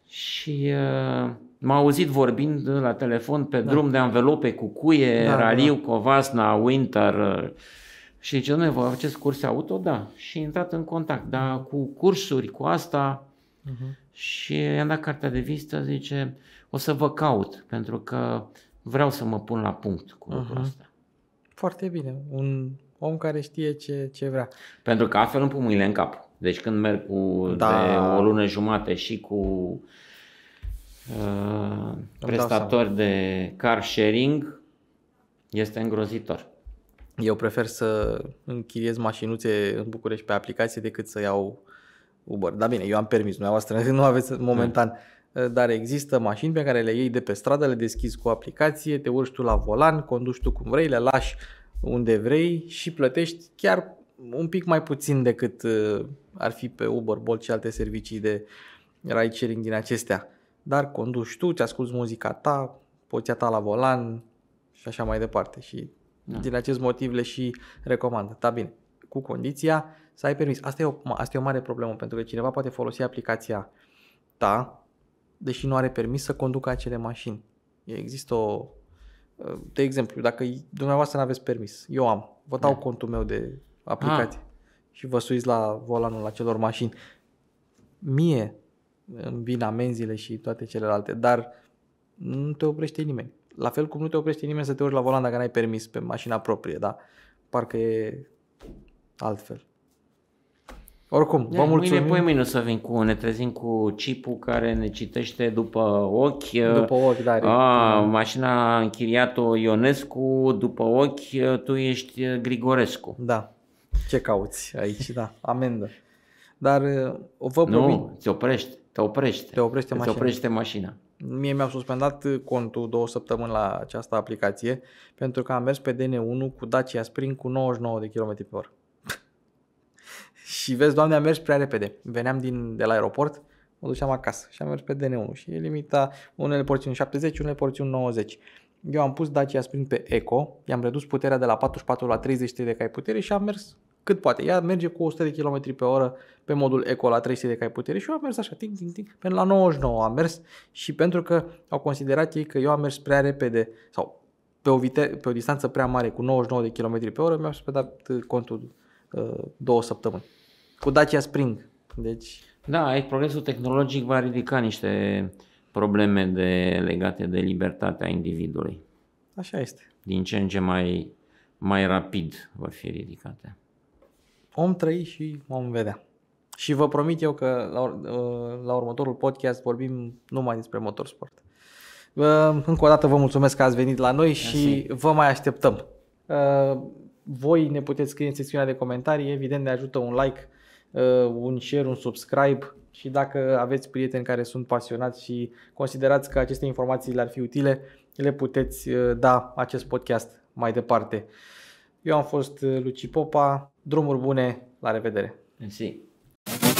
și uh, m-a auzit vorbind la telefon pe da. drum de anvelope cu cuie, da, raliu, da. covasna, winter uh, și zice, noi vă faceți curse auto? Da. Și intrat în contact, dar cu cursuri, cu asta, uh-huh. Și i-am dat cartea de vizită, zice, o să vă caut, pentru că vreau să mă pun la punct cu lucrul uh-huh. ăsta. Foarte bine. Un om care știe ce, ce vrea. Pentru că altfel îmi pun mâinile în cap. Deci când merg cu da. de o lună jumate și cu uh, prestatori de car sharing, este îngrozitor. Eu prefer să închiriez mașinuțe în București pe aplicație decât să iau Uber. Dar bine, eu am permis, dumneavoastră nu aveți momentan. Hmm. Eh, dar există mașini pe care le iei de pe stradă, le deschizi cu o aplicație, te urci tu la volan, conduci tu cum vrei, le lași unde vrei și plătești chiar un pic mai puțin decât eh, ar fi pe Uber, Bolt și alte servicii de ride sharing din acestea. Dar conduci tu, ți asculti muzica ta, poziția ta la volan și așa mai departe. Și da. din acest motiv le și recomandă. Da, bine, cu condiția să ai permis. Asta e, o, asta e o mare problemă, pentru că cineva poate folosi aplicația ta deși nu are permis să conducă acele mașini. Există o... De exemplu, dacă dumneavoastră nu aveți permis, eu am, vă dau da. contul meu de aplicație ah. și vă suiți la volanul acelor mașini. Mie îmi vin amenziile și toate celelalte, dar nu te oprește nimeni. La fel cum nu te oprește nimeni să te urci la volan dacă n-ai permis pe mașina proprie, da? Parcă e altfel. Oricum, da, vă mulțumim. Mâine, mâine să vin cu, ne trezim cu chipul care ne citește după ochi. După uh, ochi, da. A, da. mașina a închiriat-o Ionescu, după ochi uh, tu ești uh, Grigorescu. Da. Ce cauți aici, da, amendă. Dar o vă Nu, te oprești, te oprește. Te oprește mașina. Te oprește mașina. Mie mi-au suspendat contul două săptămâni la această aplicație pentru că am mers pe DN1 cu Dacia Spring cu 99 de km pe oră. Și vezi, doamne, am mers prea repede. Veneam din, de la aeroport, mă duceam acasă și am mers pe DN1 și e limita unele porțiuni 70, unele porțiuni 90. Eu am pus Dacia Spring pe Eco, i-am redus puterea de la 44 la 33 de cai putere și am mers cât poate. Ea merge cu 100 de km pe oră pe modul Eco la 300 de cai putere și eu am mers așa, ting, ting, ting, până la 99 am mers și pentru că au considerat ei că eu am mers prea repede sau pe o, vite- pe o distanță prea mare cu 99 de km pe oră, mi-am suspendat uh, contul uh, două săptămâni cu Dacia Spring. Deci... Da, aici progresul tehnologic va ridica niște probleme de, legate de libertatea individului. Așa este. Din ce în ce mai, mai rapid vor fi ridicate. Om trăi și vom vedea. Și vă promit eu că la, ă, la următorul podcast vorbim numai despre motorsport. Încă o dată vă mulțumesc că ați venit la noi și vă mai așteptăm. Ă, voi ne puteți scrie în secțiunea de comentarii, evident ne ajută un like Uh, un share, un subscribe și dacă aveți prieteni care sunt pasionați și considerați că aceste informații le-ar fi utile, le puteți uh, da acest podcast mai departe. Eu am fost uh, Luci Popa, drumuri bune, la revedere! Mersi.